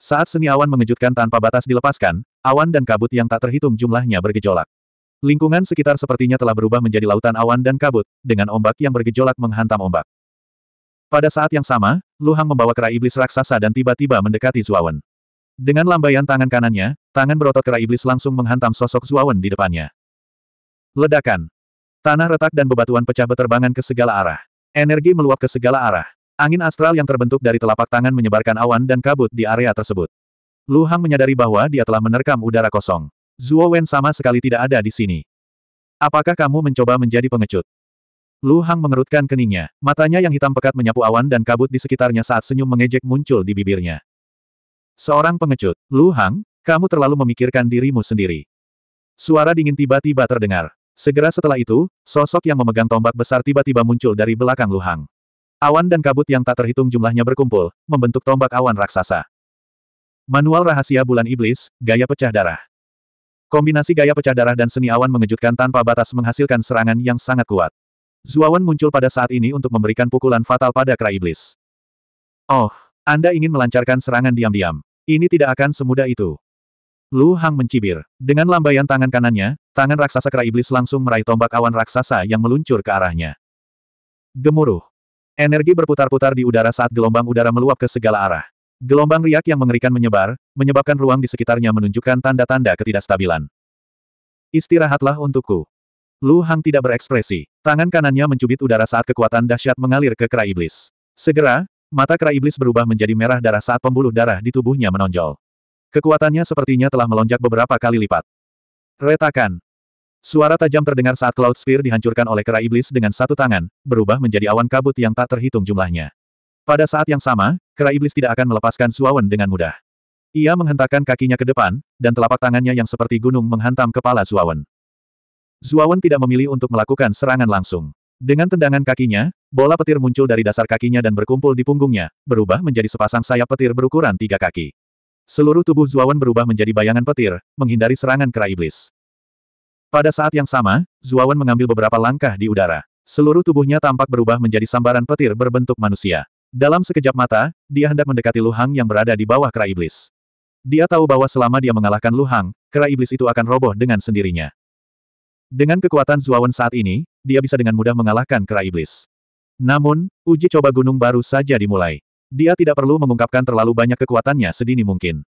Saat seni awan mengejutkan tanpa batas dilepaskan, awan dan kabut yang tak terhitung jumlahnya bergejolak. Lingkungan sekitar sepertinya telah berubah menjadi lautan awan dan kabut, dengan ombak yang bergejolak menghantam ombak. Pada saat yang sama, Luhang membawa kera iblis raksasa dan tiba-tiba mendekati Zuawan. Dengan lambaian tangan kanannya, tangan berotot kera iblis langsung menghantam sosok Zuawan di depannya. Ledakan. Tanah retak dan bebatuan pecah beterbangan ke segala arah. Energi meluap ke segala arah. Angin astral yang terbentuk dari telapak tangan menyebarkan awan dan kabut di area tersebut. Lu Hang menyadari bahwa dia telah menerkam udara kosong. Zuo Wen sama sekali tidak ada di sini. Apakah kamu mencoba menjadi pengecut? Lu Hang mengerutkan keningnya. Matanya yang hitam pekat menyapu awan dan kabut di sekitarnya saat senyum mengejek muncul di bibirnya. Seorang pengecut. Lu Hang, kamu terlalu memikirkan dirimu sendiri. Suara dingin tiba-tiba terdengar. Segera setelah itu, sosok yang memegang tombak besar tiba-tiba muncul dari belakang Lu Hang. Awan dan kabut yang tak terhitung jumlahnya berkumpul, membentuk tombak awan raksasa. Manual Rahasia Bulan Iblis, Gaya Pecah Darah. Kombinasi gaya pecah darah dan seni awan mengejutkan tanpa batas menghasilkan serangan yang sangat kuat. Zuawan muncul pada saat ini untuk memberikan pukulan fatal pada kera iblis. Oh, Anda ingin melancarkan serangan diam-diam. Ini tidak akan semudah itu. Lu Hang mencibir. Dengan lambaian tangan kanannya, tangan raksasa kera iblis langsung meraih tombak awan raksasa yang meluncur ke arahnya. Gemuruh. Energi berputar-putar di udara saat gelombang udara meluap ke segala arah. Gelombang riak yang mengerikan menyebar, menyebabkan ruang di sekitarnya menunjukkan tanda-tanda ketidakstabilan. Istirahatlah untukku. Lu Hang tidak berekspresi. Tangan kanannya mencubit udara saat kekuatan dahsyat mengalir ke kera iblis. Segera, mata kera iblis berubah menjadi merah darah saat pembuluh darah di tubuhnya menonjol. Kekuatannya sepertinya telah melonjak beberapa kali lipat. Retakan. Suara tajam terdengar saat Cloud Sphere dihancurkan oleh kera iblis dengan satu tangan, berubah menjadi awan kabut yang tak terhitung jumlahnya. Pada saat yang sama, kera iblis tidak akan melepaskan Suawen dengan mudah. Ia menghentakkan kakinya ke depan, dan telapak tangannya yang seperti gunung menghantam kepala Suawen. Zuawan tidak memilih untuk melakukan serangan langsung. Dengan tendangan kakinya, bola petir muncul dari dasar kakinya dan berkumpul di punggungnya, berubah menjadi sepasang sayap petir berukuran tiga kaki. Seluruh tubuh Zuawan berubah menjadi bayangan petir, menghindari serangan kera iblis. Pada saat yang sama, Zuawan mengambil beberapa langkah di udara. Seluruh tubuhnya tampak berubah menjadi sambaran petir berbentuk manusia. Dalam sekejap mata, dia hendak mendekati Luhang yang berada di bawah kera iblis. Dia tahu bahwa selama dia mengalahkan Luhang, Hang, kera iblis itu akan roboh dengan sendirinya. Dengan kekuatan Zuawan saat ini, dia bisa dengan mudah mengalahkan kera iblis. Namun, uji coba gunung baru saja dimulai. Dia tidak perlu mengungkapkan terlalu banyak kekuatannya sedini mungkin.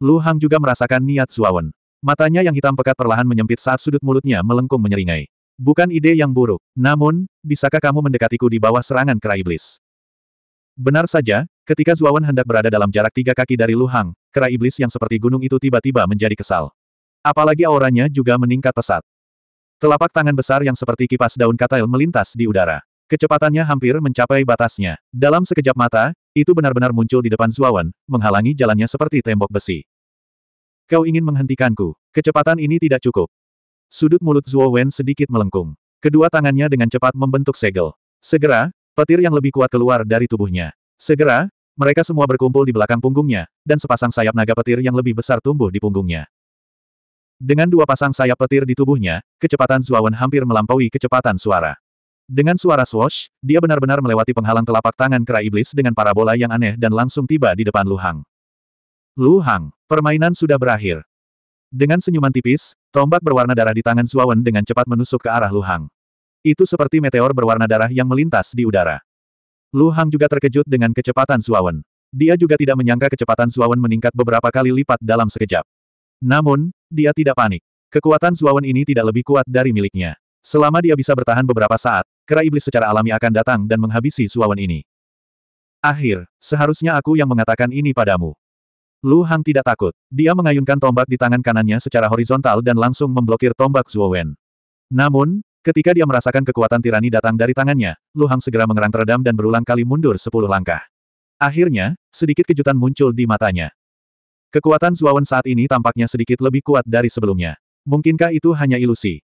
Luhang juga merasakan niat Zuawan. Matanya yang hitam pekat perlahan menyempit saat sudut mulutnya melengkung menyeringai. Bukan ide yang buruk, namun, bisakah kamu mendekatiku di bawah serangan kera iblis? Benar saja, ketika Zuawan hendak berada dalam jarak tiga kaki dari Luhang, kera iblis yang seperti gunung itu tiba-tiba menjadi kesal. Apalagi auranya juga meningkat pesat. Telapak tangan besar yang seperti kipas daun katail melintas di udara. Kecepatannya hampir mencapai batasnya. Dalam sekejap mata, itu benar-benar muncul di depan Zuawan, menghalangi jalannya seperti tembok besi. Kau ingin menghentikanku. Kecepatan ini tidak cukup. Sudut mulut Zuo Wen sedikit melengkung. Kedua tangannya dengan cepat membentuk segel. Segera, petir yang lebih kuat keluar dari tubuhnya. Segera, mereka semua berkumpul di belakang punggungnya, dan sepasang sayap naga petir yang lebih besar tumbuh di punggungnya. Dengan dua pasang sayap petir di tubuhnya, kecepatan Zuo Wen hampir melampaui kecepatan suara. Dengan suara swash, dia benar-benar melewati penghalang telapak tangan kera iblis dengan parabola yang aneh dan langsung tiba di depan Luhang. Lu Hang, permainan sudah berakhir. Dengan senyuman tipis, tombak berwarna darah di tangan Zuawan dengan cepat menusuk ke arah Lu Hang. Itu seperti meteor berwarna darah yang melintas di udara. Lu Hang juga terkejut dengan kecepatan Zuawan. Dia juga tidak menyangka kecepatan Zuawan meningkat beberapa kali lipat dalam sekejap. Namun, dia tidak panik. Kekuatan Zuawan ini tidak lebih kuat dari miliknya. Selama dia bisa bertahan beberapa saat, kera iblis secara alami akan datang dan menghabisi Zuawan ini. Akhir, seharusnya aku yang mengatakan ini padamu. Lu Hang tidak takut. Dia mengayunkan tombak di tangan kanannya secara horizontal dan langsung memblokir tombak Zhuo Wen. Namun, ketika dia merasakan kekuatan tirani datang dari tangannya, Lu Hang segera mengerang teredam dan berulang kali mundur sepuluh langkah. Akhirnya, sedikit kejutan muncul di matanya. Kekuatan Zhuo Wen saat ini tampaknya sedikit lebih kuat dari sebelumnya. Mungkinkah itu hanya ilusi?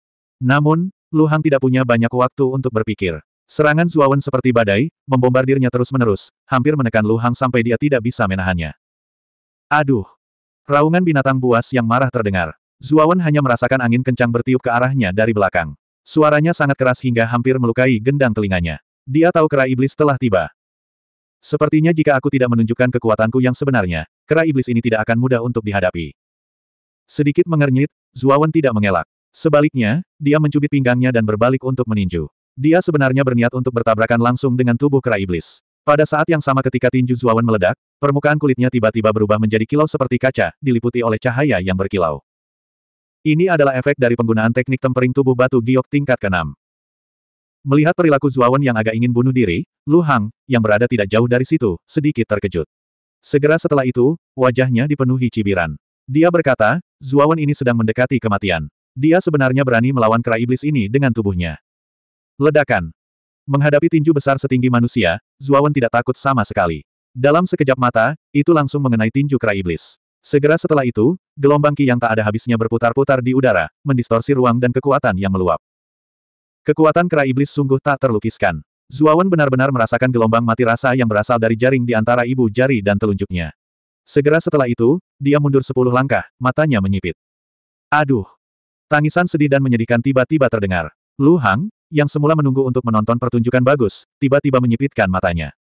Namun, Lu Hang tidak punya banyak waktu untuk berpikir. Serangan Zhuo Wen seperti badai, membombardirnya terus-menerus, hampir menekan Lu Hang sampai dia tidak bisa menahannya. Aduh! Raungan binatang buas yang marah terdengar. Zuawan hanya merasakan angin kencang bertiup ke arahnya dari belakang. Suaranya sangat keras hingga hampir melukai gendang telinganya. Dia tahu kera iblis telah tiba. Sepertinya jika aku tidak menunjukkan kekuatanku yang sebenarnya, kera iblis ini tidak akan mudah untuk dihadapi. Sedikit mengernyit, Zuawan tidak mengelak. Sebaliknya, dia mencubit pinggangnya dan berbalik untuk meninju. Dia sebenarnya berniat untuk bertabrakan langsung dengan tubuh kera iblis. Pada saat yang sama ketika tinju Zuawan meledak, permukaan kulitnya tiba-tiba berubah menjadi kilau seperti kaca, diliputi oleh cahaya yang berkilau. Ini adalah efek dari penggunaan teknik tempering tubuh batu giok tingkat ke-6. Melihat perilaku Zuawan yang agak ingin bunuh diri, Lu Hang, yang berada tidak jauh dari situ, sedikit terkejut. Segera setelah itu, wajahnya dipenuhi cibiran. Dia berkata, Zuawan ini sedang mendekati kematian. Dia sebenarnya berani melawan kera iblis ini dengan tubuhnya. Ledakan. Menghadapi tinju besar setinggi manusia, Zuawan tidak takut sama sekali. Dalam sekejap mata, itu langsung mengenai tinju kera iblis. Segera setelah itu, gelombang ki yang tak ada habisnya berputar-putar di udara, mendistorsi ruang dan kekuatan yang meluap. Kekuatan kera iblis sungguh tak terlukiskan. Zuawan benar-benar merasakan gelombang mati rasa yang berasal dari jaring di antara ibu jari dan telunjuknya. Segera setelah itu, dia mundur sepuluh langkah, matanya menyipit. Aduh! Tangisan sedih dan menyedihkan tiba-tiba terdengar. Lu Hang, yang semula menunggu untuk menonton pertunjukan bagus, tiba-tiba menyipitkan matanya.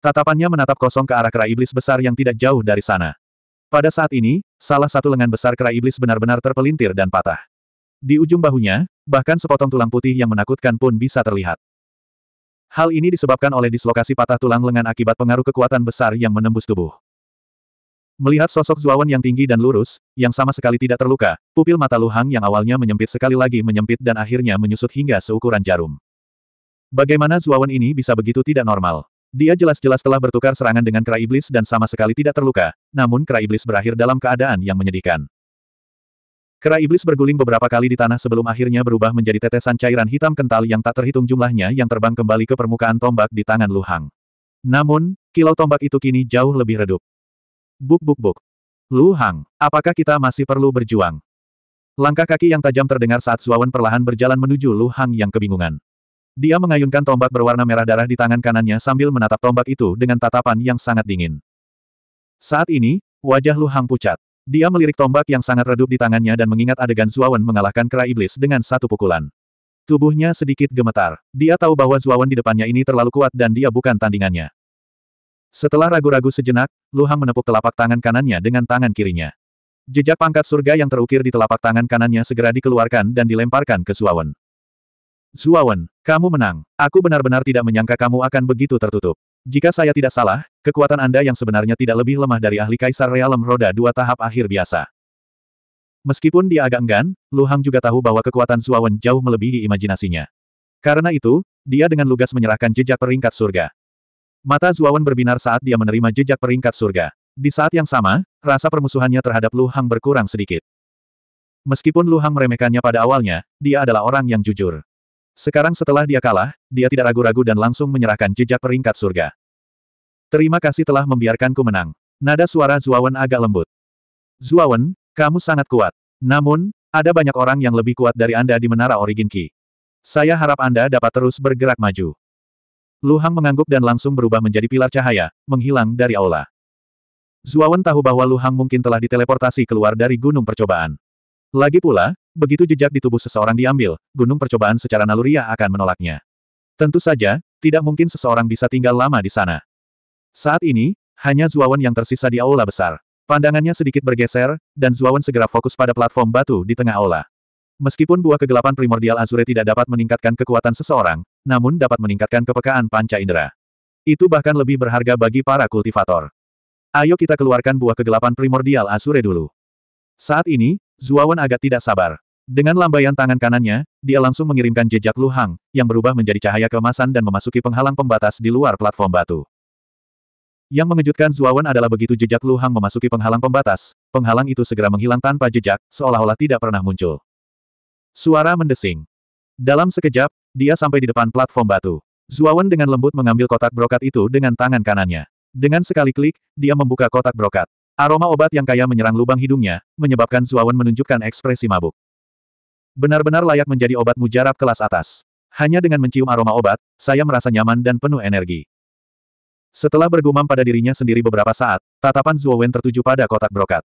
Tatapannya menatap kosong ke arah kera iblis besar yang tidak jauh dari sana. Pada saat ini, salah satu lengan besar kera iblis benar-benar terpelintir dan patah. Di ujung bahunya, bahkan sepotong tulang putih yang menakutkan pun bisa terlihat. Hal ini disebabkan oleh dislokasi patah tulang lengan akibat pengaruh kekuatan besar yang menembus tubuh. Melihat sosok Zuawan yang tinggi dan lurus, yang sama sekali tidak terluka, pupil mata Luhang yang awalnya menyempit sekali lagi menyempit dan akhirnya menyusut hingga seukuran jarum. Bagaimana Zuawan ini bisa begitu tidak normal? Dia jelas-jelas telah bertukar serangan dengan kera iblis dan sama sekali tidak terluka, namun kera iblis berakhir dalam keadaan yang menyedihkan. Kera iblis berguling beberapa kali di tanah sebelum akhirnya berubah menjadi tetesan cairan hitam kental yang tak terhitung jumlahnya yang terbang kembali ke permukaan tombak di tangan Luhang. Namun, kilau tombak itu kini jauh lebih redup. Buk buk buk. Lu Hang, apakah kita masih perlu berjuang? Langkah kaki yang tajam terdengar saat Suawan perlahan berjalan menuju Lu Hang yang kebingungan. Dia mengayunkan tombak berwarna merah darah di tangan kanannya sambil menatap tombak itu dengan tatapan yang sangat dingin. Saat ini, wajah Lu Hang pucat. Dia melirik tombak yang sangat redup di tangannya dan mengingat adegan Zuawan mengalahkan kera iblis dengan satu pukulan. Tubuhnya sedikit gemetar. Dia tahu bahwa Zuawan di depannya ini terlalu kuat dan dia bukan tandingannya. Setelah ragu-ragu sejenak, Lu Hang menepuk telapak tangan kanannya dengan tangan kirinya. Jejak pangkat surga yang terukir di telapak tangan kanannya segera dikeluarkan dan dilemparkan ke Zuawan. Zuawan, kamu menang. Aku benar-benar tidak menyangka kamu akan begitu tertutup. Jika saya tidak salah, kekuatan Anda yang sebenarnya tidak lebih lemah dari ahli kaisar realem roda dua tahap akhir biasa. Meskipun dia agak enggan, Lu Hang juga tahu bahwa kekuatan Zuawan jauh melebihi imajinasinya. Karena itu, dia dengan lugas menyerahkan jejak peringkat surga. Mata Zuawan berbinar saat dia menerima jejak peringkat surga. Di saat yang sama, rasa permusuhannya terhadap Lu Hang berkurang sedikit. Meskipun Lu Hang meremehkannya pada awalnya, dia adalah orang yang jujur. Sekarang setelah dia kalah, dia tidak ragu-ragu dan langsung menyerahkan jejak peringkat surga. Terima kasih telah membiarkanku menang. Nada suara Zuawan agak lembut. Zuawan, kamu sangat kuat. Namun, ada banyak orang yang lebih kuat dari Anda di Menara Origin Ki. Saya harap Anda dapat terus bergerak maju. Luhang mengangguk dan langsung berubah menjadi pilar cahaya, menghilang dari aula. Zuawan tahu bahwa Luhang mungkin telah diteleportasi keluar dari gunung percobaan. Lagi pula, begitu jejak di tubuh seseorang diambil, gunung percobaan secara naluriah akan menolaknya. Tentu saja, tidak mungkin seseorang bisa tinggal lama di sana. Saat ini, hanya Zuawan yang tersisa di aula besar. Pandangannya sedikit bergeser, dan Zuawan segera fokus pada platform batu di tengah aula. Meskipun buah kegelapan primordial Azure tidak dapat meningkatkan kekuatan seseorang, namun dapat meningkatkan kepekaan panca indera. Itu bahkan lebih berharga bagi para kultivator. Ayo kita keluarkan buah kegelapan primordial Asure dulu. Saat ini, Zuawan agak tidak sabar. Dengan lambaian tangan kanannya, dia langsung mengirimkan jejak Luhang, yang berubah menjadi cahaya kemasan dan memasuki penghalang pembatas di luar platform batu. Yang mengejutkan Zuawan adalah begitu jejak Luhang memasuki penghalang pembatas, penghalang itu segera menghilang tanpa jejak, seolah-olah tidak pernah muncul. Suara mendesing. Dalam sekejap, dia sampai di depan platform batu. Zuawan dengan lembut mengambil kotak brokat itu dengan tangan kanannya. Dengan sekali klik, dia membuka kotak brokat. Aroma obat yang kaya menyerang lubang hidungnya, menyebabkan Zuawan menunjukkan ekspresi mabuk. Benar-benar layak menjadi obat mujarab kelas atas. Hanya dengan mencium aroma obat, saya merasa nyaman dan penuh energi. Setelah bergumam pada dirinya sendiri beberapa saat, tatapan Zuowen tertuju pada kotak brokat.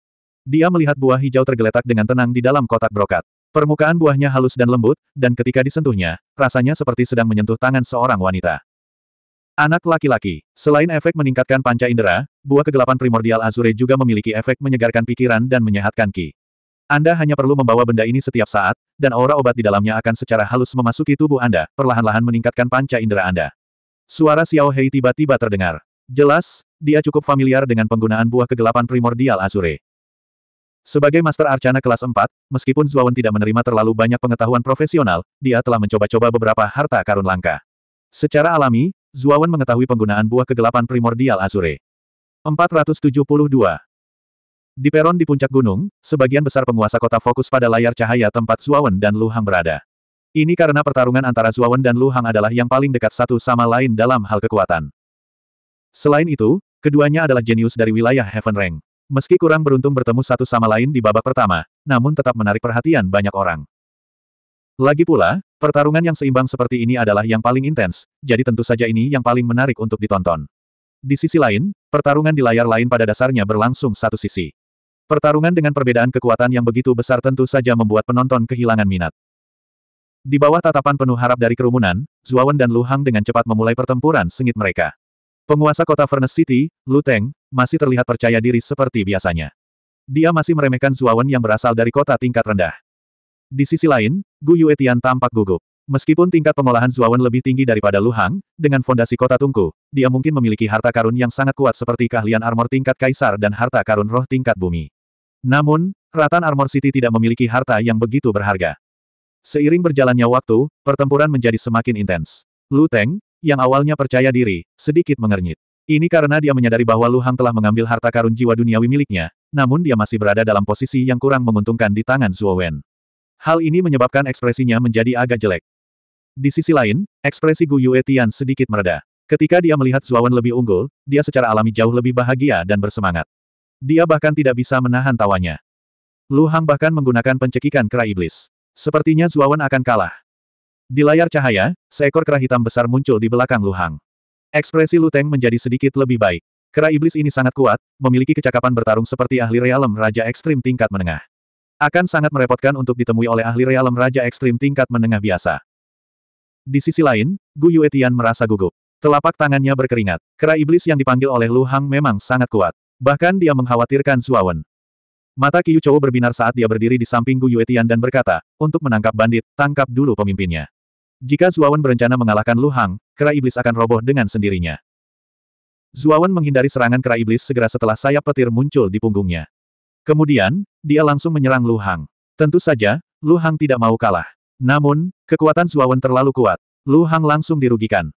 Dia melihat buah hijau tergeletak dengan tenang di dalam kotak brokat. Permukaan buahnya halus dan lembut, dan ketika disentuhnya, rasanya seperti sedang menyentuh tangan seorang wanita. Anak laki-laki, selain efek meningkatkan panca indera, buah kegelapan primordial azure juga memiliki efek menyegarkan pikiran dan menyehatkan ki. Anda hanya perlu membawa benda ini setiap saat, dan aura obat di dalamnya akan secara halus memasuki tubuh Anda, perlahan-lahan meningkatkan panca indera Anda. Suara Xiao Hei tiba-tiba terdengar. Jelas, dia cukup familiar dengan penggunaan buah kegelapan primordial azure. Sebagai Master Arcana kelas 4, meskipun Zuawan tidak menerima terlalu banyak pengetahuan profesional, dia telah mencoba-coba beberapa harta karun langka. Secara alami, Zuawan mengetahui penggunaan buah kegelapan primordial Azure. 472. Di peron di puncak gunung, sebagian besar penguasa kota fokus pada layar cahaya tempat Zuawan dan Lu Hang berada. Ini karena pertarungan antara Zuawan dan Lu Hang adalah yang paling dekat satu sama lain dalam hal kekuatan. Selain itu, keduanya adalah jenius dari wilayah Heaven Ring. Meski kurang beruntung bertemu satu sama lain di babak pertama, namun tetap menarik perhatian banyak orang. Lagi pula, pertarungan yang seimbang seperti ini adalah yang paling intens, jadi tentu saja ini yang paling menarik untuk ditonton. Di sisi lain, pertarungan di layar lain pada dasarnya berlangsung satu sisi. Pertarungan dengan perbedaan kekuatan yang begitu besar tentu saja membuat penonton kehilangan minat. Di bawah tatapan penuh harap dari kerumunan, Zuawan dan Lu Hang dengan cepat memulai pertempuran sengit mereka. Penguasa kota Furnace City, Lu Teng, masih terlihat percaya diri seperti biasanya. Dia masih meremehkan Zuawan yang berasal dari kota tingkat rendah. Di sisi lain, Gu Yue Tian tampak gugup. Meskipun tingkat pengolahan Zuawan lebih tinggi daripada Lu Hang, dengan fondasi kota tungku, dia mungkin memiliki harta karun yang sangat kuat seperti keahlian armor tingkat kaisar dan harta karun roh tingkat bumi. Namun, Ratan Armor City tidak memiliki harta yang begitu berharga. Seiring berjalannya waktu, pertempuran menjadi semakin intens. Lu Teng, yang awalnya percaya diri, sedikit mengernyit. Ini karena dia menyadari bahwa Lu Hang telah mengambil harta karun jiwa duniawi miliknya, namun dia masih berada dalam posisi yang kurang menguntungkan di tangan Zuo Wen. Hal ini menyebabkan ekspresinya menjadi agak jelek. Di sisi lain, ekspresi Gu Yue Tian sedikit mereda. Ketika dia melihat Zuo Wen lebih unggul, dia secara alami jauh lebih bahagia dan bersemangat. Dia bahkan tidak bisa menahan tawanya. Lu Hang bahkan menggunakan pencekikan kera iblis. Sepertinya Zuo Wen akan kalah. Di layar cahaya, seekor kera hitam besar muncul di belakang Lu Hang. Ekspresi Luteng menjadi sedikit lebih baik. Kera iblis ini sangat kuat, memiliki kecakapan bertarung seperti ahli realem Raja Ekstrim tingkat menengah. Akan sangat merepotkan untuk ditemui oleh ahli realem Raja Ekstrim tingkat menengah biasa. Di sisi lain, Gu Yuetian merasa gugup. Telapak tangannya berkeringat. Kera iblis yang dipanggil oleh Lu Hang memang sangat kuat. Bahkan dia mengkhawatirkan Suawen. Mata Qiu Chou berbinar saat dia berdiri di samping Gu Yuetian dan berkata, untuk menangkap bandit, tangkap dulu pemimpinnya. Jika Zuawan berencana mengalahkan Lu Hang, kera iblis akan roboh dengan sendirinya. Zuawan menghindari serangan kera iblis segera setelah sayap petir muncul di punggungnya. Kemudian, dia langsung menyerang Lu Hang. Tentu saja, Lu Hang tidak mau kalah. Namun, kekuatan Zuawan terlalu kuat. Lu Hang langsung dirugikan.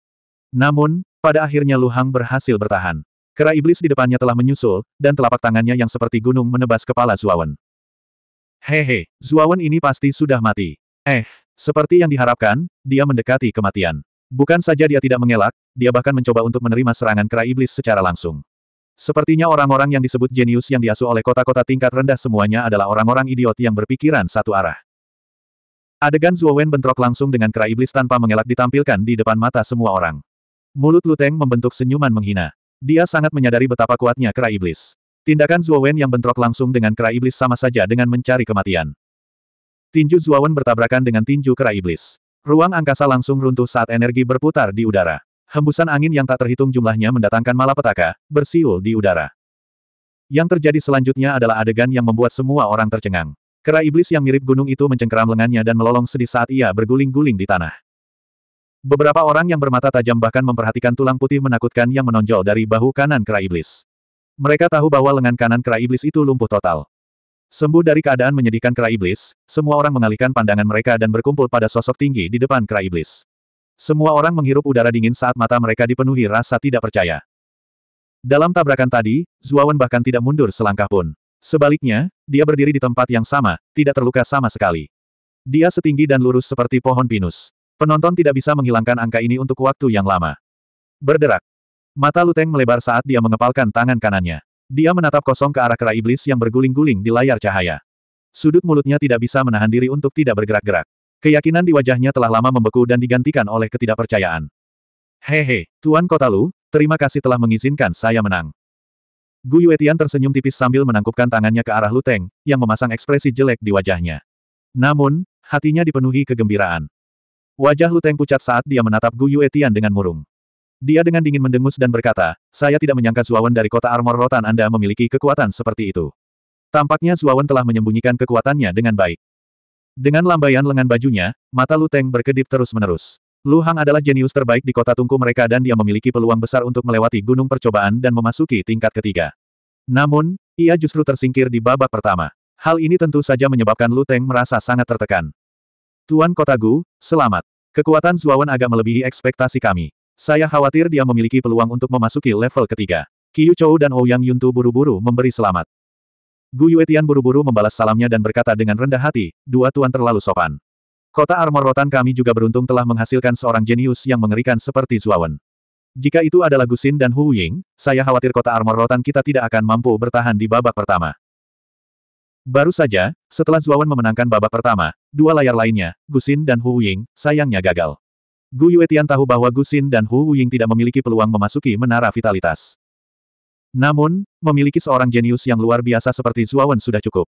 Namun, pada akhirnya Lu Hang berhasil bertahan. Kera iblis di depannya telah menyusul, dan telapak tangannya yang seperti gunung menebas kepala Zuawan. Hehe, Zuawan ini pasti sudah mati. Eh, seperti yang diharapkan, dia mendekati kematian. Bukan saja dia tidak mengelak, dia bahkan mencoba untuk menerima serangan kera iblis secara langsung. Sepertinya orang-orang yang disebut jenius yang diasuh oleh kota-kota tingkat rendah semuanya adalah orang-orang idiot yang berpikiran satu arah. Adegan Zuowen bentrok langsung dengan kera iblis tanpa mengelak ditampilkan di depan mata semua orang. Mulut Luteng membentuk senyuman menghina. Dia sangat menyadari betapa kuatnya kera iblis. Tindakan Zuowen yang bentrok langsung dengan kera iblis sama saja dengan mencari kematian. Tinju Zuawan bertabrakan dengan tinju kera iblis. Ruang angkasa langsung runtuh saat energi berputar di udara. Hembusan angin yang tak terhitung jumlahnya mendatangkan malapetaka, bersiul di udara. Yang terjadi selanjutnya adalah adegan yang membuat semua orang tercengang. Kera iblis yang mirip gunung itu mencengkeram lengannya dan melolong sedih saat ia berguling-guling di tanah. Beberapa orang yang bermata tajam bahkan memperhatikan tulang putih menakutkan yang menonjol dari bahu kanan kera iblis. Mereka tahu bahwa lengan kanan kera iblis itu lumpuh total. Sembuh dari keadaan menyedihkan kera iblis, semua orang mengalihkan pandangan mereka dan berkumpul pada sosok tinggi di depan kera iblis. Semua orang menghirup udara dingin saat mata mereka dipenuhi rasa tidak percaya. Dalam tabrakan tadi, Zuawan bahkan tidak mundur selangkah pun. Sebaliknya, dia berdiri di tempat yang sama, tidak terluka sama sekali. Dia setinggi dan lurus seperti pohon pinus. Penonton tidak bisa menghilangkan angka ini untuk waktu yang lama. Berderak. Mata Luteng melebar saat dia mengepalkan tangan kanannya. Dia menatap kosong ke arah kera iblis yang berguling-guling di layar cahaya. Sudut mulutnya tidak bisa menahan diri untuk tidak bergerak-gerak. Keyakinan di wajahnya telah lama membeku dan digantikan oleh ketidakpercayaan. Hehe, Tuan Kota Lu, terima kasih telah mengizinkan saya menang. Gu Yuetian tersenyum tipis sambil menangkupkan tangannya ke arah Luteng, yang memasang ekspresi jelek di wajahnya. Namun, hatinya dipenuhi kegembiraan. Wajah Luteng pucat saat dia menatap Gu Yuetian dengan murung. Dia dengan dingin mendengus dan berkata, saya tidak menyangka Zuawan dari kota armor rotan Anda memiliki kekuatan seperti itu. Tampaknya Zuawan telah menyembunyikan kekuatannya dengan baik. Dengan lambaian lengan bajunya, mata Lu Teng berkedip terus-menerus. Lu Hang adalah jenius terbaik di kota tungku mereka dan dia memiliki peluang besar untuk melewati gunung percobaan dan memasuki tingkat ketiga. Namun, ia justru tersingkir di babak pertama. Hal ini tentu saja menyebabkan Lu Teng merasa sangat tertekan. Tuan Kota Gu, selamat. Kekuatan Zuawan agak melebihi ekspektasi kami. Saya khawatir dia memiliki peluang untuk memasuki level ketiga. Qiu Chou dan Ouyang oh Yuntu buru-buru memberi selamat. Gu Yuetian buru-buru membalas salamnya dan berkata dengan rendah hati, dua tuan terlalu sopan. Kota armor rotan kami juga beruntung telah menghasilkan seorang jenius yang mengerikan seperti Zuawan. Jika itu adalah Gusin dan Hu Ying, saya khawatir kota armor rotan kita tidak akan mampu bertahan di babak pertama. Baru saja, setelah Zuawan memenangkan babak pertama, dua layar lainnya, Gusin dan Hu Ying, sayangnya gagal. Gu Yuetian tahu bahwa Gu Xin dan Hu Wuying tidak memiliki peluang memasuki menara vitalitas. Namun, memiliki seorang jenius yang luar biasa seperti Zuawan sudah cukup.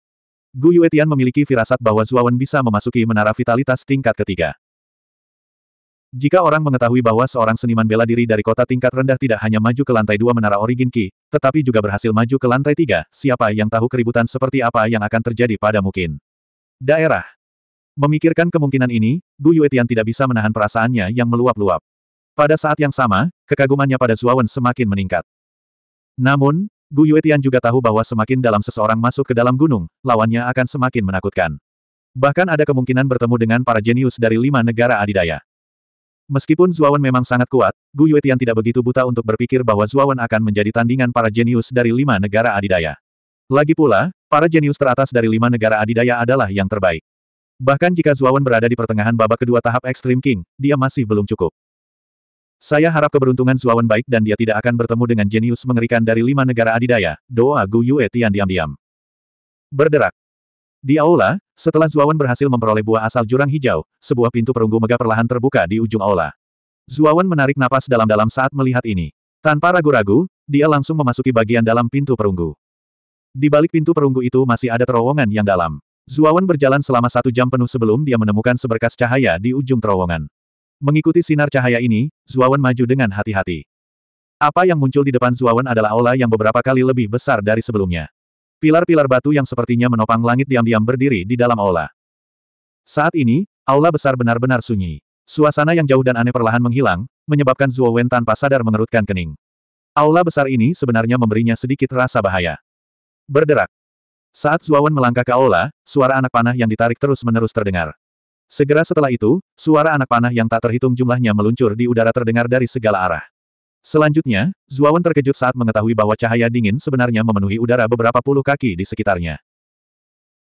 Gu Yuetian memiliki firasat bahwa Zuawan bisa memasuki menara vitalitas tingkat ketiga. Jika orang mengetahui bahwa seorang seniman bela diri dari kota tingkat rendah tidak hanya maju ke lantai dua menara Origin Ki, tetapi juga berhasil maju ke lantai tiga, siapa yang tahu keributan seperti apa yang akan terjadi pada mungkin. Daerah Memikirkan kemungkinan ini, Gu Yuetian tidak bisa menahan perasaannya yang meluap-luap. Pada saat yang sama, kekagumannya pada Zuawan semakin meningkat. Namun, Gu Yuetian juga tahu bahwa semakin dalam seseorang masuk ke dalam gunung, lawannya akan semakin menakutkan. Bahkan ada kemungkinan bertemu dengan para jenius dari lima negara adidaya. Meskipun Zuawan memang sangat kuat, Gu Yuetian tidak begitu buta untuk berpikir bahwa Zuawan akan menjadi tandingan para jenius dari lima negara adidaya. Lagi pula, para jenius teratas dari lima negara adidaya adalah yang terbaik. Bahkan jika Zuawan berada di pertengahan babak kedua tahap Extreme King, dia masih belum cukup. Saya harap keberuntungan Zuawan baik dan dia tidak akan bertemu dengan jenius mengerikan dari lima negara adidaya, doa Gu Yue Tian diam-diam. Berderak. Di aula, setelah Zuawan berhasil memperoleh buah asal jurang hijau, sebuah pintu perunggu megah perlahan terbuka di ujung aula. Zuawan menarik napas dalam-dalam saat melihat ini. Tanpa ragu-ragu, dia langsung memasuki bagian dalam pintu perunggu. Di balik pintu perunggu itu masih ada terowongan yang dalam. Zuawan berjalan selama satu jam penuh sebelum dia menemukan seberkas cahaya di ujung terowongan. Mengikuti sinar cahaya ini, Zuawan maju dengan hati-hati. Apa yang muncul di depan Zuawan adalah aula yang beberapa kali lebih besar dari sebelumnya. Pilar-pilar batu yang sepertinya menopang langit diam-diam berdiri di dalam aula. Saat ini, aula besar benar-benar sunyi. Suasana yang jauh dan aneh perlahan menghilang, menyebabkan Zuawan tanpa sadar mengerutkan kening. Aula besar ini sebenarnya memberinya sedikit rasa bahaya. Berderak, saat Zuawan melangkah ke aula, suara anak panah yang ditarik terus-menerus terdengar. Segera setelah itu, suara anak panah yang tak terhitung jumlahnya meluncur di udara terdengar dari segala arah. Selanjutnya, Zuawan terkejut saat mengetahui bahwa cahaya dingin sebenarnya memenuhi udara beberapa puluh kaki di sekitarnya.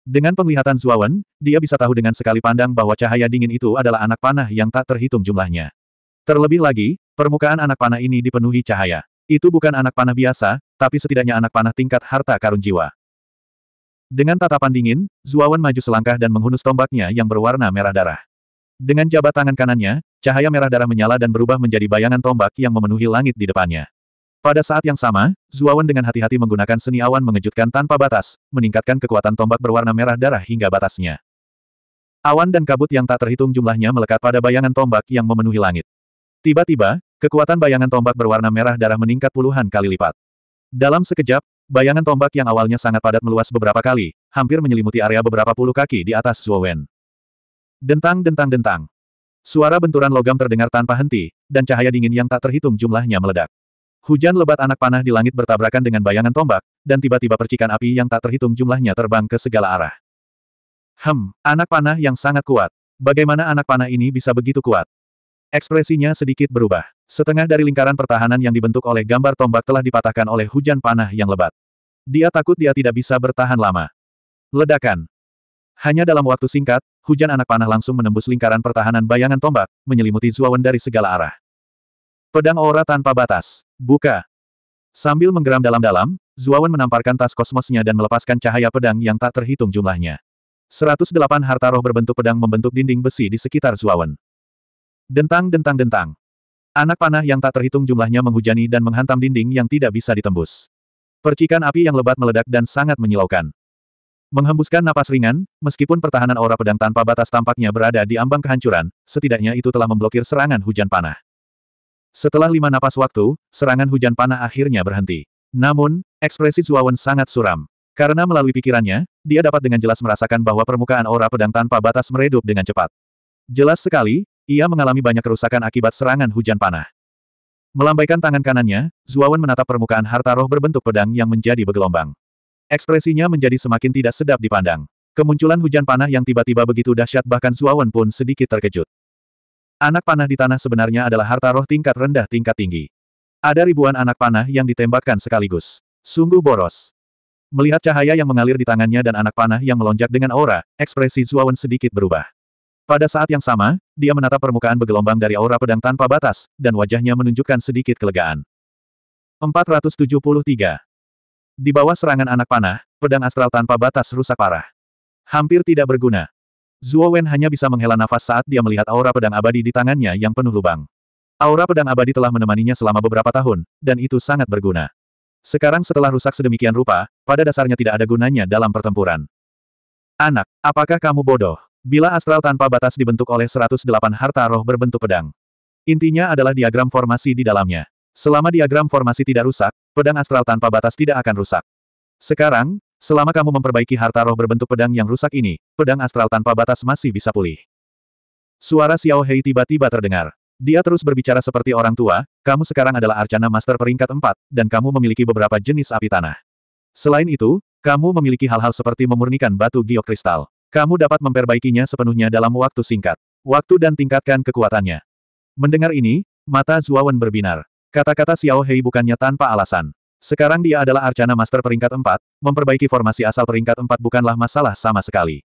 Dengan penglihatan Zuawan, dia bisa tahu dengan sekali pandang bahwa cahaya dingin itu adalah anak panah yang tak terhitung jumlahnya. Terlebih lagi, permukaan anak panah ini dipenuhi cahaya. Itu bukan anak panah biasa, tapi setidaknya anak panah tingkat harta karun jiwa. Dengan tatapan dingin, Zuawan maju selangkah dan menghunus tombaknya yang berwarna merah darah. Dengan jabat tangan kanannya, cahaya merah darah menyala dan berubah menjadi bayangan tombak yang memenuhi langit di depannya. Pada saat yang sama, Zuawan dengan hati-hati menggunakan seni awan mengejutkan tanpa batas, meningkatkan kekuatan tombak berwarna merah darah hingga batasnya. Awan dan kabut yang tak terhitung jumlahnya melekat pada bayangan tombak yang memenuhi langit. Tiba-tiba, kekuatan bayangan tombak berwarna merah darah meningkat puluhan kali lipat. Dalam sekejap, Bayangan tombak yang awalnya sangat padat meluas beberapa kali, hampir menyelimuti area beberapa puluh kaki di atas Zuowen. Dentang dentang dentang. Suara benturan logam terdengar tanpa henti, dan cahaya dingin yang tak terhitung jumlahnya meledak. Hujan lebat anak panah di langit bertabrakan dengan bayangan tombak, dan tiba-tiba percikan api yang tak terhitung jumlahnya terbang ke segala arah. Hem, anak panah yang sangat kuat. Bagaimana anak panah ini bisa begitu kuat? Ekspresinya sedikit berubah. Setengah dari lingkaran pertahanan yang dibentuk oleh gambar tombak telah dipatahkan oleh hujan panah yang lebat. Dia takut dia tidak bisa bertahan lama. Ledakan. Hanya dalam waktu singkat, hujan anak panah langsung menembus lingkaran pertahanan bayangan tombak, menyelimuti Zuawan dari segala arah. Pedang aura tanpa batas. Buka. Sambil menggeram dalam-dalam, Zuawan menamparkan tas kosmosnya dan melepaskan cahaya pedang yang tak terhitung jumlahnya. 108 harta roh berbentuk pedang membentuk dinding besi di sekitar Zuawan. Dentang-dentang-dentang. Anak panah yang tak terhitung jumlahnya menghujani dan menghantam dinding yang tidak bisa ditembus. Percikan api yang lebat meledak dan sangat menyilaukan. Menghembuskan napas ringan, meskipun pertahanan aura pedang tanpa batas tampaknya berada di ambang kehancuran, setidaknya itu telah memblokir serangan hujan panah. Setelah lima napas waktu, serangan hujan panah akhirnya berhenti. Namun, ekspresi Zuawan sangat suram. Karena melalui pikirannya, dia dapat dengan jelas merasakan bahwa permukaan aura pedang tanpa batas meredup dengan cepat. Jelas sekali, ia mengalami banyak kerusakan akibat serangan hujan panah. Melambaikan tangan kanannya, Zuawan menatap permukaan harta roh berbentuk pedang yang menjadi bergelombang. Ekspresinya menjadi semakin tidak sedap dipandang. Kemunculan hujan panah yang tiba-tiba begitu dahsyat bahkan Zuawan pun sedikit terkejut. Anak panah di tanah sebenarnya adalah harta roh tingkat rendah tingkat tinggi. Ada ribuan anak panah yang ditembakkan sekaligus. Sungguh boros. Melihat cahaya yang mengalir di tangannya dan anak panah yang melonjak dengan aura, ekspresi Zuawan sedikit berubah. Pada saat yang sama, dia menatap permukaan bergelombang dari aura pedang tanpa batas, dan wajahnya menunjukkan sedikit kelegaan. 473. Di bawah serangan anak panah, pedang astral tanpa batas rusak parah. Hampir tidak berguna. Zhuo Wen hanya bisa menghela nafas saat dia melihat aura pedang abadi di tangannya yang penuh lubang. Aura pedang abadi telah menemaninya selama beberapa tahun, dan itu sangat berguna. Sekarang setelah rusak sedemikian rupa, pada dasarnya tidak ada gunanya dalam pertempuran. Anak, apakah kamu bodoh? Bila astral tanpa batas dibentuk oleh 108 harta roh berbentuk pedang. Intinya adalah diagram formasi di dalamnya. Selama diagram formasi tidak rusak, pedang astral tanpa batas tidak akan rusak. Sekarang, selama kamu memperbaiki harta roh berbentuk pedang yang rusak ini, pedang astral tanpa batas masih bisa pulih. Suara Xiao Hei tiba-tiba terdengar. Dia terus berbicara seperti orang tua, kamu sekarang adalah Arcana Master peringkat 4, dan kamu memiliki beberapa jenis api tanah. Selain itu, kamu memiliki hal-hal seperti memurnikan batu giok kristal. Kamu dapat memperbaikinya sepenuhnya dalam waktu singkat. Waktu dan tingkatkan kekuatannya. Mendengar ini, mata Zuawan berbinar. Kata-kata Xiao Hei bukannya tanpa alasan. Sekarang dia adalah Arcana Master peringkat 4, memperbaiki formasi asal peringkat 4 bukanlah masalah sama sekali.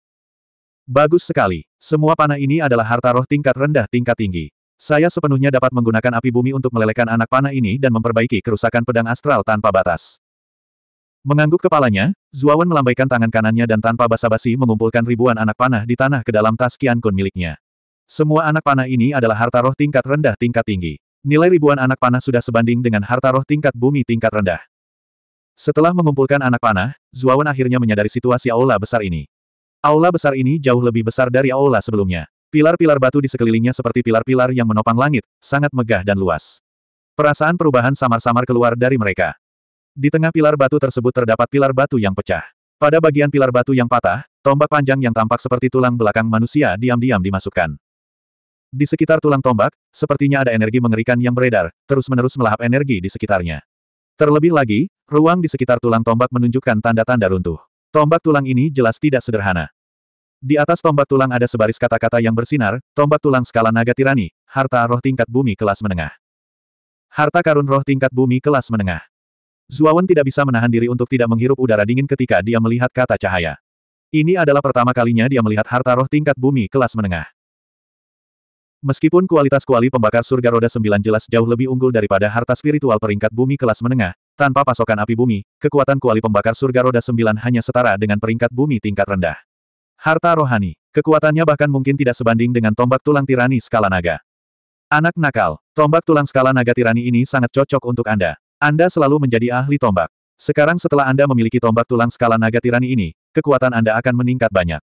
Bagus sekali. Semua panah ini adalah harta roh tingkat rendah tingkat tinggi. Saya sepenuhnya dapat menggunakan api bumi untuk melelehkan anak panah ini dan memperbaiki kerusakan pedang astral tanpa batas. Mengangguk kepalanya, Zuawan melambaikan tangan kanannya dan tanpa basa-basi mengumpulkan ribuan anak panah di tanah ke dalam tas Qian Kun miliknya. Semua anak panah ini adalah harta roh tingkat rendah tingkat tinggi. Nilai ribuan anak panah sudah sebanding dengan harta roh tingkat bumi tingkat rendah. Setelah mengumpulkan anak panah, Zuawan akhirnya menyadari situasi aula besar ini. Aula besar ini jauh lebih besar dari aula sebelumnya. Pilar-pilar batu di sekelilingnya seperti pilar-pilar yang menopang langit, sangat megah dan luas. Perasaan perubahan samar-samar keluar dari mereka. Di tengah pilar batu tersebut terdapat pilar batu yang pecah. Pada bagian pilar batu yang patah, tombak panjang yang tampak seperti tulang belakang manusia diam-diam dimasukkan. Di sekitar tulang tombak, sepertinya ada energi mengerikan yang beredar, terus-menerus melahap energi di sekitarnya. Terlebih lagi, ruang di sekitar tulang tombak menunjukkan tanda-tanda runtuh. Tombak tulang ini jelas tidak sederhana. Di atas tombak tulang ada sebaris kata-kata yang bersinar, tombak tulang skala naga tirani, harta roh tingkat bumi kelas menengah. Harta karun roh tingkat bumi kelas menengah. Zuawan tidak bisa menahan diri untuk tidak menghirup udara dingin ketika dia melihat kata cahaya. Ini adalah pertama kalinya dia melihat harta roh tingkat bumi kelas menengah. Meskipun kualitas kuali pembakar surga roda sembilan jelas jauh lebih unggul daripada harta spiritual peringkat bumi kelas menengah, tanpa pasokan api bumi, kekuatan kuali pembakar surga roda sembilan hanya setara dengan peringkat bumi tingkat rendah. Harta rohani, kekuatannya bahkan mungkin tidak sebanding dengan tombak tulang tirani skala naga. Anak nakal, tombak tulang skala naga tirani ini sangat cocok untuk Anda. Anda selalu menjadi ahli tombak. Sekarang setelah Anda memiliki tombak tulang skala naga tirani ini, kekuatan Anda akan meningkat banyak.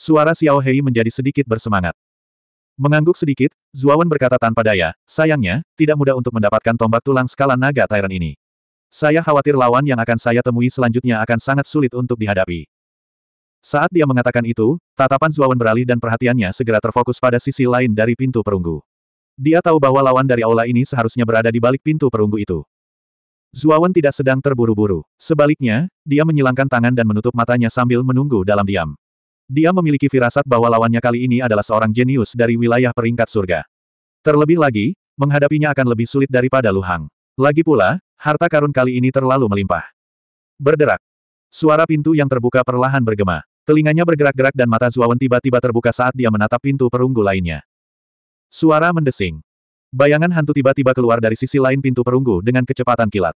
Suara Xiao Hei menjadi sedikit bersemangat. Mengangguk sedikit, Zuawan berkata tanpa daya, sayangnya, tidak mudah untuk mendapatkan tombak tulang skala naga Tyrant ini. Saya khawatir lawan yang akan saya temui selanjutnya akan sangat sulit untuk dihadapi. Saat dia mengatakan itu, tatapan Zuawan beralih dan perhatiannya segera terfokus pada sisi lain dari pintu perunggu. Dia tahu bahwa lawan dari aula ini seharusnya berada di balik pintu perunggu itu. Zuawan tidak sedang terburu-buru. Sebaliknya, dia menyilangkan tangan dan menutup matanya sambil menunggu dalam diam. Dia memiliki firasat bahwa lawannya kali ini adalah seorang jenius dari wilayah peringkat surga. Terlebih lagi, menghadapinya akan lebih sulit daripada Luhang. Lagi pula, harta karun kali ini terlalu melimpah. Berderak. Suara pintu yang terbuka perlahan bergema. Telinganya bergerak-gerak dan mata Zuawan tiba-tiba terbuka saat dia menatap pintu perunggu lainnya. Suara mendesing. Bayangan hantu tiba-tiba keluar dari sisi lain pintu perunggu dengan kecepatan kilat.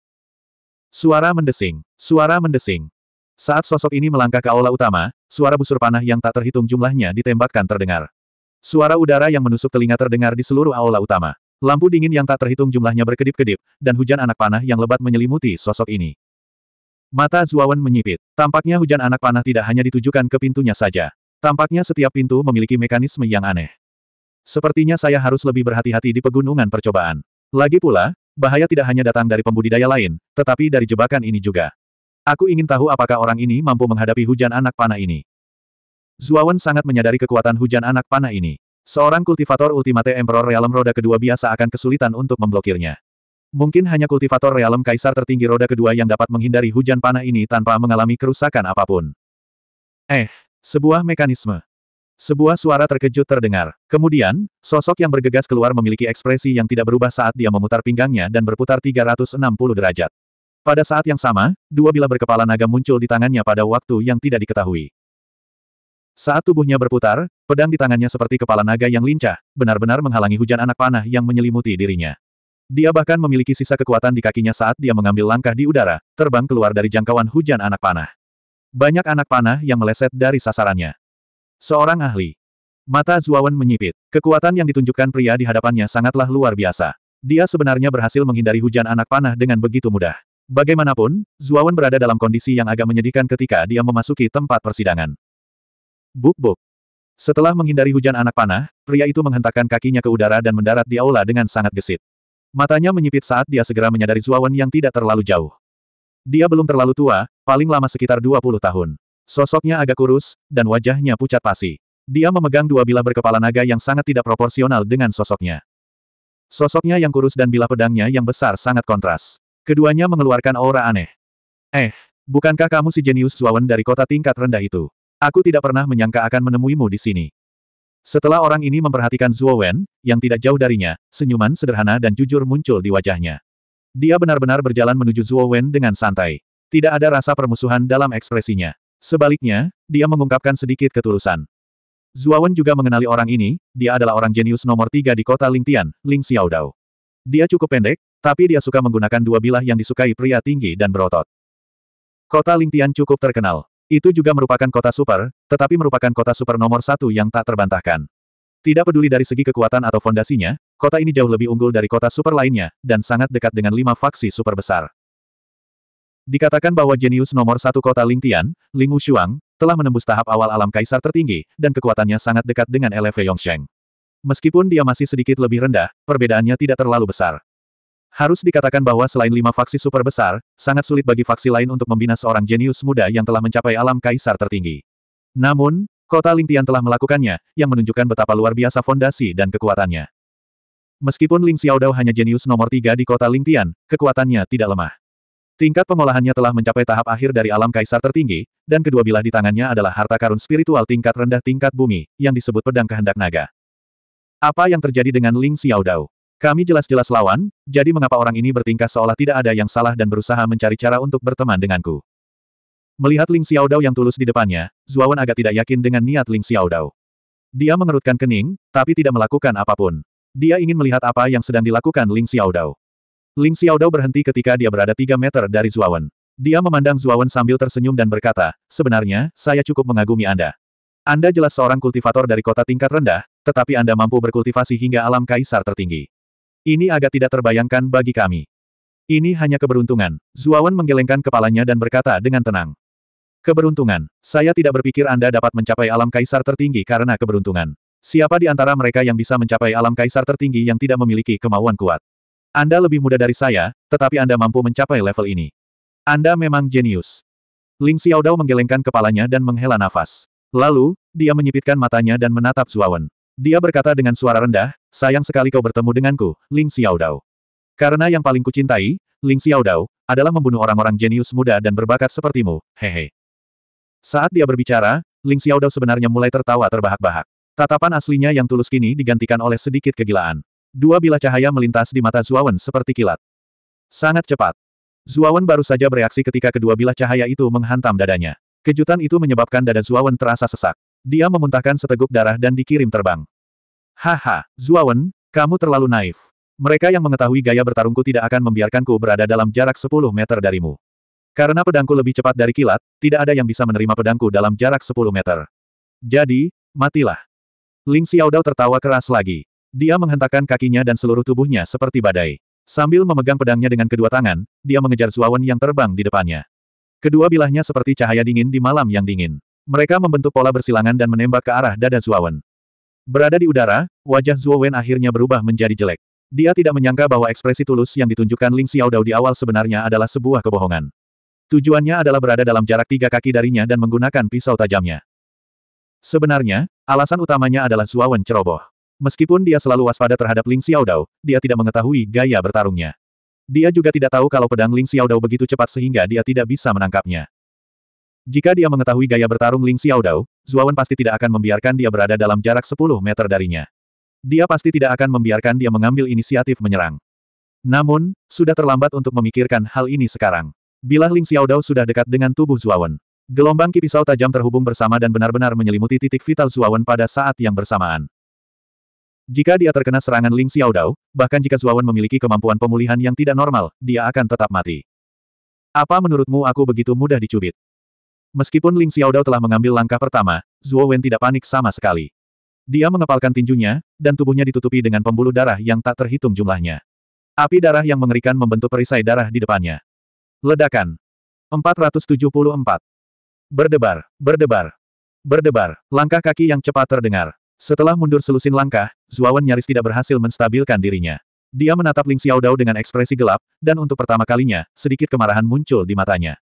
Suara mendesing, suara mendesing. Saat sosok ini melangkah ke aula utama, suara busur panah yang tak terhitung jumlahnya ditembakkan terdengar. Suara udara yang menusuk telinga terdengar di seluruh aula utama. Lampu dingin yang tak terhitung jumlahnya berkedip-kedip, dan hujan anak panah yang lebat menyelimuti sosok ini. Mata Zuawan menyipit. Tampaknya hujan anak panah tidak hanya ditujukan ke pintunya saja. Tampaknya setiap pintu memiliki mekanisme yang aneh. Sepertinya saya harus lebih berhati-hati di pegunungan percobaan. Lagi pula, bahaya tidak hanya datang dari pembudidaya lain, tetapi dari jebakan ini juga. Aku ingin tahu apakah orang ini mampu menghadapi hujan anak panah ini. Zuawan sangat menyadari kekuatan hujan anak panah ini. Seorang kultivator Ultimate Emperor Realm roda kedua biasa akan kesulitan untuk memblokirnya. Mungkin hanya kultivator Realm Kaisar tertinggi roda kedua yang dapat menghindari hujan panah ini tanpa mengalami kerusakan apapun. Eh, sebuah mekanisme. Sebuah suara terkejut terdengar. Kemudian, sosok yang bergegas keluar memiliki ekspresi yang tidak berubah saat dia memutar pinggangnya dan berputar 360 derajat. Pada saat yang sama, dua bila berkepala naga muncul di tangannya pada waktu yang tidak diketahui. Saat tubuhnya berputar, pedang di tangannya seperti kepala naga yang lincah, benar-benar menghalangi hujan anak panah yang menyelimuti dirinya. Dia bahkan memiliki sisa kekuatan di kakinya saat dia mengambil langkah di udara, terbang keluar dari jangkauan hujan anak panah. Banyak anak panah yang meleset dari sasarannya. Seorang ahli. Mata Zuawan menyipit. Kekuatan yang ditunjukkan pria di hadapannya sangatlah luar biasa. Dia sebenarnya berhasil menghindari hujan anak panah dengan begitu mudah. Bagaimanapun, Zuawan berada dalam kondisi yang agak menyedihkan ketika dia memasuki tempat persidangan. Buk-buk. Setelah menghindari hujan anak panah, pria itu menghentakkan kakinya ke udara dan mendarat di aula dengan sangat gesit. Matanya menyipit saat dia segera menyadari Zuawan yang tidak terlalu jauh. Dia belum terlalu tua, paling lama sekitar 20 tahun. Sosoknya agak kurus, dan wajahnya pucat pasi. Dia memegang dua bilah berkepala naga yang sangat tidak proporsional dengan sosoknya. Sosoknya yang kurus dan bilah pedangnya yang besar sangat kontras. Keduanya mengeluarkan aura aneh. Eh, bukankah kamu si jenius Zuawan dari kota tingkat rendah itu? Aku tidak pernah menyangka akan menemuimu di sini. Setelah orang ini memperhatikan Zuowen, yang tidak jauh darinya, senyuman sederhana dan jujur muncul di wajahnya. Dia benar-benar berjalan menuju Zuowen dengan santai. Tidak ada rasa permusuhan dalam ekspresinya. Sebaliknya, dia mengungkapkan sedikit ketulusan. Zuawan juga mengenali orang ini, dia adalah orang jenius nomor tiga di kota Lingtian, Ling Xiaodao. Dia cukup pendek, tapi dia suka menggunakan dua bilah yang disukai pria tinggi dan berotot. Kota Lingtian cukup terkenal. Itu juga merupakan kota super, tetapi merupakan kota super nomor satu yang tak terbantahkan. Tidak peduli dari segi kekuatan atau fondasinya, kota ini jauh lebih unggul dari kota super lainnya, dan sangat dekat dengan lima faksi super besar. Dikatakan bahwa jenius nomor satu kota Lingtian, Ling Wuxuang, telah menembus tahap awal alam kaisar tertinggi, dan kekuatannya sangat dekat dengan LV Yongsheng. Meskipun dia masih sedikit lebih rendah, perbedaannya tidak terlalu besar. Harus dikatakan bahwa selain lima faksi super besar, sangat sulit bagi faksi lain untuk membina seorang jenius muda yang telah mencapai alam kaisar tertinggi. Namun, kota Lingtian telah melakukannya, yang menunjukkan betapa luar biasa fondasi dan kekuatannya. Meskipun Ling Xiaodao hanya jenius nomor tiga di kota Lingtian, kekuatannya tidak lemah. Tingkat pengolahannya telah mencapai tahap akhir dari alam kaisar tertinggi, dan kedua bilah di tangannya adalah harta karun spiritual tingkat rendah tingkat bumi, yang disebut pedang kehendak naga. Apa yang terjadi dengan Ling Xiaodao? Kami jelas-jelas lawan, jadi mengapa orang ini bertingkah seolah tidak ada yang salah dan berusaha mencari cara untuk berteman denganku? Melihat Ling Xiaodao yang tulus di depannya, Zuawan agak tidak yakin dengan niat Ling Xiaodao. Dia mengerutkan kening, tapi tidak melakukan apapun. Dia ingin melihat apa yang sedang dilakukan Ling Xiaodao. Ling Xiaodao berhenti ketika dia berada tiga meter dari Zuawan. Dia memandang Zuawan sambil tersenyum dan berkata, sebenarnya, saya cukup mengagumi Anda. Anda jelas seorang kultivator dari kota tingkat rendah, tetapi Anda mampu berkultivasi hingga alam kaisar tertinggi. Ini agak tidak terbayangkan bagi kami. Ini hanya keberuntungan. Zuawan menggelengkan kepalanya dan berkata dengan tenang. Keberuntungan. Saya tidak berpikir Anda dapat mencapai alam kaisar tertinggi karena keberuntungan. Siapa di antara mereka yang bisa mencapai alam kaisar tertinggi yang tidak memiliki kemauan kuat? Anda lebih muda dari saya, tetapi Anda mampu mencapai level ini. Anda memang jenius. Ling Xiaodao menggelengkan kepalanya dan menghela nafas. Lalu, dia menyipitkan matanya dan menatap Zuawan. Dia berkata dengan suara rendah, sayang sekali kau bertemu denganku, Ling Xiaodao. Karena yang paling kucintai, Ling Xiaodao, adalah membunuh orang-orang jenius muda dan berbakat sepertimu, hehe. Saat dia berbicara, Ling Xiaodao sebenarnya mulai tertawa terbahak-bahak. Tatapan aslinya yang tulus kini digantikan oleh sedikit kegilaan. Dua bilah cahaya melintas di mata Zuawan seperti kilat. Sangat cepat. Zuawan baru saja bereaksi ketika kedua bilah cahaya itu menghantam dadanya. Kejutan itu menyebabkan dada Zuawan terasa sesak. Dia memuntahkan seteguk darah dan dikirim terbang. Haha, Zuawan, kamu terlalu naif. Mereka yang mengetahui gaya bertarungku tidak akan membiarkanku berada dalam jarak 10 meter darimu. Karena pedangku lebih cepat dari kilat, tidak ada yang bisa menerima pedangku dalam jarak 10 meter. Jadi, matilah. Ling Xiaodao tertawa keras lagi. Dia menghentakkan kakinya dan seluruh tubuhnya seperti badai. Sambil memegang pedangnya dengan kedua tangan, dia mengejar Zuawan yang terbang di depannya. Kedua bilahnya seperti cahaya dingin di malam yang dingin. Mereka membentuk pola bersilangan dan menembak ke arah dada Zuawan. Berada di udara, wajah Zuawan akhirnya berubah menjadi jelek. Dia tidak menyangka bahwa ekspresi tulus yang ditunjukkan Ling Xiaodao di awal sebenarnya adalah sebuah kebohongan. Tujuannya adalah berada dalam jarak tiga kaki darinya dan menggunakan pisau tajamnya. Sebenarnya, alasan utamanya adalah Zuawan ceroboh. Meskipun dia selalu waspada terhadap Ling Xiaodao, dia tidak mengetahui gaya bertarungnya. Dia juga tidak tahu kalau pedang Ling Xiaodao begitu cepat sehingga dia tidak bisa menangkapnya. Jika dia mengetahui gaya bertarung Ling Xiaodao, Zuawan pasti tidak akan membiarkan dia berada dalam jarak 10 meter darinya. Dia pasti tidak akan membiarkan dia mengambil inisiatif menyerang. Namun, sudah terlambat untuk memikirkan hal ini sekarang. Bila Ling Xiaodao sudah dekat dengan tubuh Zuawan, gelombang kipisau tajam terhubung bersama dan benar-benar menyelimuti titik vital Zuawan pada saat yang bersamaan. Jika dia terkena serangan Ling Xiaodao, bahkan jika Zuawan memiliki kemampuan pemulihan yang tidak normal, dia akan tetap mati. Apa menurutmu aku begitu mudah dicubit? Meskipun Ling Xiaodao telah mengambil langkah pertama, Zuo tidak panik sama sekali. Dia mengepalkan tinjunya, dan tubuhnya ditutupi dengan pembuluh darah yang tak terhitung jumlahnya. Api darah yang mengerikan membentuk perisai darah di depannya. Ledakan. 474. Berdebar, berdebar, berdebar, langkah kaki yang cepat terdengar. Setelah mundur selusin langkah, Zuawan nyaris tidak berhasil menstabilkan dirinya. Dia menatap Ling Xiaodao dengan ekspresi gelap, dan untuk pertama kalinya, sedikit kemarahan muncul di matanya.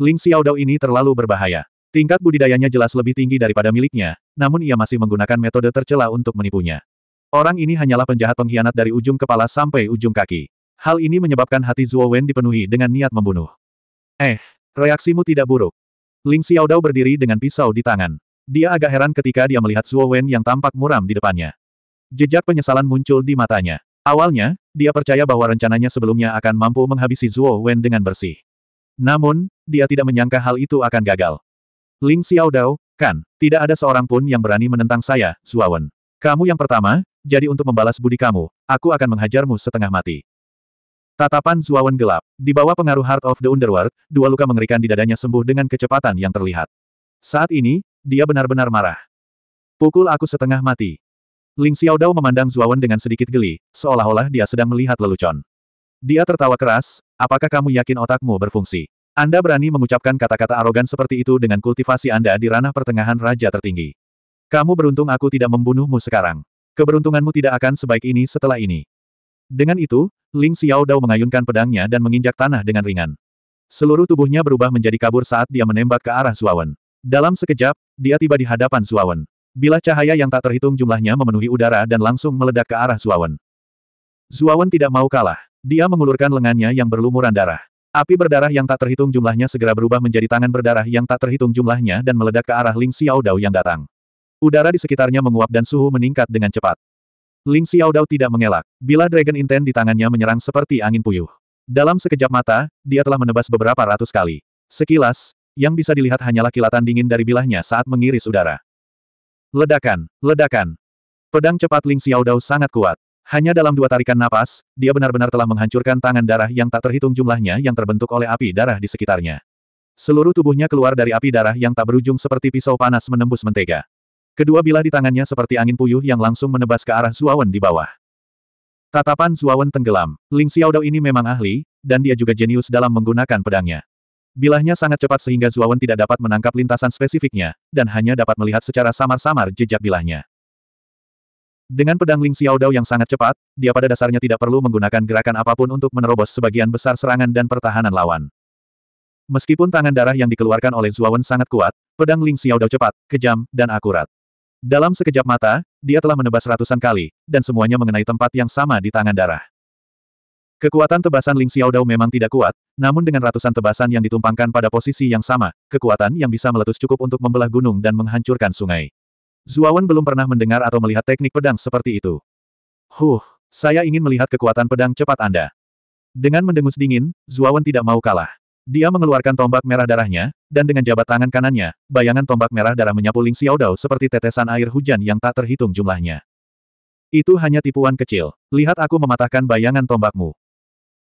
Ling Xiaodao ini terlalu berbahaya. Tingkat budidayanya jelas lebih tinggi daripada miliknya, namun ia masih menggunakan metode tercela untuk menipunya. Orang ini hanyalah penjahat pengkhianat dari ujung kepala sampai ujung kaki. Hal ini menyebabkan hati Zuo Wen dipenuhi dengan niat membunuh. Eh, reaksimu tidak buruk. Ling Xiaodao berdiri dengan pisau di tangan. Dia agak heran ketika dia melihat Zuo Wen yang tampak muram di depannya. Jejak penyesalan muncul di matanya. Awalnya, dia percaya bahwa rencananya sebelumnya akan mampu menghabisi Zuo Wen dengan bersih. Namun, dia tidak menyangka hal itu akan gagal. Ling Xiao Dao, kan, tidak ada seorang pun yang berani menentang saya, Zuo Wen. Kamu yang pertama, jadi untuk membalas budi kamu, aku akan menghajarmu setengah mati. Tatapan Zuo Wen gelap. Di bawah pengaruh Heart of the Underworld, dua luka mengerikan di dadanya sembuh dengan kecepatan yang terlihat. Saat ini, dia benar-benar marah. Pukul aku setengah mati. Ling Xiao Dao memandang Zuawan dengan sedikit geli, seolah-olah dia sedang melihat lelucon. Dia tertawa keras, apakah kamu yakin otakmu berfungsi? Anda berani mengucapkan kata-kata arogan seperti itu dengan kultivasi Anda di ranah pertengahan raja tertinggi. Kamu beruntung aku tidak membunuhmu sekarang. Keberuntunganmu tidak akan sebaik ini setelah ini. Dengan itu, Ling Xiao Dao mengayunkan pedangnya dan menginjak tanah dengan ringan. Seluruh tubuhnya berubah menjadi kabur saat dia menembak ke arah Zuawan. Dalam sekejap, dia tiba di hadapan Suawen. Bila cahaya yang tak terhitung jumlahnya memenuhi udara dan langsung meledak ke arah Suawen. Suawen tidak mau kalah. Dia mengulurkan lengannya yang berlumuran darah. Api berdarah yang tak terhitung jumlahnya segera berubah menjadi tangan berdarah yang tak terhitung jumlahnya dan meledak ke arah Ling Dao yang datang. Udara di sekitarnya menguap dan suhu meningkat dengan cepat. Ling Dao tidak mengelak. Bila Dragon Intent di tangannya menyerang seperti angin puyuh. Dalam sekejap mata, dia telah menebas beberapa ratus kali. Sekilas, yang bisa dilihat hanyalah kilatan dingin dari bilahnya saat mengiris udara. Ledakan, ledakan. Pedang cepat Ling Dao sangat kuat. Hanya dalam dua tarikan napas, dia benar-benar telah menghancurkan tangan darah yang tak terhitung jumlahnya yang terbentuk oleh api darah di sekitarnya. Seluruh tubuhnya keluar dari api darah yang tak berujung seperti pisau panas menembus mentega. Kedua bilah di tangannya seperti angin puyuh yang langsung menebas ke arah Zuawan di bawah. Tatapan Zuawan tenggelam. Ling Xiaodao ini memang ahli, dan dia juga jenius dalam menggunakan pedangnya. Bilahnya sangat cepat sehingga Zuawan tidak dapat menangkap lintasan spesifiknya, dan hanya dapat melihat secara samar-samar jejak bilahnya. Dengan pedang Ling Xiaodao yang sangat cepat, dia pada dasarnya tidak perlu menggunakan gerakan apapun untuk menerobos sebagian besar serangan dan pertahanan lawan. Meskipun tangan darah yang dikeluarkan oleh Zuawan sangat kuat, pedang Ling Xiaodao cepat, kejam, dan akurat. Dalam sekejap mata, dia telah menebas ratusan kali, dan semuanya mengenai tempat yang sama di tangan darah. Kekuatan tebasan Ling Xiaodao memang tidak kuat, namun dengan ratusan tebasan yang ditumpangkan pada posisi yang sama, kekuatan yang bisa meletus cukup untuk membelah gunung dan menghancurkan sungai. Zuawan belum pernah mendengar atau melihat teknik pedang seperti itu. Huh, saya ingin melihat kekuatan pedang cepat Anda. Dengan mendengus dingin, Zuawan tidak mau kalah. Dia mengeluarkan tombak merah darahnya, dan dengan jabat tangan kanannya, bayangan tombak merah darah menyapu Ling Xiaodao seperti tetesan air hujan yang tak terhitung jumlahnya. Itu hanya tipuan kecil. Lihat aku mematahkan bayangan tombakmu.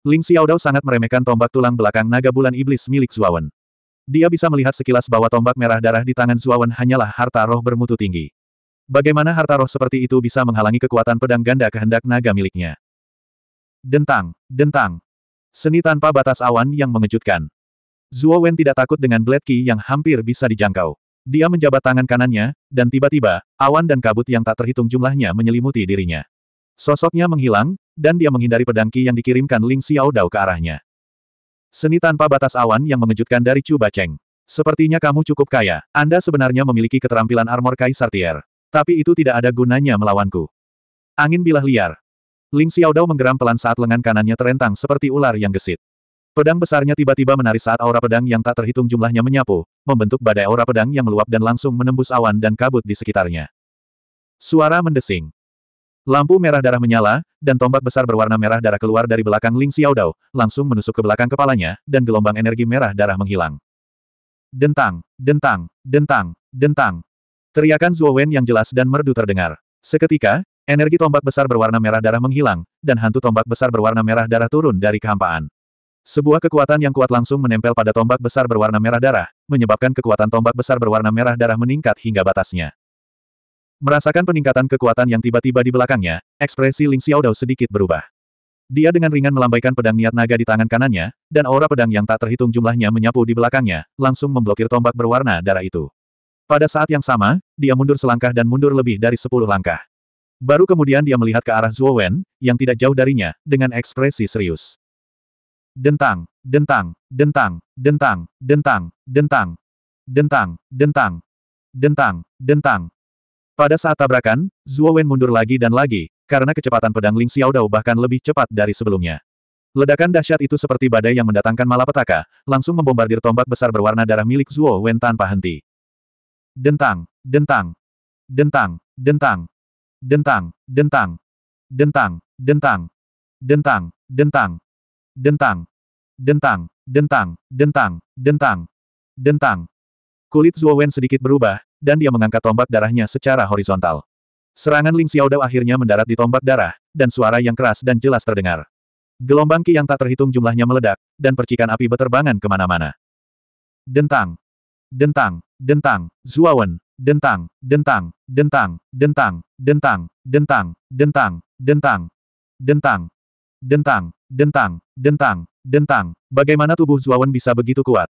Ling Xiaodao sangat meremehkan tombak tulang belakang naga bulan iblis milik Zuawan. Dia bisa melihat sekilas bahwa tombak merah darah di tangan Zuawan hanyalah harta roh bermutu tinggi. Bagaimana harta roh seperti itu bisa menghalangi kekuatan pedang ganda kehendak naga miliknya? Dentang, dentang. Seni tanpa batas awan yang mengejutkan. Zuo Wen tidak takut dengan Blade Ki yang hampir bisa dijangkau. Dia menjabat tangan kanannya, dan tiba-tiba, awan dan kabut yang tak terhitung jumlahnya menyelimuti dirinya. Sosoknya menghilang, dan dia menghindari pedang Qi yang dikirimkan Ling Xiao Dao ke arahnya. Seni tanpa batas awan yang mengejutkan dari Chu Baceng. Sepertinya kamu cukup kaya, Anda sebenarnya memiliki keterampilan armor kaisar Tier. Tapi itu tidak ada gunanya melawanku. Angin bilah liar. Ling Xiao Dao menggeram pelan saat lengan kanannya terentang seperti ular yang gesit. Pedang besarnya tiba-tiba menari saat aura pedang yang tak terhitung jumlahnya menyapu, membentuk badai aura pedang yang meluap dan langsung menembus awan dan kabut di sekitarnya. Suara mendesing. Lampu merah darah menyala, dan tombak besar berwarna merah darah keluar dari belakang Ling Xiaodao, langsung menusuk ke belakang kepalanya, dan gelombang energi merah darah menghilang. Dentang, dentang, dentang, dentang. Teriakan Zhuo Wen yang jelas dan merdu terdengar. Seketika, energi tombak besar berwarna merah darah menghilang, dan hantu tombak besar berwarna merah darah turun dari kehampaan. Sebuah kekuatan yang kuat langsung menempel pada tombak besar berwarna merah darah, menyebabkan kekuatan tombak besar berwarna merah darah meningkat hingga batasnya. Merasakan peningkatan kekuatan yang tiba-tiba di belakangnya, ekspresi Ling Xiao Dao sedikit berubah. Dia dengan ringan melambaikan pedang niat naga di tangan kanannya, dan aura pedang yang tak terhitung jumlahnya menyapu di belakangnya, langsung memblokir tombak berwarna darah itu. Pada saat yang sama, dia mundur selangkah dan mundur lebih dari sepuluh langkah. Baru kemudian dia melihat ke arah Zhuo Wen, yang tidak jauh darinya, dengan ekspresi serius. Dentang, dentang, dentang, dentang, dentang, dentang, dentang, dentang, dentang, dentang, pada saat tabrakan, Zhuo Wen mundur lagi dan lagi, karena kecepatan pedang Ling Xiao Dao bahkan lebih cepat dari sebelumnya. Ledakan dahsyat itu seperti badai yang mendatangkan malapetaka, langsung membombardir tombak besar berwarna darah milik Zhuo Wen tanpa henti. Dentang, dentang, dentang, dentang, dentang, dentang, dentang, dentang, dentang, dentang, dentang, dentang, dentang, dentang, dentang, dentang. Kulit Zhuo Wen sedikit berubah, dan dia mengangkat tombak darahnya secara horizontal. Serangan Ling Xiaodao akhirnya mendarat di tombak darah, dan suara yang keras dan jelas terdengar. Gelombang ki yang tak terhitung jumlahnya meledak, dan percikan api beterbangan kemana-mana. Dentang. Dentang. Dentang. Zuawan. Dentang. Dentang. Dentang. Dentang. Dentang. Dentang. Dentang. Dentang. Dentang. Dentang. Dentang. Dentang. Dentang. Bagaimana tubuh Zuawan bisa begitu kuat?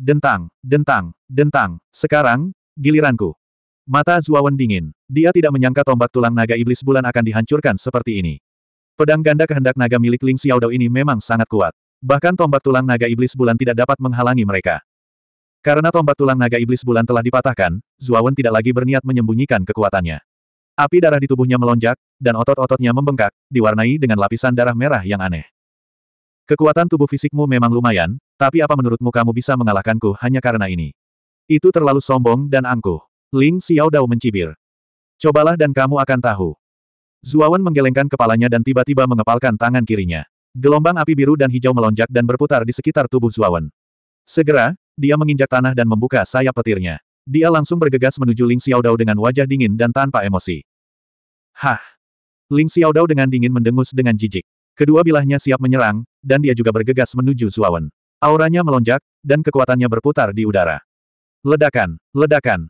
Dentang. Dentang. Dentang. Sekarang, Giliranku. Mata Zuawan dingin. Dia tidak menyangka tombak tulang naga iblis bulan akan dihancurkan seperti ini. Pedang ganda kehendak naga milik Ling Xiaodao ini memang sangat kuat. Bahkan tombak tulang naga iblis bulan tidak dapat menghalangi mereka. Karena tombak tulang naga iblis bulan telah dipatahkan, Zuawan tidak lagi berniat menyembunyikan kekuatannya. Api darah di tubuhnya melonjak, dan otot-ototnya membengkak, diwarnai dengan lapisan darah merah yang aneh. Kekuatan tubuh fisikmu memang lumayan, tapi apa menurutmu kamu bisa mengalahkanku hanya karena ini? Itu terlalu sombong dan angkuh. Ling Xiao Dao mencibir. Cobalah dan kamu akan tahu. Zuawan menggelengkan kepalanya dan tiba-tiba mengepalkan tangan kirinya. Gelombang api biru dan hijau melonjak dan berputar di sekitar tubuh Zuawan. Segera, dia menginjak tanah dan membuka sayap petirnya. Dia langsung bergegas menuju Ling Xiao Dao dengan wajah dingin dan tanpa emosi. Hah! Ling Xiao Dao dengan dingin mendengus dengan jijik. Kedua bilahnya siap menyerang, dan dia juga bergegas menuju Zuawan. Auranya melonjak, dan kekuatannya berputar di udara. Ledakan, ledakan,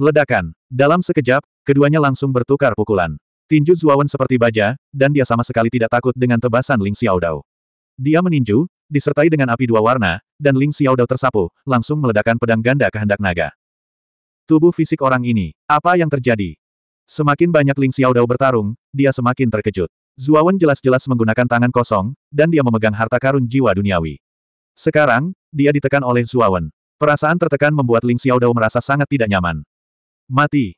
ledakan. Dalam sekejap, keduanya langsung bertukar pukulan. Tinju Zuawan seperti baja, dan dia sama sekali tidak takut dengan tebasan Ling Xiaodao. Dia meninju, disertai dengan api dua warna, dan Ling Xiaodao tersapu, langsung meledakkan pedang ganda kehendak naga. Tubuh fisik orang ini, apa yang terjadi? Semakin banyak Ling Xiaodao bertarung, dia semakin terkejut. Zuawan jelas-jelas menggunakan tangan kosong, dan dia memegang harta karun jiwa duniawi. Sekarang, dia ditekan oleh Zuawan. Perasaan tertekan membuat Ling Xiaodao merasa sangat tidak nyaman. Mati.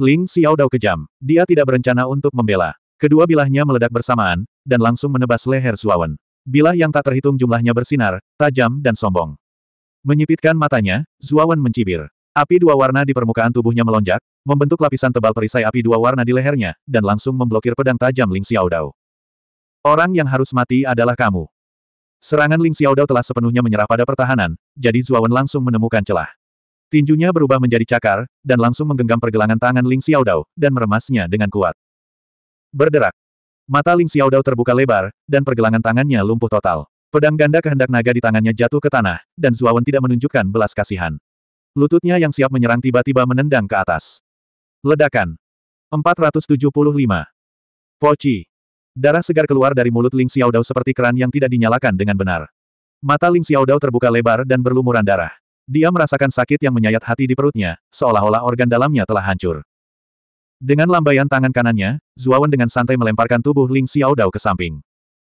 Ling Xiaodao kejam. Dia tidak berencana untuk membela. Kedua bilahnya meledak bersamaan, dan langsung menebas leher Suawen. Bilah yang tak terhitung jumlahnya bersinar, tajam dan sombong. Menyipitkan matanya, Zuawan mencibir. Api dua warna di permukaan tubuhnya melonjak, membentuk lapisan tebal perisai api dua warna di lehernya, dan langsung memblokir pedang tajam Ling Xiaodao. Orang yang harus mati adalah kamu. Serangan Ling Xiaodao telah sepenuhnya menyerah pada pertahanan, jadi Wen langsung menemukan celah. Tinjunya berubah menjadi cakar, dan langsung menggenggam pergelangan tangan Ling Xiaodao, dan meremasnya dengan kuat. Berderak. Mata Ling Xiaodao terbuka lebar, dan pergelangan tangannya lumpuh total. Pedang ganda kehendak naga di tangannya jatuh ke tanah, dan Wen tidak menunjukkan belas kasihan. Lututnya yang siap menyerang tiba-tiba menendang ke atas. Ledakan. 475. Poci. Darah segar keluar dari mulut Ling Xiaodao seperti keran yang tidak dinyalakan dengan benar. Mata Ling Xiaodao terbuka lebar dan berlumuran darah. Dia merasakan sakit yang menyayat hati di perutnya, seolah-olah organ dalamnya telah hancur. Dengan lambaian tangan kanannya, Zuawan dengan santai melemparkan tubuh Ling Xiaodao ke samping.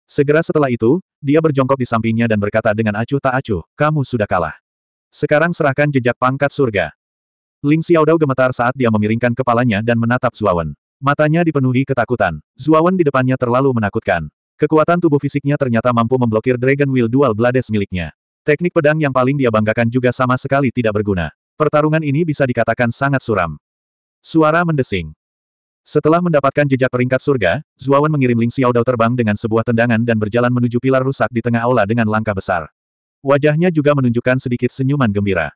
Segera setelah itu, dia berjongkok di sampingnya dan berkata dengan acuh tak acuh, kamu sudah kalah. Sekarang serahkan jejak pangkat surga. Ling Xiaodao gemetar saat dia memiringkan kepalanya dan menatap Zuawan. Matanya dipenuhi ketakutan. Zuawan di depannya terlalu menakutkan. Kekuatan tubuh fisiknya ternyata mampu memblokir Dragon Wheel Dual Blades miliknya. Teknik pedang yang paling dia banggakan juga sama sekali tidak berguna. Pertarungan ini bisa dikatakan sangat suram. Suara mendesing. Setelah mendapatkan jejak peringkat surga, Zuawan mengirim Ling Xiao Dao terbang dengan sebuah tendangan dan berjalan menuju pilar rusak di tengah aula dengan langkah besar. Wajahnya juga menunjukkan sedikit senyuman gembira.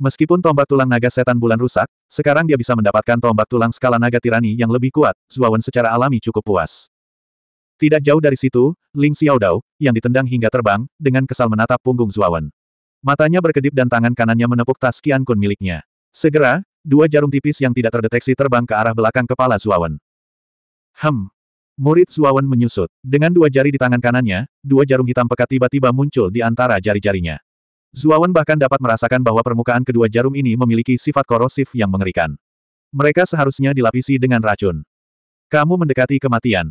Meskipun tombak tulang naga setan bulan rusak, sekarang dia bisa mendapatkan tombak tulang skala naga tirani yang lebih kuat, Zuawan secara alami cukup puas. Tidak jauh dari situ, Ling Xiaodao, yang ditendang hingga terbang, dengan kesal menatap punggung Zuawan. Matanya berkedip dan tangan kanannya menepuk tas Qian Kun miliknya. Segera, dua jarum tipis yang tidak terdeteksi terbang ke arah belakang kepala Zuawan. Hem. Murid Zuawan menyusut. Dengan dua jari di tangan kanannya, dua jarum hitam pekat tiba-tiba muncul di antara jari-jarinya. Zuawan bahkan dapat merasakan bahwa permukaan kedua jarum ini memiliki sifat korosif yang mengerikan. Mereka seharusnya dilapisi dengan racun. Kamu mendekati kematian.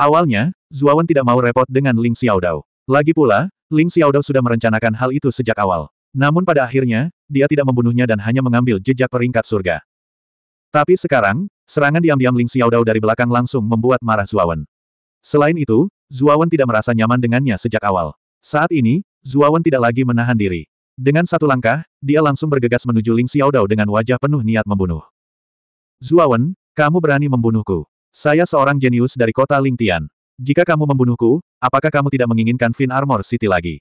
Awalnya, Zuawan tidak mau repot dengan Ling Xiaodao. Lagi pula, Ling Xiaodao sudah merencanakan hal itu sejak awal. Namun pada akhirnya, dia tidak membunuhnya dan hanya mengambil jejak peringkat surga. Tapi sekarang, serangan diam-diam Ling Xiaodao dari belakang langsung membuat marah Zuawan. Selain itu, Zuawan tidak merasa nyaman dengannya sejak awal. Saat ini, Zuawan tidak lagi menahan diri. Dengan satu langkah, dia langsung bergegas menuju Ling Xiaodao dengan wajah penuh niat membunuh. Zuawan, kamu berani membunuhku. Saya seorang jenius dari kota Lingtian. Jika kamu membunuhku, apakah kamu tidak menginginkan Fin Armor City lagi?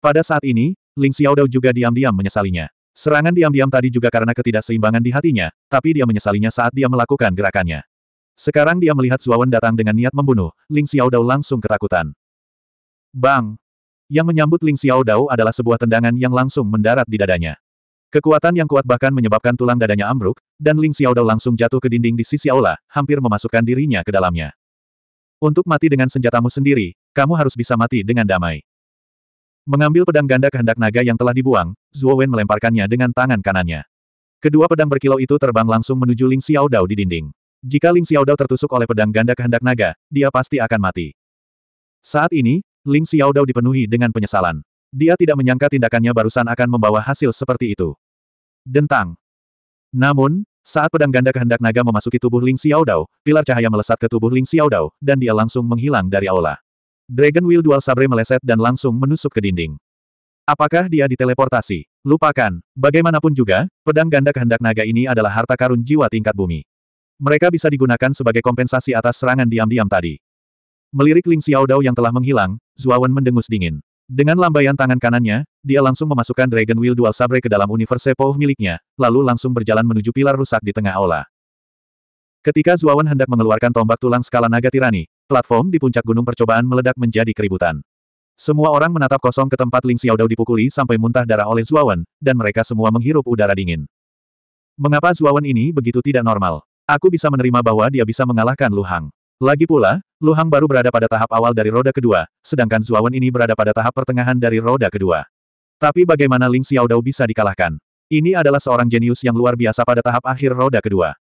Pada saat ini, Ling Xiaodao juga diam-diam menyesalinya. Serangan diam-diam tadi juga karena ketidakseimbangan di hatinya, tapi dia menyesalinya saat dia melakukan gerakannya. Sekarang dia melihat Zuawan datang dengan niat membunuh, Ling Xiaodao langsung ketakutan. Bang! Yang menyambut Ling Xiao Dao adalah sebuah tendangan yang langsung mendarat di dadanya. Kekuatan yang kuat bahkan menyebabkan tulang dadanya ambruk, dan Ling Xiao Dao langsung jatuh ke dinding di sisi aula, hampir memasukkan dirinya ke dalamnya. Untuk mati dengan senjatamu sendiri, kamu harus bisa mati dengan damai. Mengambil pedang ganda kehendak naga yang telah dibuang, Zhuo Wen melemparkannya dengan tangan kanannya. Kedua pedang berkilau itu terbang langsung menuju Ling Xiao Dao di dinding. Jika Ling Xiao Dao tertusuk oleh pedang ganda kehendak naga, dia pasti akan mati. Saat ini, Ling Xiaodao dipenuhi dengan penyesalan. Dia tidak menyangka tindakannya barusan akan membawa hasil seperti itu. Dentang. Namun, saat pedang ganda kehendak naga memasuki tubuh Ling Xiaodao, pilar cahaya melesat ke tubuh Ling Xiaodao, dan dia langsung menghilang dari aula. Dragon Wheel Dual Sabre meleset dan langsung menusuk ke dinding. Apakah dia diteleportasi? Lupakan, bagaimanapun juga, pedang ganda kehendak naga ini adalah harta karun jiwa tingkat bumi. Mereka bisa digunakan sebagai kompensasi atas serangan diam-diam tadi. Melirik Ling Xiaodao yang telah menghilang, Zuawan mendengus dingin. Dengan lambaian tangan kanannya, dia langsung memasukkan Dragon Wheel Dual Sabre ke dalam universe Pouh miliknya, lalu langsung berjalan menuju pilar rusak di tengah aula. Ketika Zuawan hendak mengeluarkan tombak tulang skala naga tirani, platform di puncak gunung percobaan meledak menjadi keributan. Semua orang menatap kosong ke tempat Ling Xiaodao dipukuli sampai muntah darah oleh Zuawan, dan mereka semua menghirup udara dingin. Mengapa Zuawan ini begitu tidak normal? Aku bisa menerima bahwa dia bisa mengalahkan Lu Hang. Lagi pula, Luhang baru berada pada tahap awal dari roda kedua, sedangkan Zuawan ini berada pada tahap pertengahan dari roda kedua. Tapi bagaimana Ling Xiaodao bisa dikalahkan? Ini adalah seorang jenius yang luar biasa pada tahap akhir roda kedua.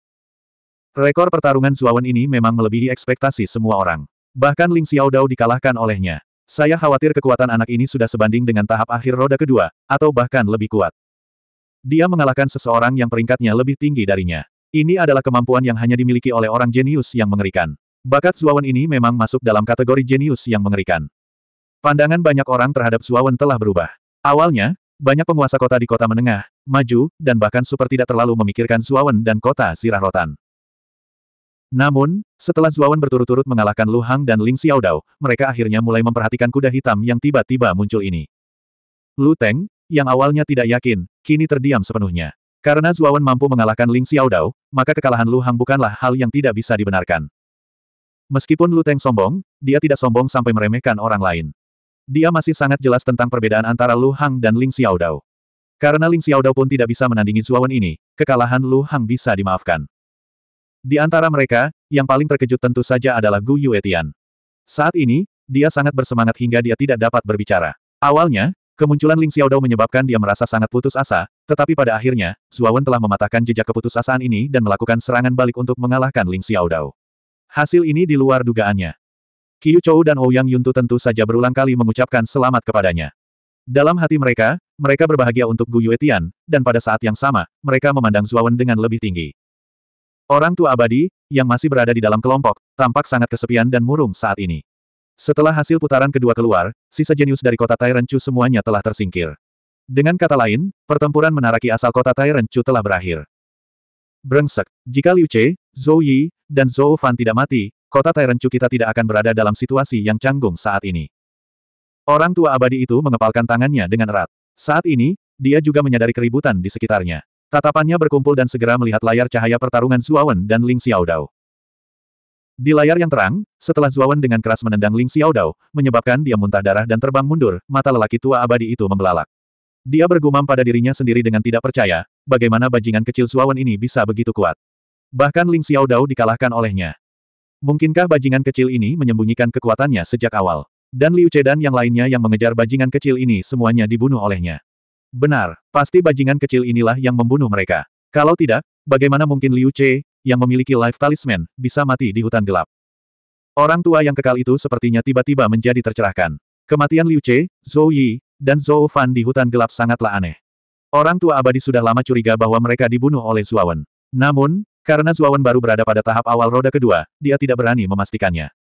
Rekor pertarungan Zuawan ini memang melebihi ekspektasi semua orang. Bahkan Ling Xiaodao dikalahkan olehnya. Saya khawatir kekuatan anak ini sudah sebanding dengan tahap akhir roda kedua, atau bahkan lebih kuat. Dia mengalahkan seseorang yang peringkatnya lebih tinggi darinya. Ini adalah kemampuan yang hanya dimiliki oleh orang jenius yang mengerikan. Bakat Suawen ini memang masuk dalam kategori jenius yang mengerikan. Pandangan banyak orang terhadap Suawen telah berubah. Awalnya, banyak penguasa kota di kota menengah, maju, dan bahkan super tidak terlalu memikirkan Suawen dan kota Sirah Rotan. Namun, setelah Zuawan berturut-turut mengalahkan Lu Hang dan Ling Xiaodao, mereka akhirnya mulai memperhatikan kuda hitam yang tiba-tiba muncul ini. Lu Teng, yang awalnya tidak yakin, kini terdiam sepenuhnya. Karena Zuawan mampu mengalahkan Ling Xiaodao, maka kekalahan Lu Hang bukanlah hal yang tidak bisa dibenarkan. Meskipun Lu Teng sombong, dia tidak sombong sampai meremehkan orang lain. Dia masih sangat jelas tentang perbedaan antara Lu Hang dan Ling Xiaodao. Karena Ling Xiaodao pun tidak bisa menandingi Zuawan ini, kekalahan Lu Hang bisa dimaafkan. Di antara mereka, yang paling terkejut tentu saja adalah Gu Yuetian. Saat ini, dia sangat bersemangat hingga dia tidak dapat berbicara. Awalnya, kemunculan Ling Xiaodao menyebabkan dia merasa sangat putus asa, tetapi pada akhirnya, Zuawan telah mematahkan jejak keputusasaan ini dan melakukan serangan balik untuk mengalahkan Ling Xiaodao. Hasil ini di luar dugaannya. Qiu Chou dan Ouyang Yuntu tentu saja berulang kali mengucapkan selamat kepadanya. Dalam hati mereka, mereka berbahagia untuk Gu Yuetian, dan pada saat yang sama, mereka memandang Zuawan dengan lebih tinggi. Orang tua abadi, yang masih berada di dalam kelompok, tampak sangat kesepian dan murung saat ini. Setelah hasil putaran kedua keluar, sisa jenius dari kota Tairenchu semuanya telah tersingkir. Dengan kata lain, pertempuran menaraki asal kota Tairenchu telah berakhir. Brengsek, jika Liu Che, Zhou Yi, dan Zhou Fan tidak mati, kota Tairencu kita tidak akan berada dalam situasi yang canggung saat ini. Orang tua abadi itu mengepalkan tangannya dengan erat. Saat ini, dia juga menyadari keributan di sekitarnya. Tatapannya berkumpul dan segera melihat layar cahaya pertarungan Zuawan dan Ling Xiaodao. Di layar yang terang, setelah Zuawan dengan keras menendang Ling Xiaodao, menyebabkan dia muntah darah dan terbang mundur, mata lelaki tua abadi itu membelalak. Dia bergumam pada dirinya sendiri dengan tidak percaya, bagaimana bajingan kecil Zuawan ini bisa begitu kuat. Bahkan Ling Xiao Dao dikalahkan olehnya. Mungkinkah bajingan kecil ini menyembunyikan kekuatannya sejak awal? Dan Liu Cedan yang lainnya yang mengejar bajingan kecil ini semuanya dibunuh olehnya. Benar, pasti bajingan kecil inilah yang membunuh mereka. Kalau tidak, bagaimana mungkin Liu Che, yang memiliki life talisman, bisa mati di hutan gelap? Orang tua yang kekal itu sepertinya tiba-tiba menjadi tercerahkan. Kematian Liu Che, Zhou Yi, dan Zhou Fan di hutan gelap sangatlah aneh. Orang tua abadi sudah lama curiga bahwa mereka dibunuh oleh Zuawan. Namun, karena Zuawan baru berada pada tahap awal roda kedua, dia tidak berani memastikannya.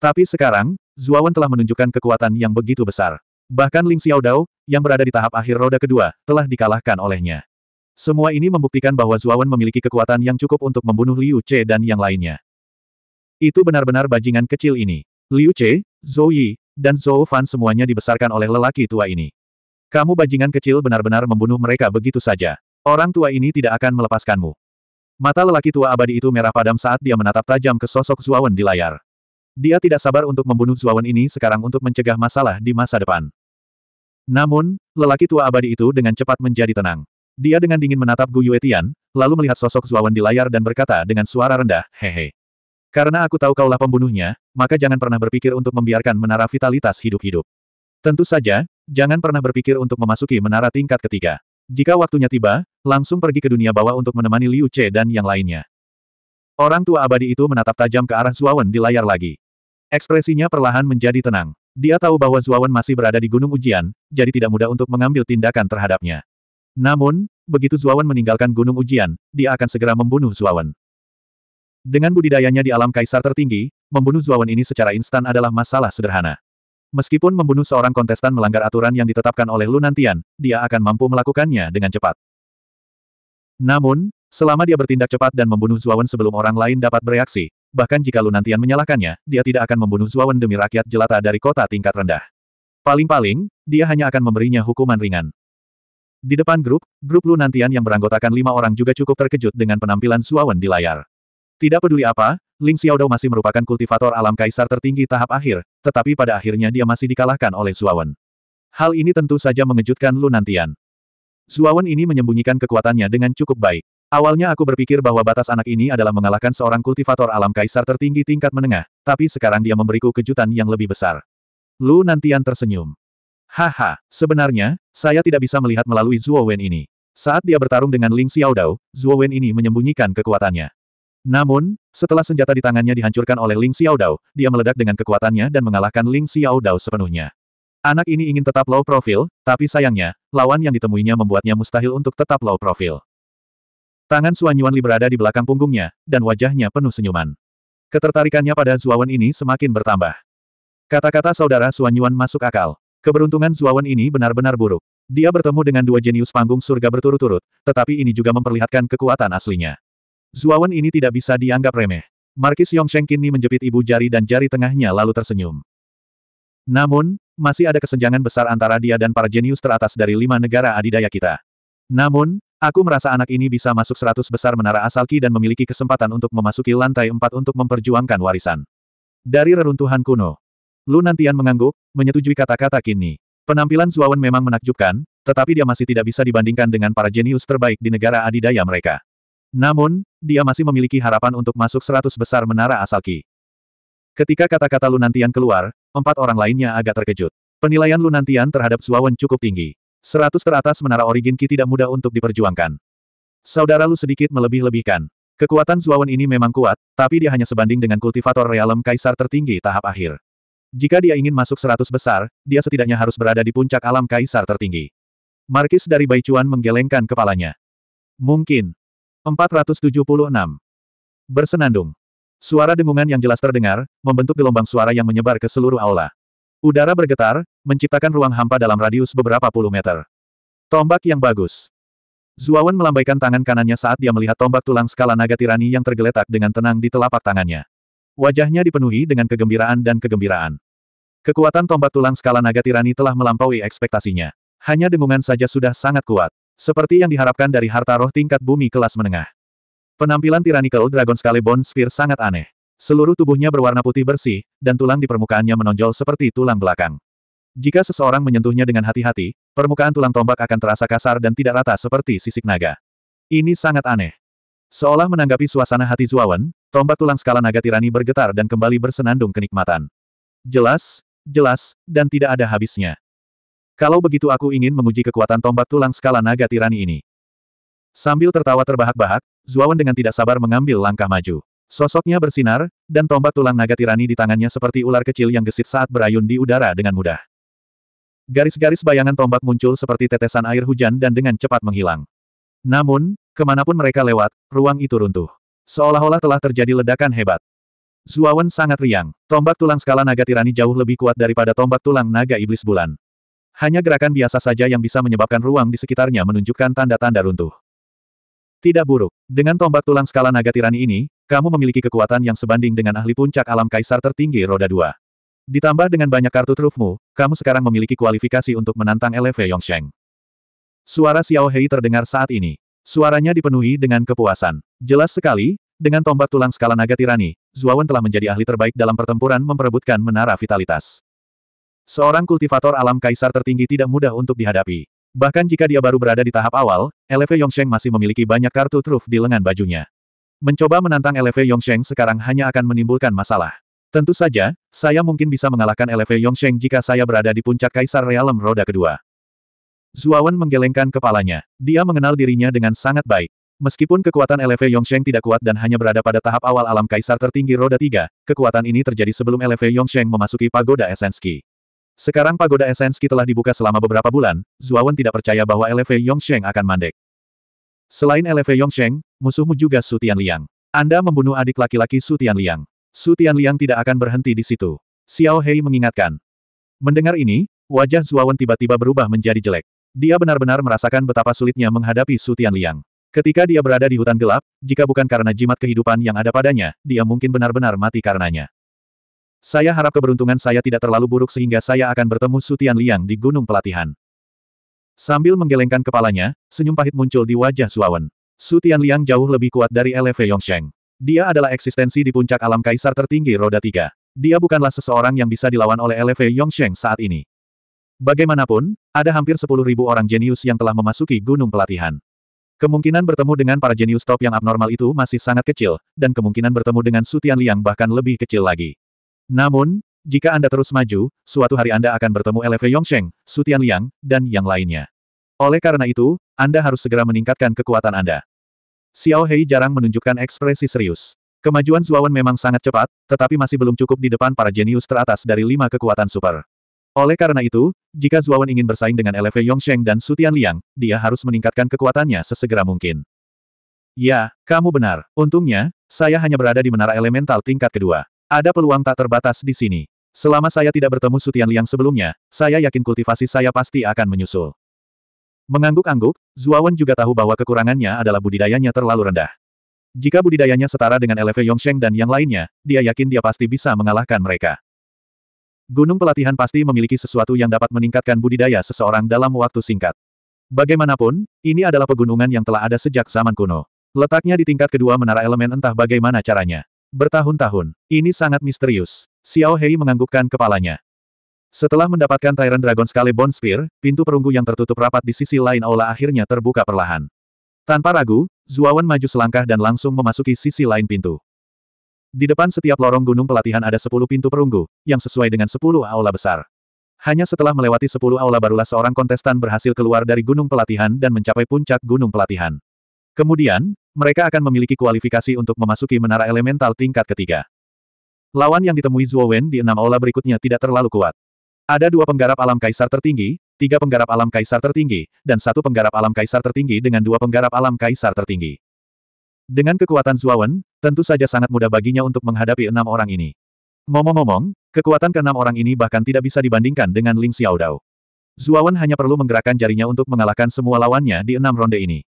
Tapi sekarang, Zuawan telah menunjukkan kekuatan yang begitu besar. Bahkan Ling Xiao Dao, yang berada di tahap akhir roda kedua, telah dikalahkan olehnya. Semua ini membuktikan bahwa Zuawan memiliki kekuatan yang cukup untuk membunuh Liu Che dan yang lainnya. Itu benar-benar bajingan kecil ini. Liu Che, Zhou Yi, dan Zhou Fan semuanya dibesarkan oleh lelaki tua ini. Kamu bajingan kecil benar-benar membunuh mereka begitu saja. Orang tua ini tidak akan melepaskanmu. Mata lelaki tua abadi itu merah padam saat dia menatap tajam ke sosok Zuawan di layar. Dia tidak sabar untuk membunuh Zuawan ini sekarang untuk mencegah masalah di masa depan. Namun, lelaki tua abadi itu dengan cepat menjadi tenang. Dia dengan dingin menatap Gu Yuetian, lalu melihat sosok Zuawan di layar dan berkata dengan suara rendah, hehe. Karena aku tahu kaulah pembunuhnya, maka jangan pernah berpikir untuk membiarkan menara vitalitas hidup-hidup. Tentu saja, jangan pernah berpikir untuk memasuki menara tingkat ketiga. Jika waktunya tiba, langsung pergi ke dunia bawah untuk menemani Liu Che dan yang lainnya. Orang tua abadi itu menatap tajam ke arah Zuawan di layar lagi. Ekspresinya perlahan menjadi tenang. Dia tahu bahwa Zuawan masih berada di gunung ujian, jadi tidak mudah untuk mengambil tindakan terhadapnya. Namun, begitu Zuawan meninggalkan gunung ujian, dia akan segera membunuh Zuawan. Dengan budidayanya di alam kaisar tertinggi, membunuh Zuawan ini secara instan adalah masalah sederhana. Meskipun membunuh seorang kontestan melanggar aturan yang ditetapkan oleh Lunantian, dia akan mampu melakukannya dengan cepat. Namun, selama dia bertindak cepat dan membunuh Zuawan sebelum orang lain dapat bereaksi, bahkan jika Lunantian menyalahkannya, dia tidak akan membunuh Zuawan demi rakyat jelata dari kota tingkat rendah. Paling-paling, dia hanya akan memberinya hukuman ringan. Di depan grup, grup Lunantian yang beranggotakan lima orang juga cukup terkejut dengan penampilan Zuawan di layar. Tidak peduli apa, Ling Xiaodao masih merupakan kultivator alam kaisar tertinggi tahap akhir, tetapi pada akhirnya dia masih dikalahkan oleh Zuawan. Hal ini tentu saja mengejutkan Lu Nantian. Zuawan ini menyembunyikan kekuatannya dengan cukup baik. Awalnya aku berpikir bahwa batas anak ini adalah mengalahkan seorang kultivator alam kaisar tertinggi tingkat menengah, tapi sekarang dia memberiku kejutan yang lebih besar. Lu Nantian tersenyum. Haha, sebenarnya, saya tidak bisa melihat melalui Zuo ini. Saat dia bertarung dengan Ling Xiaodao, Zuo ini menyembunyikan kekuatannya. Namun, setelah senjata di tangannya dihancurkan oleh Ling Xiaodao, dia meledak dengan kekuatannya dan mengalahkan Ling Xiaodao sepenuhnya. Anak ini ingin tetap low profil, tapi sayangnya, lawan yang ditemuinya membuatnya mustahil untuk tetap low profil. Tangan Suan Yuanli berada di belakang punggungnya, dan wajahnya penuh senyuman. Ketertarikannya pada Zuawan ini semakin bertambah. Kata-kata saudara Suan Yuan masuk akal. Keberuntungan Zuawan ini benar-benar buruk. Dia bertemu dengan dua jenius panggung surga berturut-turut, tetapi ini juga memperlihatkan kekuatan aslinya. Zuawan ini tidak bisa dianggap remeh. Markis Yongsheng kini menjepit ibu jari dan jari tengahnya lalu tersenyum. Namun, masih ada kesenjangan besar antara dia dan para jenius teratas dari lima negara adidaya kita. Namun, aku merasa anak ini bisa masuk seratus besar menara asal Ki dan memiliki kesempatan untuk memasuki lantai empat untuk memperjuangkan warisan. Dari reruntuhan kuno, Lu Nantian mengangguk, menyetujui kata-kata Kini. Penampilan Zuawan memang menakjubkan, tetapi dia masih tidak bisa dibandingkan dengan para jenius terbaik di negara adidaya mereka. Namun, dia masih memiliki harapan untuk masuk seratus besar menara asal Ki. Ketika kata-kata Lunantian keluar, empat orang lainnya agak terkejut. Penilaian Lunantian terhadap Zuawan cukup tinggi. Seratus teratas menara origin Ki tidak mudah untuk diperjuangkan. Saudara Lu sedikit melebih-lebihkan. Kekuatan Zuawan ini memang kuat, tapi dia hanya sebanding dengan kultivator realem kaisar tertinggi tahap akhir. Jika dia ingin masuk seratus besar, dia setidaknya harus berada di puncak alam kaisar tertinggi. Markis dari Baicuan menggelengkan kepalanya. Mungkin, 476. Bersenandung. Suara dengungan yang jelas terdengar, membentuk gelombang suara yang menyebar ke seluruh aula. Udara bergetar, menciptakan ruang hampa dalam radius beberapa puluh meter. Tombak yang bagus. Zuawan melambaikan tangan kanannya saat dia melihat tombak tulang skala naga tirani yang tergeletak dengan tenang di telapak tangannya. Wajahnya dipenuhi dengan kegembiraan dan kegembiraan. Kekuatan tombak tulang skala naga tirani telah melampaui ekspektasinya. Hanya dengungan saja sudah sangat kuat. Seperti yang diharapkan dari harta roh tingkat bumi kelas menengah. Penampilan Tyrannical Dragon bone sphere sangat aneh. Seluruh tubuhnya berwarna putih bersih, dan tulang di permukaannya menonjol seperti tulang belakang. Jika seseorang menyentuhnya dengan hati-hati, permukaan tulang tombak akan terasa kasar dan tidak rata seperti sisik naga. Ini sangat aneh. Seolah menanggapi suasana hati Zuawan, tombak tulang skala naga tirani bergetar dan kembali bersenandung kenikmatan. Jelas, jelas, dan tidak ada habisnya. Kalau begitu aku ingin menguji kekuatan tombak tulang skala naga tirani ini. Sambil tertawa terbahak-bahak, Zuawan dengan tidak sabar mengambil langkah maju. Sosoknya bersinar, dan tombak tulang naga tirani di tangannya seperti ular kecil yang gesit saat berayun di udara dengan mudah. Garis-garis bayangan tombak muncul seperti tetesan air hujan dan dengan cepat menghilang. Namun, kemanapun mereka lewat, ruang itu runtuh. Seolah-olah telah terjadi ledakan hebat. Zuawan sangat riang. Tombak tulang skala naga tirani jauh lebih kuat daripada tombak tulang naga iblis bulan. Hanya gerakan biasa saja yang bisa menyebabkan ruang di sekitarnya menunjukkan tanda-tanda runtuh. Tidak buruk. Dengan tombak tulang skala naga tirani ini, kamu memiliki kekuatan yang sebanding dengan ahli puncak alam kaisar tertinggi roda dua. Ditambah dengan banyak kartu trufmu, kamu sekarang memiliki kualifikasi untuk menantang Eleve Yongsheng. Suara Xiao Hei terdengar saat ini. Suaranya dipenuhi dengan kepuasan. Jelas sekali, dengan tombak tulang skala naga tirani, Zuawan telah menjadi ahli terbaik dalam pertempuran memperebutkan menara vitalitas. Seorang kultivator alam kaisar tertinggi tidak mudah untuk dihadapi. Bahkan jika dia baru berada di tahap awal, LV Yongsheng masih memiliki banyak kartu truf di lengan bajunya. Mencoba menantang LV Yongsheng sekarang hanya akan menimbulkan masalah. Tentu saja, saya mungkin bisa mengalahkan LV Yongsheng jika saya berada di puncak Kaisar Realem Roda Kedua. Zuawan menggelengkan kepalanya. Dia mengenal dirinya dengan sangat baik. Meskipun kekuatan LV Yongsheng tidak kuat dan hanya berada pada tahap awal alam Kaisar tertinggi Roda Tiga, kekuatan ini terjadi sebelum LV Yongsheng memasuki pagoda Esenski. Sekarang pagoda Esenski telah dibuka selama beberapa bulan, Zuawan tidak percaya bahwa LV Yongsheng akan mandek. Selain LV Yongsheng, musuhmu juga Su Tianliang. Anda membunuh adik laki-laki Su Tianliang. Su Tianliang tidak akan berhenti di situ. Xiao Hei mengingatkan. Mendengar ini, wajah Zuawan tiba-tiba berubah menjadi jelek. Dia benar-benar merasakan betapa sulitnya menghadapi Su Tianliang. Ketika dia berada di hutan gelap, jika bukan karena jimat kehidupan yang ada padanya, dia mungkin benar-benar mati karenanya. Saya harap keberuntungan saya tidak terlalu buruk sehingga saya akan bertemu Sutian Liang di Gunung Pelatihan. Sambil menggelengkan kepalanya, senyum pahit muncul di wajah Suawen. Sutian Liang jauh lebih kuat dari LV Yongsheng. Dia adalah eksistensi di puncak alam kaisar tertinggi roda tiga. Dia bukanlah seseorang yang bisa dilawan oleh LV Yongsheng saat ini. Bagaimanapun, ada hampir 10.000 orang jenius yang telah memasuki gunung pelatihan. Kemungkinan bertemu dengan para jenius top yang abnormal itu masih sangat kecil, dan kemungkinan bertemu dengan Sutian Liang bahkan lebih kecil lagi. Namun, jika Anda terus maju, suatu hari Anda akan bertemu LV Yongsheng, Sutian Liang, dan yang lainnya. Oleh karena itu, Anda harus segera meningkatkan kekuatan Anda. Xiao Hei jarang menunjukkan ekspresi serius. Kemajuan Zuawan memang sangat cepat, tetapi masih belum cukup di depan para jenius teratas dari lima kekuatan super. Oleh karena itu, jika Zuawan ingin bersaing dengan LV Yongsheng dan Sutian Liang, dia harus meningkatkan kekuatannya sesegera mungkin. Ya, kamu benar. Untungnya, saya hanya berada di menara elemental tingkat kedua. Ada peluang tak terbatas di sini. Selama saya tidak bertemu Sutian Liang sebelumnya, saya yakin kultivasi saya pasti akan menyusul. Mengangguk-angguk, Zuawan juga tahu bahwa kekurangannya adalah budidayanya terlalu rendah. Jika budidayanya setara dengan Eleve Yongsheng dan yang lainnya, dia yakin dia pasti bisa mengalahkan mereka. Gunung pelatihan pasti memiliki sesuatu yang dapat meningkatkan budidaya seseorang dalam waktu singkat. Bagaimanapun, ini adalah pegunungan yang telah ada sejak zaman kuno. Letaknya di tingkat kedua menara elemen entah bagaimana caranya. Bertahun-tahun, ini sangat misterius. Xiao Hei menganggukkan kepalanya. Setelah mendapatkan Tyrant Dragon Scale Bone Spear, pintu perunggu yang tertutup rapat di sisi lain aula akhirnya terbuka perlahan. Tanpa ragu, Zuawan maju selangkah dan langsung memasuki sisi lain pintu. Di depan setiap lorong gunung pelatihan ada sepuluh pintu perunggu, yang sesuai dengan sepuluh aula besar. Hanya setelah melewati sepuluh aula barulah seorang kontestan berhasil keluar dari gunung pelatihan dan mencapai puncak gunung pelatihan. Kemudian, mereka akan memiliki kualifikasi untuk memasuki menara elemental tingkat ketiga. Lawan yang ditemui Zhuo Wen di enam aula berikutnya tidak terlalu kuat. Ada dua penggarap alam kaisar tertinggi, tiga penggarap alam kaisar tertinggi, dan satu penggarap alam kaisar tertinggi dengan dua penggarap alam kaisar tertinggi. Dengan kekuatan Zhuo Wen, tentu saja sangat mudah baginya untuk menghadapi enam orang ini. Ngomong-ngomong, kekuatan keenam orang ini bahkan tidak bisa dibandingkan dengan Ling Xiaodao. Wen hanya perlu menggerakkan jarinya untuk mengalahkan semua lawannya di enam ronde ini.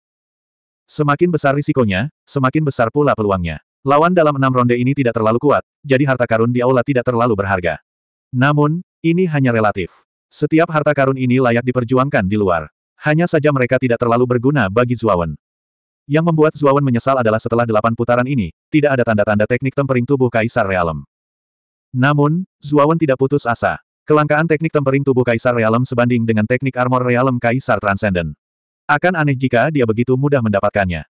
Semakin besar risikonya, semakin besar pula peluangnya. Lawan dalam enam ronde ini tidak terlalu kuat, jadi harta karun di aula tidak terlalu berharga. Namun, ini hanya relatif. Setiap harta karun ini layak diperjuangkan di luar. Hanya saja mereka tidak terlalu berguna bagi Zuawan. Yang membuat Zuawan menyesal adalah setelah delapan putaran ini, tidak ada tanda-tanda teknik tempering tubuh Kaisar Realem. Namun, Zuawan tidak putus asa. Kelangkaan teknik tempering tubuh Kaisar Realem sebanding dengan teknik armor Realem Kaisar Transcendent. Akan aneh jika dia begitu mudah mendapatkannya.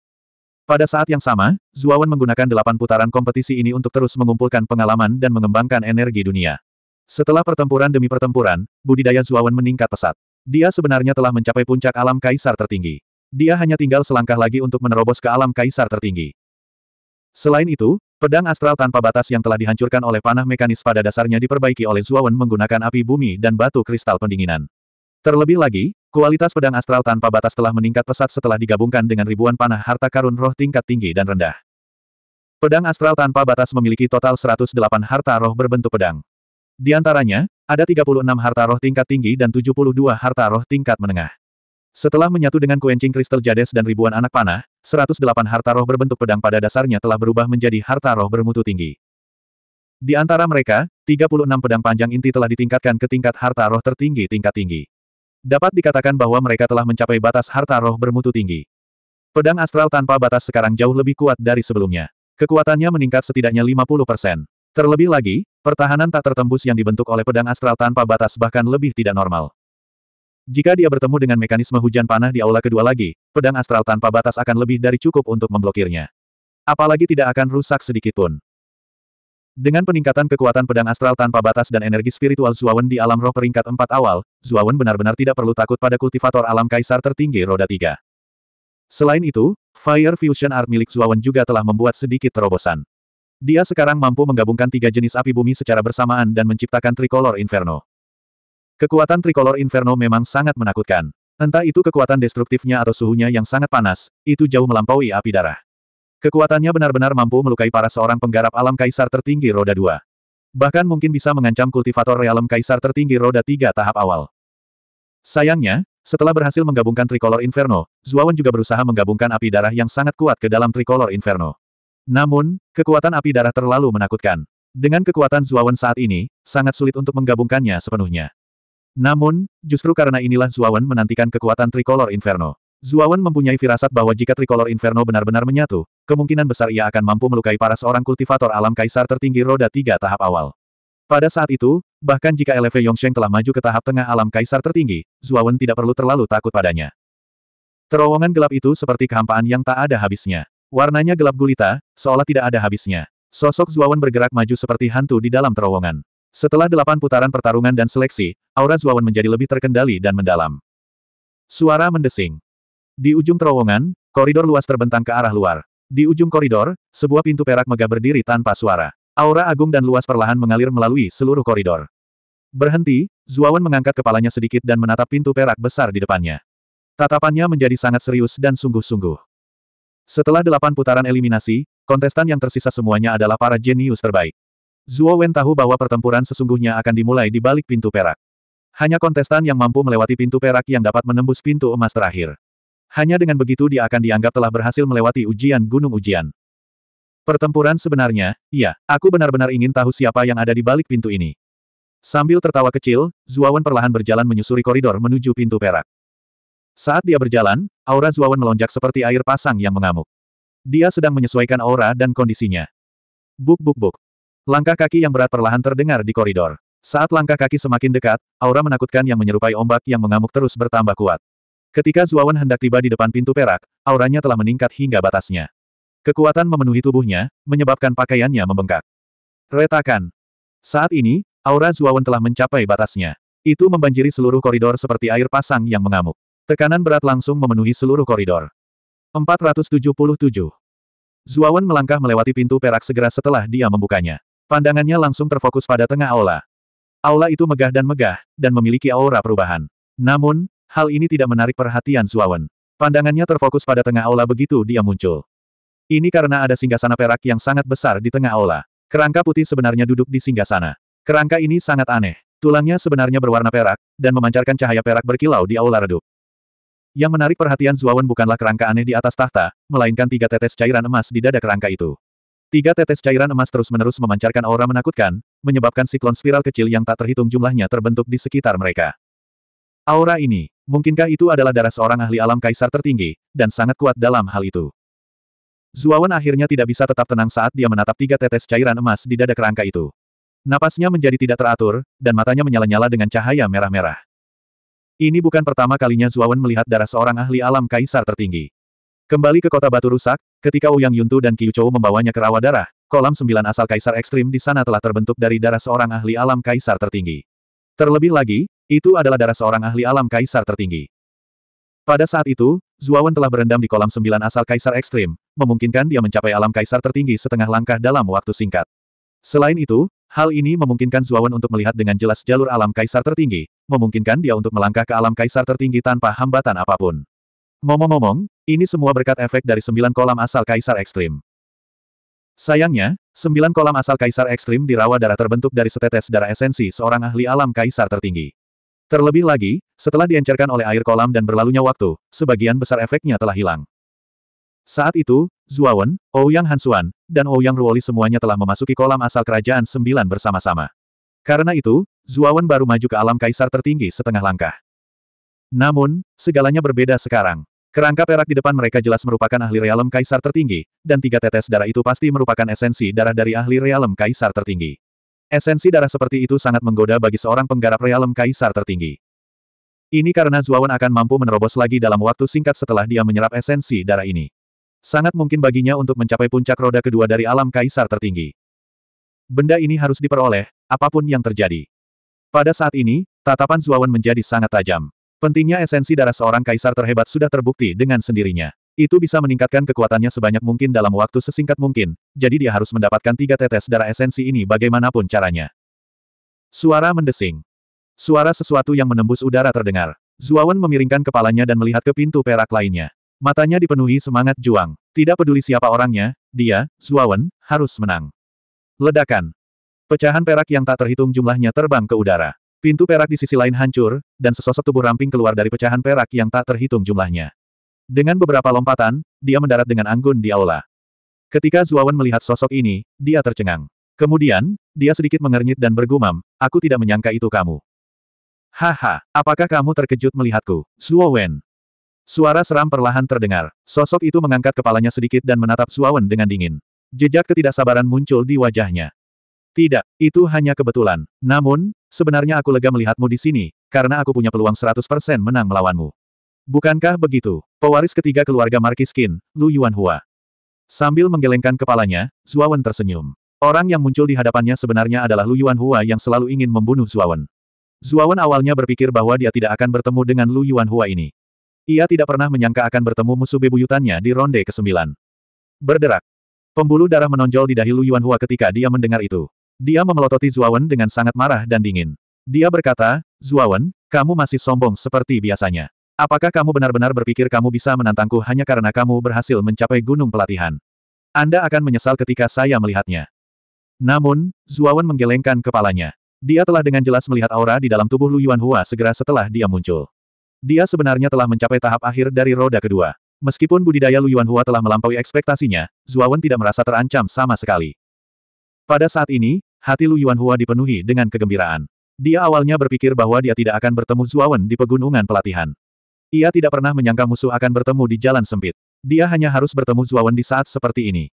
Pada saat yang sama, Zuawan menggunakan delapan putaran kompetisi ini untuk terus mengumpulkan pengalaman dan mengembangkan energi dunia. Setelah pertempuran demi pertempuran, budidaya Zuawan meningkat pesat. Dia sebenarnya telah mencapai puncak alam kaisar tertinggi. Dia hanya tinggal selangkah lagi untuk menerobos ke alam kaisar tertinggi. Selain itu, pedang astral tanpa batas yang telah dihancurkan oleh panah mekanis pada dasarnya diperbaiki oleh Zuawan menggunakan api bumi dan batu kristal pendinginan. Terlebih lagi, Kualitas pedang astral tanpa batas telah meningkat pesat setelah digabungkan dengan ribuan panah harta karun roh tingkat tinggi dan rendah. Pedang astral tanpa batas memiliki total 108 harta roh berbentuk pedang. Di antaranya, ada 36 harta roh tingkat tinggi dan 72 harta roh tingkat menengah. Setelah menyatu dengan kuencing kristal jades dan ribuan anak panah, 108 harta roh berbentuk pedang pada dasarnya telah berubah menjadi harta roh bermutu tinggi. Di antara mereka, 36 pedang panjang inti telah ditingkatkan ke tingkat harta roh tertinggi tingkat tinggi. Dapat dikatakan bahwa mereka telah mencapai batas harta roh bermutu tinggi. Pedang astral tanpa batas sekarang jauh lebih kuat dari sebelumnya. Kekuatannya meningkat setidaknya 50 persen. Terlebih lagi, pertahanan tak tertembus yang dibentuk oleh pedang astral tanpa batas bahkan lebih tidak normal. Jika dia bertemu dengan mekanisme hujan panah di aula kedua lagi, pedang astral tanpa batas akan lebih dari cukup untuk memblokirnya. Apalagi tidak akan rusak sedikitpun. Dengan peningkatan kekuatan pedang astral tanpa batas dan energi spiritual Zuawan di alam roh peringkat empat awal, Zuawan benar-benar tidak perlu takut pada kultivator alam kaisar tertinggi roda tiga. Selain itu, Fire Fusion Art milik Zuawan juga telah membuat sedikit terobosan. Dia sekarang mampu menggabungkan tiga jenis api bumi secara bersamaan dan menciptakan tricolor inferno. Kekuatan tricolor inferno memang sangat menakutkan. Entah itu kekuatan destruktifnya atau suhunya yang sangat panas, itu jauh melampaui api darah. Kekuatannya benar-benar mampu melukai para seorang penggarap alam kaisar tertinggi roda dua, Bahkan mungkin bisa mengancam kultivator realem kaisar tertinggi roda tiga tahap awal. Sayangnya, setelah berhasil menggabungkan tricolor inferno, Zuawan juga berusaha menggabungkan api darah yang sangat kuat ke dalam tricolor inferno. Namun, kekuatan api darah terlalu menakutkan. Dengan kekuatan Zuawan saat ini, sangat sulit untuk menggabungkannya sepenuhnya. Namun, justru karena inilah Zuawan menantikan kekuatan tricolor inferno. Zuawan mempunyai firasat bahwa jika Tricolor Inferno benar-benar menyatu, kemungkinan besar ia akan mampu melukai para seorang kultivator alam kaisar tertinggi roda tiga tahap awal. Pada saat itu, bahkan jika LV Yongsheng telah maju ke tahap tengah alam kaisar tertinggi, Zuawan tidak perlu terlalu takut padanya. Terowongan gelap itu seperti kehampaan yang tak ada habisnya. Warnanya gelap gulita, seolah tidak ada habisnya. Sosok Zuawan bergerak maju seperti hantu di dalam terowongan. Setelah delapan putaran pertarungan dan seleksi, aura Zuawan menjadi lebih terkendali dan mendalam. Suara mendesing. Di ujung terowongan, koridor luas terbentang ke arah luar. Di ujung koridor, sebuah pintu perak megah berdiri tanpa suara. Aura agung dan luas perlahan mengalir melalui seluruh koridor. Berhenti, Zuawan mengangkat kepalanya sedikit dan menatap pintu perak besar di depannya. Tatapannya menjadi sangat serius dan sungguh-sungguh. Setelah delapan putaran eliminasi, kontestan yang tersisa semuanya adalah para jenius terbaik. Zuo Wen tahu bahwa pertempuran sesungguhnya akan dimulai di balik pintu perak. Hanya kontestan yang mampu melewati pintu perak yang dapat menembus pintu emas terakhir. Hanya dengan begitu dia akan dianggap telah berhasil melewati ujian gunung ujian. Pertempuran sebenarnya, iya, aku benar-benar ingin tahu siapa yang ada di balik pintu ini. Sambil tertawa kecil, Zuawan perlahan berjalan menyusuri koridor menuju pintu perak. Saat dia berjalan, aura Zuawan melonjak seperti air pasang yang mengamuk. Dia sedang menyesuaikan aura dan kondisinya. Buk buk buk. Langkah kaki yang berat perlahan terdengar di koridor. Saat langkah kaki semakin dekat, aura menakutkan yang menyerupai ombak yang mengamuk terus bertambah kuat. Ketika Zuawan hendak tiba di depan pintu perak, auranya telah meningkat hingga batasnya. Kekuatan memenuhi tubuhnya, menyebabkan pakaiannya membengkak. Retakan. Saat ini, aura Zuawan telah mencapai batasnya. Itu membanjiri seluruh koridor seperti air pasang yang mengamuk. Tekanan berat langsung memenuhi seluruh koridor. 477. Zuawan melangkah melewati pintu perak segera setelah dia membukanya. Pandangannya langsung terfokus pada tengah aula. Aula itu megah dan megah, dan memiliki aura perubahan. Namun, Hal ini tidak menarik perhatian Zuawan. Pandangannya terfokus pada tengah aula begitu dia muncul. Ini karena ada singgasana perak yang sangat besar di tengah aula. Kerangka putih sebenarnya duduk di singgasana. Kerangka ini sangat aneh. Tulangnya sebenarnya berwarna perak, dan memancarkan cahaya perak berkilau di aula redup. Yang menarik perhatian Zuawan bukanlah kerangka aneh di atas tahta, melainkan tiga tetes cairan emas di dada kerangka itu. Tiga tetes cairan emas terus-menerus memancarkan aura menakutkan, menyebabkan siklon spiral kecil yang tak terhitung jumlahnya terbentuk di sekitar mereka. Aura ini, mungkinkah itu adalah darah seorang ahli alam kaisar tertinggi, dan sangat kuat dalam hal itu. Zuawan akhirnya tidak bisa tetap tenang saat dia menatap tiga tetes cairan emas di dada kerangka itu. Napasnya menjadi tidak teratur, dan matanya menyala-nyala dengan cahaya merah-merah. Ini bukan pertama kalinya Zuawan melihat darah seorang ahli alam kaisar tertinggi. Kembali ke kota batu rusak, ketika Uyang Yuntu dan Qiu Chou membawanya ke rawa darah, kolam sembilan asal kaisar ekstrim di sana telah terbentuk dari darah seorang ahli alam kaisar tertinggi. Terlebih lagi, itu adalah darah seorang ahli alam kaisar tertinggi. Pada saat itu, Zuawan telah berendam di kolam sembilan asal kaisar ekstrim, memungkinkan dia mencapai alam kaisar tertinggi setengah langkah dalam waktu singkat. Selain itu, hal ini memungkinkan Zuawan untuk melihat dengan jelas jalur alam kaisar tertinggi, memungkinkan dia untuk melangkah ke alam kaisar tertinggi tanpa hambatan apapun. Ngomong-ngomong, ini semua berkat efek dari sembilan kolam asal kaisar ekstrim. Sayangnya, sembilan kolam asal kaisar ekstrim dirawa darah terbentuk dari setetes darah esensi seorang ahli alam kaisar tertinggi. Terlebih lagi, setelah diencerkan oleh air kolam dan berlalunya waktu, sebagian besar efeknya telah hilang. Saat itu, Zuawan, Ouyang Hansuan, dan Ouyang Ruoli semuanya telah memasuki kolam asal kerajaan sembilan bersama-sama. Karena itu, Zuawan baru maju ke alam kaisar tertinggi setengah langkah. Namun, segalanya berbeda sekarang. Kerangka perak di depan mereka jelas merupakan ahli realem kaisar tertinggi, dan tiga tetes darah itu pasti merupakan esensi darah dari ahli realem kaisar tertinggi. Esensi darah seperti itu sangat menggoda bagi seorang penggarap realem kaisar tertinggi. Ini karena Zuawan akan mampu menerobos lagi dalam waktu singkat setelah dia menyerap esensi darah ini. Sangat mungkin baginya untuk mencapai puncak roda kedua dari alam kaisar tertinggi. Benda ini harus diperoleh, apapun yang terjadi. Pada saat ini, tatapan Zuawan menjadi sangat tajam. Pentingnya esensi darah seorang kaisar terhebat sudah terbukti dengan sendirinya. Itu bisa meningkatkan kekuatannya sebanyak mungkin dalam waktu sesingkat mungkin, jadi dia harus mendapatkan tiga tetes darah esensi ini bagaimanapun caranya. Suara mendesing. Suara sesuatu yang menembus udara terdengar. Zuawan memiringkan kepalanya dan melihat ke pintu perak lainnya. Matanya dipenuhi semangat juang. Tidak peduli siapa orangnya, dia, Zuawan, harus menang. Ledakan. Pecahan perak yang tak terhitung jumlahnya terbang ke udara. Pintu perak di sisi lain hancur, dan sesosok tubuh ramping keluar dari pecahan perak yang tak terhitung jumlahnya. Dengan beberapa lompatan, dia mendarat dengan anggun di aula. Ketika Zuawan melihat sosok ini, dia tercengang. Kemudian, dia sedikit mengernyit dan bergumam, aku tidak menyangka itu kamu. Haha, apakah kamu terkejut melihatku, Zuawan? Suara seram perlahan terdengar. Sosok itu mengangkat kepalanya sedikit dan menatap Zuawan dengan dingin. Jejak ketidaksabaran muncul di wajahnya. Tidak, itu hanya kebetulan. Namun, sebenarnya aku lega melihatmu di sini, karena aku punya peluang 100% menang melawanmu. Bukankah begitu? Pewaris ketiga keluarga Marquis Qin, Lu Yuanhua. Sambil menggelengkan kepalanya, Wen tersenyum. Orang yang muncul di hadapannya sebenarnya adalah Lu Yuanhua yang selalu ingin membunuh Wen. Zua Wen awalnya berpikir bahwa dia tidak akan bertemu dengan Lu Yuanhua ini. Ia tidak pernah menyangka akan bertemu musuh bebuyutannya di ronde ke-9. Berderak. Pembuluh darah menonjol di dahi Lu Yuanhua ketika dia mendengar itu. Dia memelototi Wen dengan sangat marah dan dingin. Dia berkata, Wen, kamu masih sombong seperti biasanya. Apakah kamu benar-benar berpikir kamu bisa menantangku hanya karena kamu berhasil mencapai gunung pelatihan? Anda akan menyesal ketika saya melihatnya. Namun, Zuawan menggelengkan kepalanya. Dia telah dengan jelas melihat aura di dalam tubuh Lu Yuanhua segera setelah dia muncul. Dia sebenarnya telah mencapai tahap akhir dari roda kedua. Meskipun budidaya Lu Yuanhua telah melampaui ekspektasinya, Zuawan tidak merasa terancam sama sekali. Pada saat ini, hati Lu Yuanhua dipenuhi dengan kegembiraan. Dia awalnya berpikir bahwa dia tidak akan bertemu Zuawan di pegunungan pelatihan. Ia tidak pernah menyangka musuh akan bertemu di jalan sempit. Dia hanya harus bertemu Zuawan di saat seperti ini.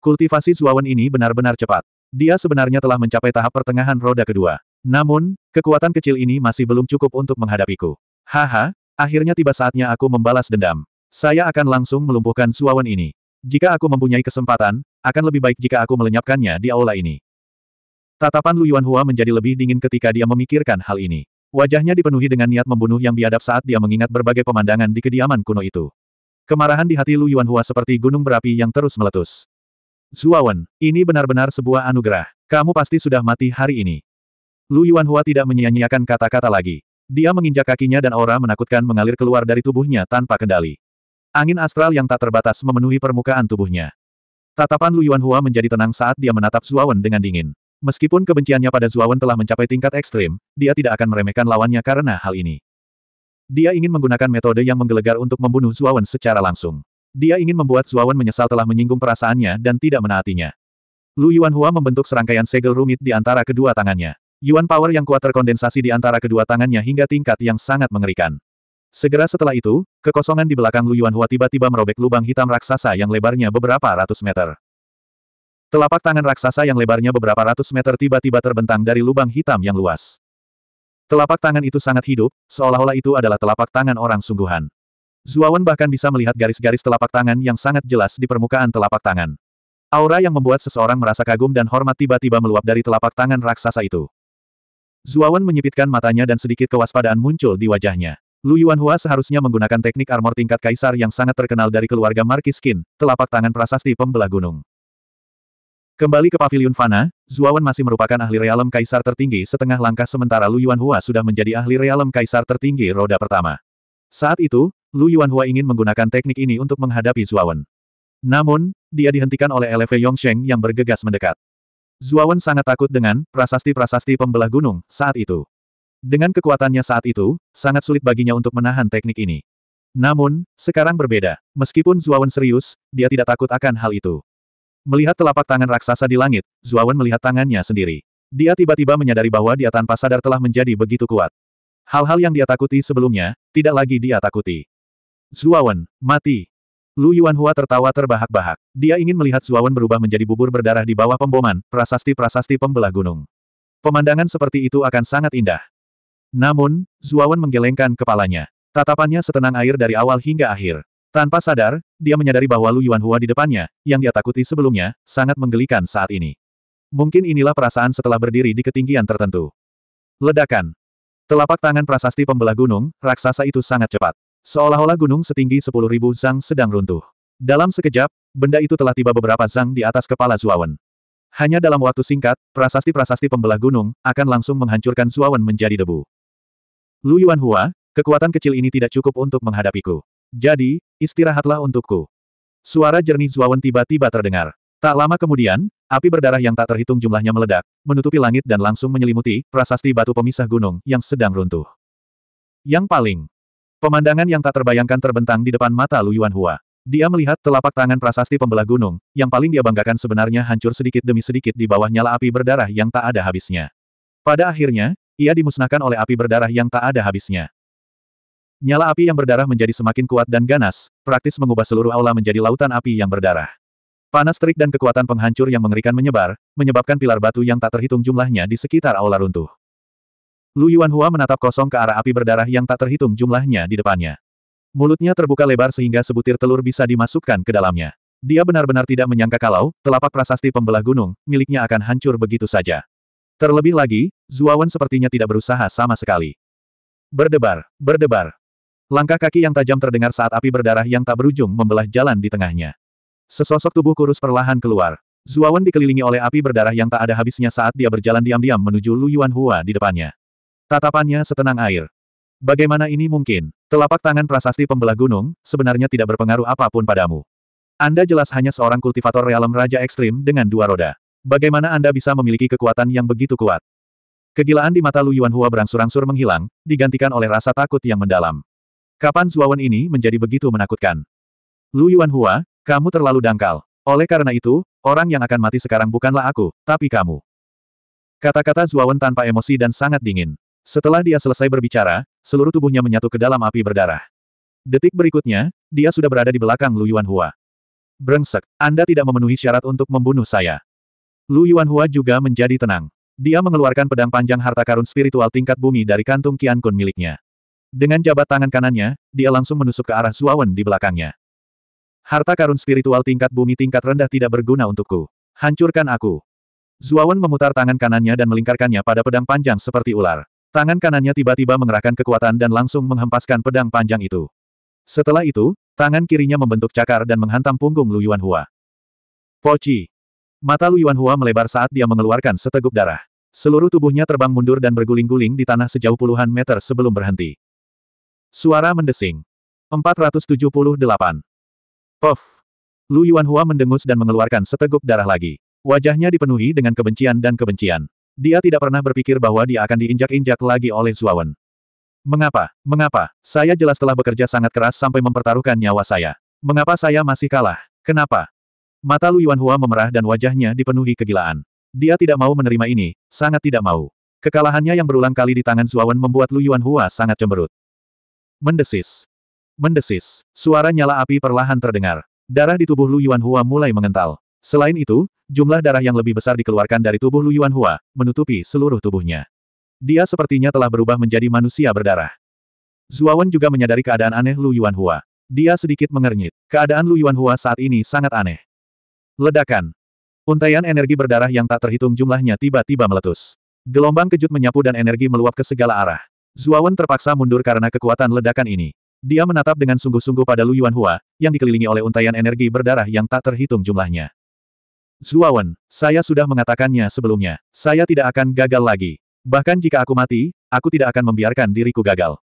Kultivasi Zuawan ini benar-benar cepat. Dia sebenarnya telah mencapai tahap pertengahan roda kedua. Namun, kekuatan kecil ini masih belum cukup untuk menghadapiku. Haha, akhirnya tiba saatnya aku membalas dendam. Saya akan langsung melumpuhkan Zuawan ini. Jika aku mempunyai kesempatan, akan lebih baik jika aku melenyapkannya di aula ini. Tatapan Lu Hua menjadi lebih dingin ketika dia memikirkan hal ini. Wajahnya dipenuhi dengan niat membunuh yang biadab saat dia mengingat berbagai pemandangan di kediaman kuno itu. Kemarahan di hati Lu Yuanhua seperti gunung berapi yang terus meletus. Zuawan, ini benar-benar sebuah anugerah. Kamu pasti sudah mati hari ini. Lu Yuanhua tidak menyia-nyiakan kata-kata lagi. Dia menginjak kakinya dan aura menakutkan mengalir keluar dari tubuhnya tanpa kendali. Angin astral yang tak terbatas memenuhi permukaan tubuhnya. Tatapan Lu Yuanhua menjadi tenang saat dia menatap Zuawan dengan dingin. Meskipun kebenciannya pada Zuawan telah mencapai tingkat ekstrim, dia tidak akan meremehkan lawannya karena hal ini. Dia ingin menggunakan metode yang menggelegar untuk membunuh Zuawan secara langsung. Dia ingin membuat Zuawan menyesal telah menyinggung perasaannya dan tidak menaatinya. Lu Yuanhua membentuk serangkaian segel rumit di antara kedua tangannya. Yuan power yang kuat terkondensasi di antara kedua tangannya hingga tingkat yang sangat mengerikan. Segera setelah itu, kekosongan di belakang Lu Yuanhua tiba-tiba merobek lubang hitam raksasa yang lebarnya beberapa ratus meter. Telapak tangan raksasa yang lebarnya beberapa ratus meter tiba-tiba terbentang dari lubang hitam yang luas. Telapak tangan itu sangat hidup, seolah-olah itu adalah telapak tangan orang sungguhan. Zuawan bahkan bisa melihat garis-garis telapak tangan yang sangat jelas di permukaan telapak tangan. Aura yang membuat seseorang merasa kagum dan hormat tiba-tiba meluap dari telapak tangan raksasa itu. Zuawan menyipitkan matanya dan sedikit kewaspadaan muncul di wajahnya. Lu Yuanhua seharusnya menggunakan teknik armor tingkat kaisar yang sangat terkenal dari keluarga Marquis telapak tangan prasasti pembelah gunung. Kembali ke paviliun Fana, Zuawan masih merupakan ahli realem kaisar tertinggi setengah langkah sementara Lu Yuanhua sudah menjadi ahli realem kaisar tertinggi roda pertama. Saat itu, Lu Yuanhua ingin menggunakan teknik ini untuk menghadapi Zuawan. Namun, dia dihentikan oleh LV Yongsheng yang bergegas mendekat. Zuawan sangat takut dengan prasasti-prasasti pembelah gunung saat itu. Dengan kekuatannya saat itu, sangat sulit baginya untuk menahan teknik ini. Namun, sekarang berbeda. Meskipun Zuawan serius, dia tidak takut akan hal itu. Melihat telapak tangan raksasa di langit, Zuawan melihat tangannya sendiri. Dia tiba-tiba menyadari bahwa dia tanpa sadar telah menjadi begitu kuat. Hal-hal yang dia takuti sebelumnya, tidak lagi dia takuti. Zuawan, mati. Lu Yuanhua tertawa terbahak-bahak. Dia ingin melihat Zuawan berubah menjadi bubur berdarah di bawah pemboman, prasasti-prasasti pembelah gunung. Pemandangan seperti itu akan sangat indah. Namun, Zuawan menggelengkan kepalanya. Tatapannya setenang air dari awal hingga akhir. Tanpa sadar, dia menyadari bahwa Lu Yuanhua di depannya, yang dia takuti sebelumnya, sangat menggelikan saat ini. Mungkin inilah perasaan setelah berdiri di ketinggian tertentu. Ledakan. Telapak tangan prasasti pembelah gunung, raksasa itu sangat cepat. Seolah-olah gunung setinggi 10.000 zang sedang runtuh. Dalam sekejap, benda itu telah tiba beberapa zang di atas kepala Zuawan. Hanya dalam waktu singkat, prasasti-prasasti pembelah gunung akan langsung menghancurkan Zuawan menjadi debu. Lu Yuanhua, kekuatan kecil ini tidak cukup untuk menghadapiku. Jadi, Istirahatlah untukku. Suara jernih Zuawan tiba-tiba terdengar. Tak lama kemudian, api berdarah yang tak terhitung jumlahnya meledak, menutupi langit dan langsung menyelimuti prasasti batu pemisah gunung yang sedang runtuh. Yang paling, pemandangan yang tak terbayangkan terbentang di depan mata Lu Hua. Dia melihat telapak tangan prasasti pembelah gunung, yang paling dia banggakan sebenarnya hancur sedikit demi sedikit di bawah nyala api berdarah yang tak ada habisnya. Pada akhirnya, ia dimusnahkan oleh api berdarah yang tak ada habisnya. Nyala api yang berdarah menjadi semakin kuat dan ganas, praktis mengubah seluruh aula menjadi lautan api yang berdarah. Panas terik dan kekuatan penghancur yang mengerikan menyebar, menyebabkan pilar batu yang tak terhitung jumlahnya di sekitar aula runtuh. Lu Yuanhua menatap kosong ke arah api berdarah yang tak terhitung jumlahnya di depannya. Mulutnya terbuka lebar sehingga sebutir telur bisa dimasukkan ke dalamnya. Dia benar-benar tidak menyangka kalau, telapak prasasti pembelah gunung, miliknya akan hancur begitu saja. Terlebih lagi, Zuawan sepertinya tidak berusaha sama sekali. Berdebar, berdebar, Langkah kaki yang tajam terdengar saat api berdarah yang tak berujung membelah jalan di tengahnya. Sesosok tubuh kurus perlahan keluar. Zuawan dikelilingi oleh api berdarah yang tak ada habisnya saat dia berjalan diam-diam menuju Lu Yuan Hua di depannya. Tatapannya setenang air. Bagaimana ini mungkin? Telapak tangan prasasti pembelah gunung, sebenarnya tidak berpengaruh apapun padamu. Anda jelas hanya seorang kultivator realem Raja Ekstrim dengan dua roda. Bagaimana Anda bisa memiliki kekuatan yang begitu kuat? Kegilaan di mata Lu Yuanhua berangsur-angsur menghilang, digantikan oleh rasa takut yang mendalam. Kapan Zuawan ini menjadi begitu menakutkan? Lu Yuanhua, kamu terlalu dangkal. Oleh karena itu, orang yang akan mati sekarang bukanlah aku, tapi kamu. Kata-kata Zuawan tanpa emosi dan sangat dingin. Setelah dia selesai berbicara, seluruh tubuhnya menyatu ke dalam api berdarah. Detik berikutnya, dia sudah berada di belakang Lu Yuanhua. Brengsek, Anda tidak memenuhi syarat untuk membunuh saya. Lu Yuanhua juga menjadi tenang. Dia mengeluarkan pedang panjang harta karun spiritual tingkat bumi dari kantung Qian Kun miliknya. Dengan jabat tangan kanannya, dia langsung menusuk ke arah Zuawan di belakangnya. Harta karun spiritual tingkat bumi tingkat rendah tidak berguna untukku. Hancurkan aku. Zuawan memutar tangan kanannya dan melingkarkannya pada pedang panjang seperti ular. Tangan kanannya tiba-tiba mengerahkan kekuatan dan langsung menghempaskan pedang panjang itu. Setelah itu, tangan kirinya membentuk cakar dan menghantam punggung Lu Yuanhua. Poci. Mata Lu Yuanhua melebar saat dia mengeluarkan seteguk darah. Seluruh tubuhnya terbang mundur dan berguling-guling di tanah sejauh puluhan meter sebelum berhenti. Suara mendesing. 478. Puff. Lu Yuanhua mendengus dan mengeluarkan seteguk darah lagi. Wajahnya dipenuhi dengan kebencian dan kebencian. Dia tidak pernah berpikir bahwa dia akan diinjak-injak lagi oleh Zuawan. Mengapa? Mengapa? Saya jelas telah bekerja sangat keras sampai mempertaruhkan nyawa saya. Mengapa saya masih kalah? Kenapa? Mata Lu Yuanhua memerah dan wajahnya dipenuhi kegilaan. Dia tidak mau menerima ini, sangat tidak mau. Kekalahannya yang berulang kali di tangan Zuawan membuat Lu Yuanhua sangat cemberut. Mendesis. Mendesis. Suara nyala api perlahan terdengar. Darah di tubuh Lu Yuan Hua mulai mengental. Selain itu, jumlah darah yang lebih besar dikeluarkan dari tubuh Lu Yuan Hua, menutupi seluruh tubuhnya. Dia sepertinya telah berubah menjadi manusia berdarah. Zuawan juga menyadari keadaan aneh Lu Yuan Hua. Dia sedikit mengernyit. Keadaan Lu Yuan Hua saat ini sangat aneh. Ledakan. Untaian energi berdarah yang tak terhitung jumlahnya tiba-tiba meletus. Gelombang kejut menyapu dan energi meluap ke segala arah. Zuawan terpaksa mundur karena kekuatan ledakan ini. Dia menatap dengan sungguh-sungguh pada Lu Yuanhua, yang dikelilingi oleh untaian energi berdarah yang tak terhitung jumlahnya. Zuawan, saya sudah mengatakannya sebelumnya, saya tidak akan gagal lagi. Bahkan jika aku mati, aku tidak akan membiarkan diriku gagal.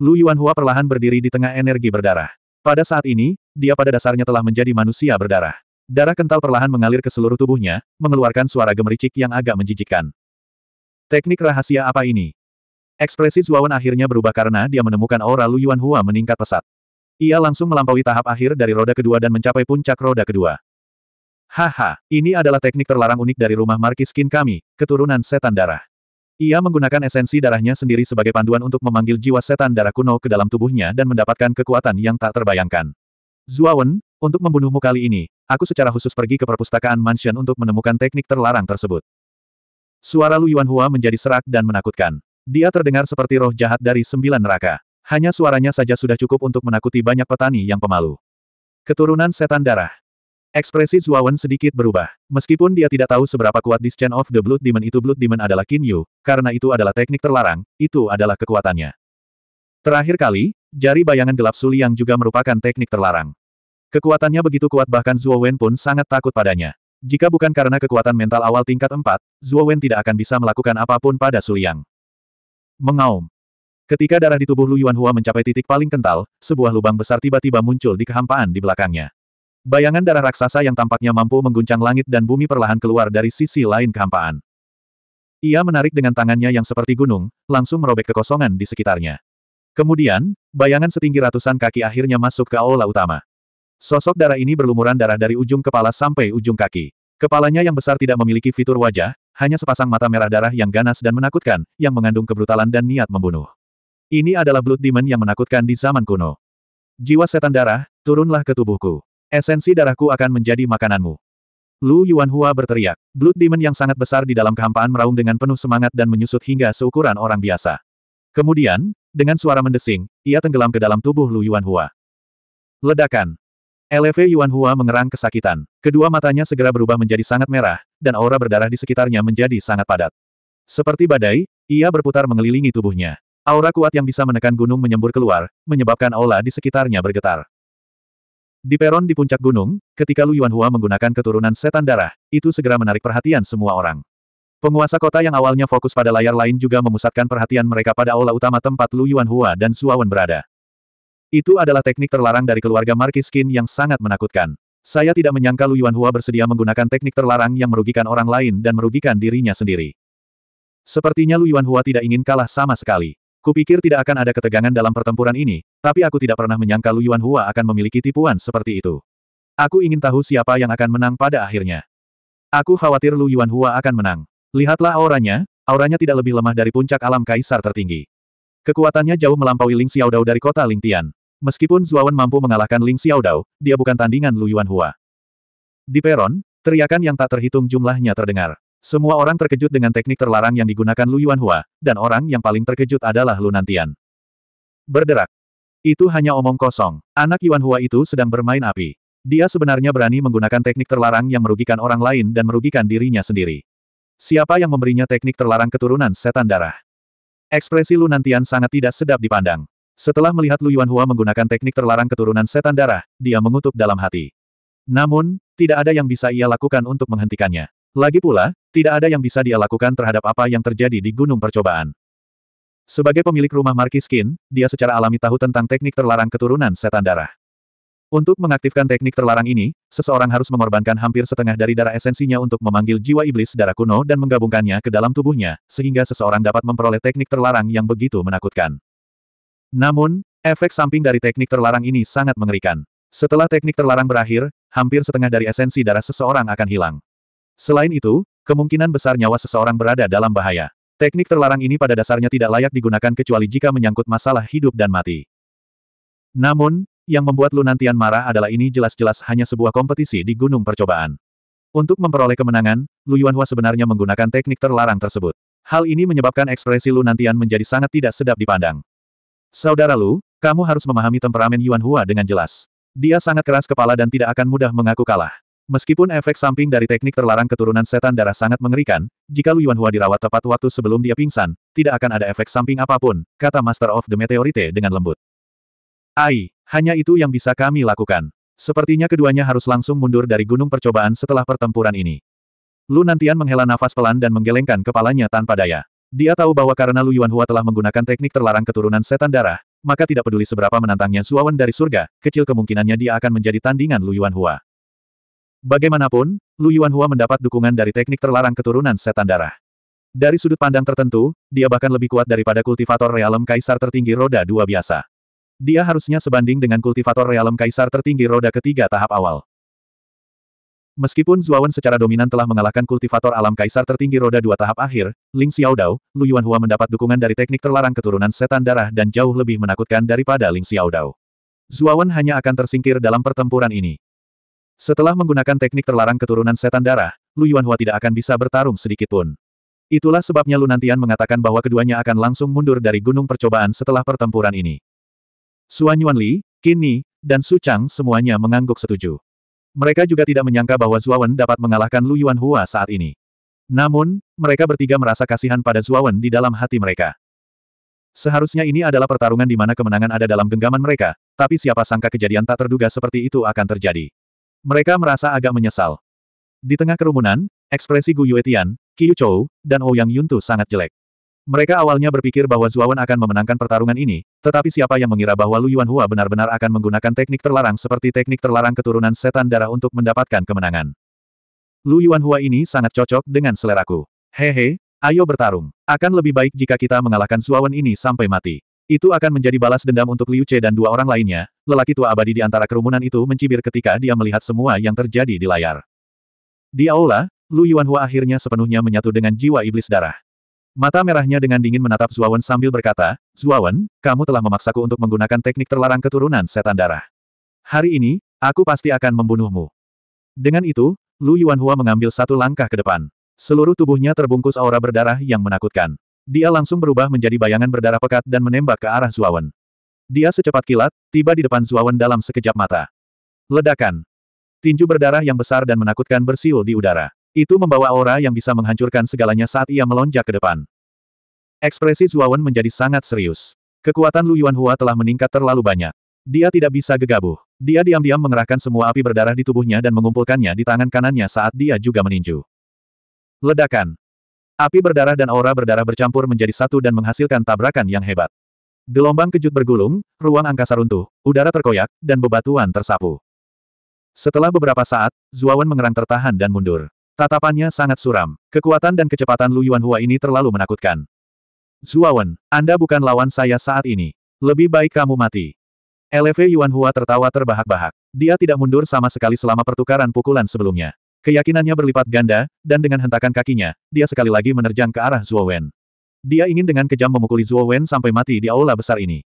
Lu Yuanhua perlahan berdiri di tengah energi berdarah. Pada saat ini, dia pada dasarnya telah menjadi manusia berdarah. Darah kental perlahan mengalir ke seluruh tubuhnya, mengeluarkan suara gemericik yang agak menjijikkan. Teknik rahasia apa ini? Ekspresi Zuawan akhirnya berubah karena dia menemukan aura Lu Yuan Hua meningkat pesat. Ia langsung melampaui tahap akhir dari roda kedua dan mencapai puncak roda kedua. Haha, ini adalah teknik terlarang unik dari rumah Kin kami, keturunan setan darah. Ia menggunakan esensi darahnya sendiri sebagai panduan untuk memanggil jiwa setan darah kuno ke dalam tubuhnya dan mendapatkan kekuatan yang tak terbayangkan. Zuawan, untuk membunuhmu kali ini, aku secara khusus pergi ke perpustakaan mansion untuk menemukan teknik terlarang tersebut. Suara Lu Yuan Hua menjadi serak dan menakutkan. Dia terdengar seperti roh jahat dari sembilan neraka. Hanya suaranya saja sudah cukup untuk menakuti banyak petani yang pemalu. Keturunan setan darah. Ekspresi Zuawan sedikit berubah. Meskipun dia tidak tahu seberapa kuat di Chain of the Blood Demon itu Blood Demon adalah Qin Yu, karena itu adalah teknik terlarang, itu adalah kekuatannya. Terakhir kali, jari bayangan gelap Suli yang juga merupakan teknik terlarang. Kekuatannya begitu kuat bahkan Zuowen pun sangat takut padanya. Jika bukan karena kekuatan mental awal tingkat 4, Zuowen tidak akan bisa melakukan apapun pada Suliang. Mengaum. Ketika darah di tubuh Lu Hua mencapai titik paling kental, sebuah lubang besar tiba-tiba muncul di kehampaan di belakangnya. Bayangan darah raksasa yang tampaknya mampu mengguncang langit dan bumi perlahan keluar dari sisi lain kehampaan. Ia menarik dengan tangannya yang seperti gunung, langsung merobek kekosongan di sekitarnya. Kemudian, bayangan setinggi ratusan kaki akhirnya masuk ke aula utama. Sosok darah ini berlumuran darah dari ujung kepala sampai ujung kaki. Kepalanya yang besar tidak memiliki fitur wajah, hanya sepasang mata merah darah yang ganas dan menakutkan, yang mengandung kebrutalan dan niat membunuh. Ini adalah Blood Demon yang menakutkan di zaman kuno. Jiwa setan darah, turunlah ke tubuhku. Esensi darahku akan menjadi makananmu. Lu Yuanhua berteriak. Blood Demon yang sangat besar di dalam kehampaan meraung dengan penuh semangat dan menyusut hingga seukuran orang biasa. Kemudian, dengan suara mendesing, ia tenggelam ke dalam tubuh Lu Yuanhua. Ledakan. Yuan Yuanhua mengerang kesakitan. Kedua matanya segera berubah menjadi sangat merah, dan aura berdarah di sekitarnya menjadi sangat padat. Seperti badai, ia berputar mengelilingi tubuhnya. Aura kuat yang bisa menekan gunung menyembur keluar, menyebabkan aula di sekitarnya bergetar. Di peron di puncak gunung, ketika Lu Yuanhua menggunakan keturunan setan darah, itu segera menarik perhatian semua orang. Penguasa kota yang awalnya fokus pada layar lain juga memusatkan perhatian mereka pada aula utama tempat Lu Yuanhua dan Suawan berada. Itu adalah teknik terlarang dari keluarga Marquis Skin yang sangat menakutkan. Saya tidak menyangka Lu Yuanhua bersedia menggunakan teknik terlarang yang merugikan orang lain dan merugikan dirinya sendiri. Sepertinya Lu Yuanhua tidak ingin kalah sama sekali. Kupikir tidak akan ada ketegangan dalam pertempuran ini, tapi aku tidak pernah menyangka Lu Yuanhua akan memiliki tipuan seperti itu. Aku ingin tahu siapa yang akan menang pada akhirnya. Aku khawatir Lu Yuanhua akan menang. Lihatlah auranya, auranya tidak lebih lemah dari puncak alam kaisar tertinggi. Kekuatannya jauh melampaui Ling Xiaodao dari kota Lingtian. Meskipun Zuawan mampu mengalahkan Ling Xiaodao, dia bukan tandingan Lu Yuanhua. Di peron, teriakan yang tak terhitung jumlahnya terdengar. Semua orang terkejut dengan teknik terlarang yang digunakan Lu Yuanhua, dan orang yang paling terkejut adalah Lu Nantian. Berderak. Itu hanya omong kosong. Anak Yuanhua itu sedang bermain api. Dia sebenarnya berani menggunakan teknik terlarang yang merugikan orang lain dan merugikan dirinya sendiri. Siapa yang memberinya teknik terlarang keturunan setan darah? Ekspresi Lunantian sangat tidak sedap dipandang. Setelah melihat Lu Yuanhua menggunakan teknik terlarang keturunan setan darah, dia mengutuk dalam hati. Namun, tidak ada yang bisa ia lakukan untuk menghentikannya. Lagi pula, tidak ada yang bisa dia lakukan terhadap apa yang terjadi di Gunung Percobaan. Sebagai pemilik rumah Marquis Skin, dia secara alami tahu tentang teknik terlarang keturunan setan darah. Untuk mengaktifkan teknik terlarang ini, seseorang harus mengorbankan hampir setengah dari darah esensinya untuk memanggil jiwa iblis darah kuno dan menggabungkannya ke dalam tubuhnya, sehingga seseorang dapat memperoleh teknik terlarang yang begitu menakutkan. Namun, efek samping dari teknik terlarang ini sangat mengerikan. Setelah teknik terlarang berakhir, hampir setengah dari esensi darah seseorang akan hilang. Selain itu, kemungkinan besar nyawa seseorang berada dalam bahaya. Teknik terlarang ini pada dasarnya tidak layak digunakan kecuali jika menyangkut masalah hidup dan mati. Namun, yang membuat Lunantian marah adalah ini jelas-jelas hanya sebuah kompetisi di gunung percobaan. Untuk memperoleh kemenangan, Lu Yuanhua sebenarnya menggunakan teknik terlarang tersebut. Hal ini menyebabkan ekspresi Lunantian menjadi sangat tidak sedap dipandang. Saudara Lu, kamu harus memahami temperamen Yuan Hua dengan jelas. Dia sangat keras kepala dan tidak akan mudah mengaku kalah. Meskipun efek samping dari teknik terlarang keturunan setan darah sangat mengerikan, jika Lu Yuan Hua dirawat tepat waktu sebelum dia pingsan, tidak akan ada efek samping apapun, kata Master of the Meteorite dengan lembut. Ai, hanya itu yang bisa kami lakukan. Sepertinya keduanya harus langsung mundur dari gunung percobaan setelah pertempuran ini. Lu Nantian menghela nafas pelan dan menggelengkan kepalanya tanpa daya. Dia tahu bahwa karena Lu Yuanhua telah menggunakan teknik terlarang keturunan setan darah, maka tidak peduli seberapa menantangnya Suawan dari surga, kecil kemungkinannya dia akan menjadi tandingan Lu Yuanhua. Bagaimanapun, Lu Yuanhua mendapat dukungan dari teknik terlarang keturunan setan darah. Dari sudut pandang tertentu, dia bahkan lebih kuat daripada kultivator realem kaisar tertinggi roda dua biasa. Dia harusnya sebanding dengan kultivator realem kaisar tertinggi roda ketiga tahap awal. Meskipun Zuawan secara dominan telah mengalahkan kultivator alam kaisar tertinggi roda dua tahap akhir, Ling Xiaodao, Lu Yuanhua mendapat dukungan dari teknik terlarang keturunan setan darah dan jauh lebih menakutkan daripada Ling Xiaodao. Zuawan hanya akan tersingkir dalam pertempuran ini. Setelah menggunakan teknik terlarang keturunan setan darah, Lu Yuanhua tidak akan bisa bertarung sedikitpun. Itulah sebabnya Lu Nantian mengatakan bahwa keduanya akan langsung mundur dari gunung percobaan setelah pertempuran ini. Suan Li, Qin Ni, dan Su Chang semuanya mengangguk setuju. Mereka juga tidak menyangka bahwa Zuawan dapat mengalahkan Lu Yuanhua saat ini. Namun, mereka bertiga merasa kasihan pada Zuawan di dalam hati mereka. Seharusnya ini adalah pertarungan di mana kemenangan ada dalam genggaman mereka, tapi siapa sangka kejadian tak terduga seperti itu akan terjadi. Mereka merasa agak menyesal. Di tengah kerumunan, ekspresi Gu Yuetian, Qiu Chou, dan Ouyang oh Yuntu sangat jelek. Mereka awalnya berpikir bahwa Zuawan akan memenangkan pertarungan ini, tetapi siapa yang mengira bahwa Lu Yuanhua benar-benar akan menggunakan teknik terlarang seperti teknik terlarang keturunan setan darah untuk mendapatkan kemenangan. Lu Yuanhua ini sangat cocok dengan seleraku. Hehe, ayo bertarung. Akan lebih baik jika kita mengalahkan Zuawan ini sampai mati. Itu akan menjadi balas dendam untuk Liu Che dan dua orang lainnya, lelaki tua abadi di antara kerumunan itu mencibir ketika dia melihat semua yang terjadi di layar. Di aula, Lu Yuanhua akhirnya sepenuhnya menyatu dengan jiwa iblis darah. Mata merahnya dengan dingin menatap Zuawan sambil berkata, Zuawan, kamu telah memaksaku untuk menggunakan teknik terlarang keturunan setan darah. Hari ini, aku pasti akan membunuhmu. Dengan itu, Lu Yuanhua mengambil satu langkah ke depan. Seluruh tubuhnya terbungkus aura berdarah yang menakutkan. Dia langsung berubah menjadi bayangan berdarah pekat dan menembak ke arah Zuawan. Dia secepat kilat, tiba di depan Zuawan dalam sekejap mata. Ledakan. Tinju berdarah yang besar dan menakutkan bersiul di udara. Itu membawa aura yang bisa menghancurkan segalanya saat ia melonjak ke depan. Ekspresi Zuawan menjadi sangat serius. Kekuatan Lu Yuan Hua telah meningkat terlalu banyak. Dia tidak bisa gegabah. Dia diam-diam mengerahkan semua api berdarah di tubuhnya dan mengumpulkannya di tangan kanannya saat dia juga meninju. Ledakan. Api berdarah dan aura berdarah bercampur menjadi satu dan menghasilkan tabrakan yang hebat. Gelombang kejut bergulung, ruang angkasa runtuh, udara terkoyak, dan bebatuan tersapu. Setelah beberapa saat, Zuawan mengerang tertahan dan mundur. Tatapannya sangat suram. Kekuatan dan kecepatan Lu Yuanhua ini terlalu menakutkan. Zuawan, Anda bukan lawan saya saat ini. Lebih baik kamu mati. Yuan Yuanhua tertawa terbahak-bahak. Dia tidak mundur sama sekali selama pertukaran pukulan sebelumnya. Keyakinannya berlipat ganda, dan dengan hentakan kakinya, dia sekali lagi menerjang ke arah Zuowen. Dia ingin dengan kejam memukuli Zuowen sampai mati di aula besar ini.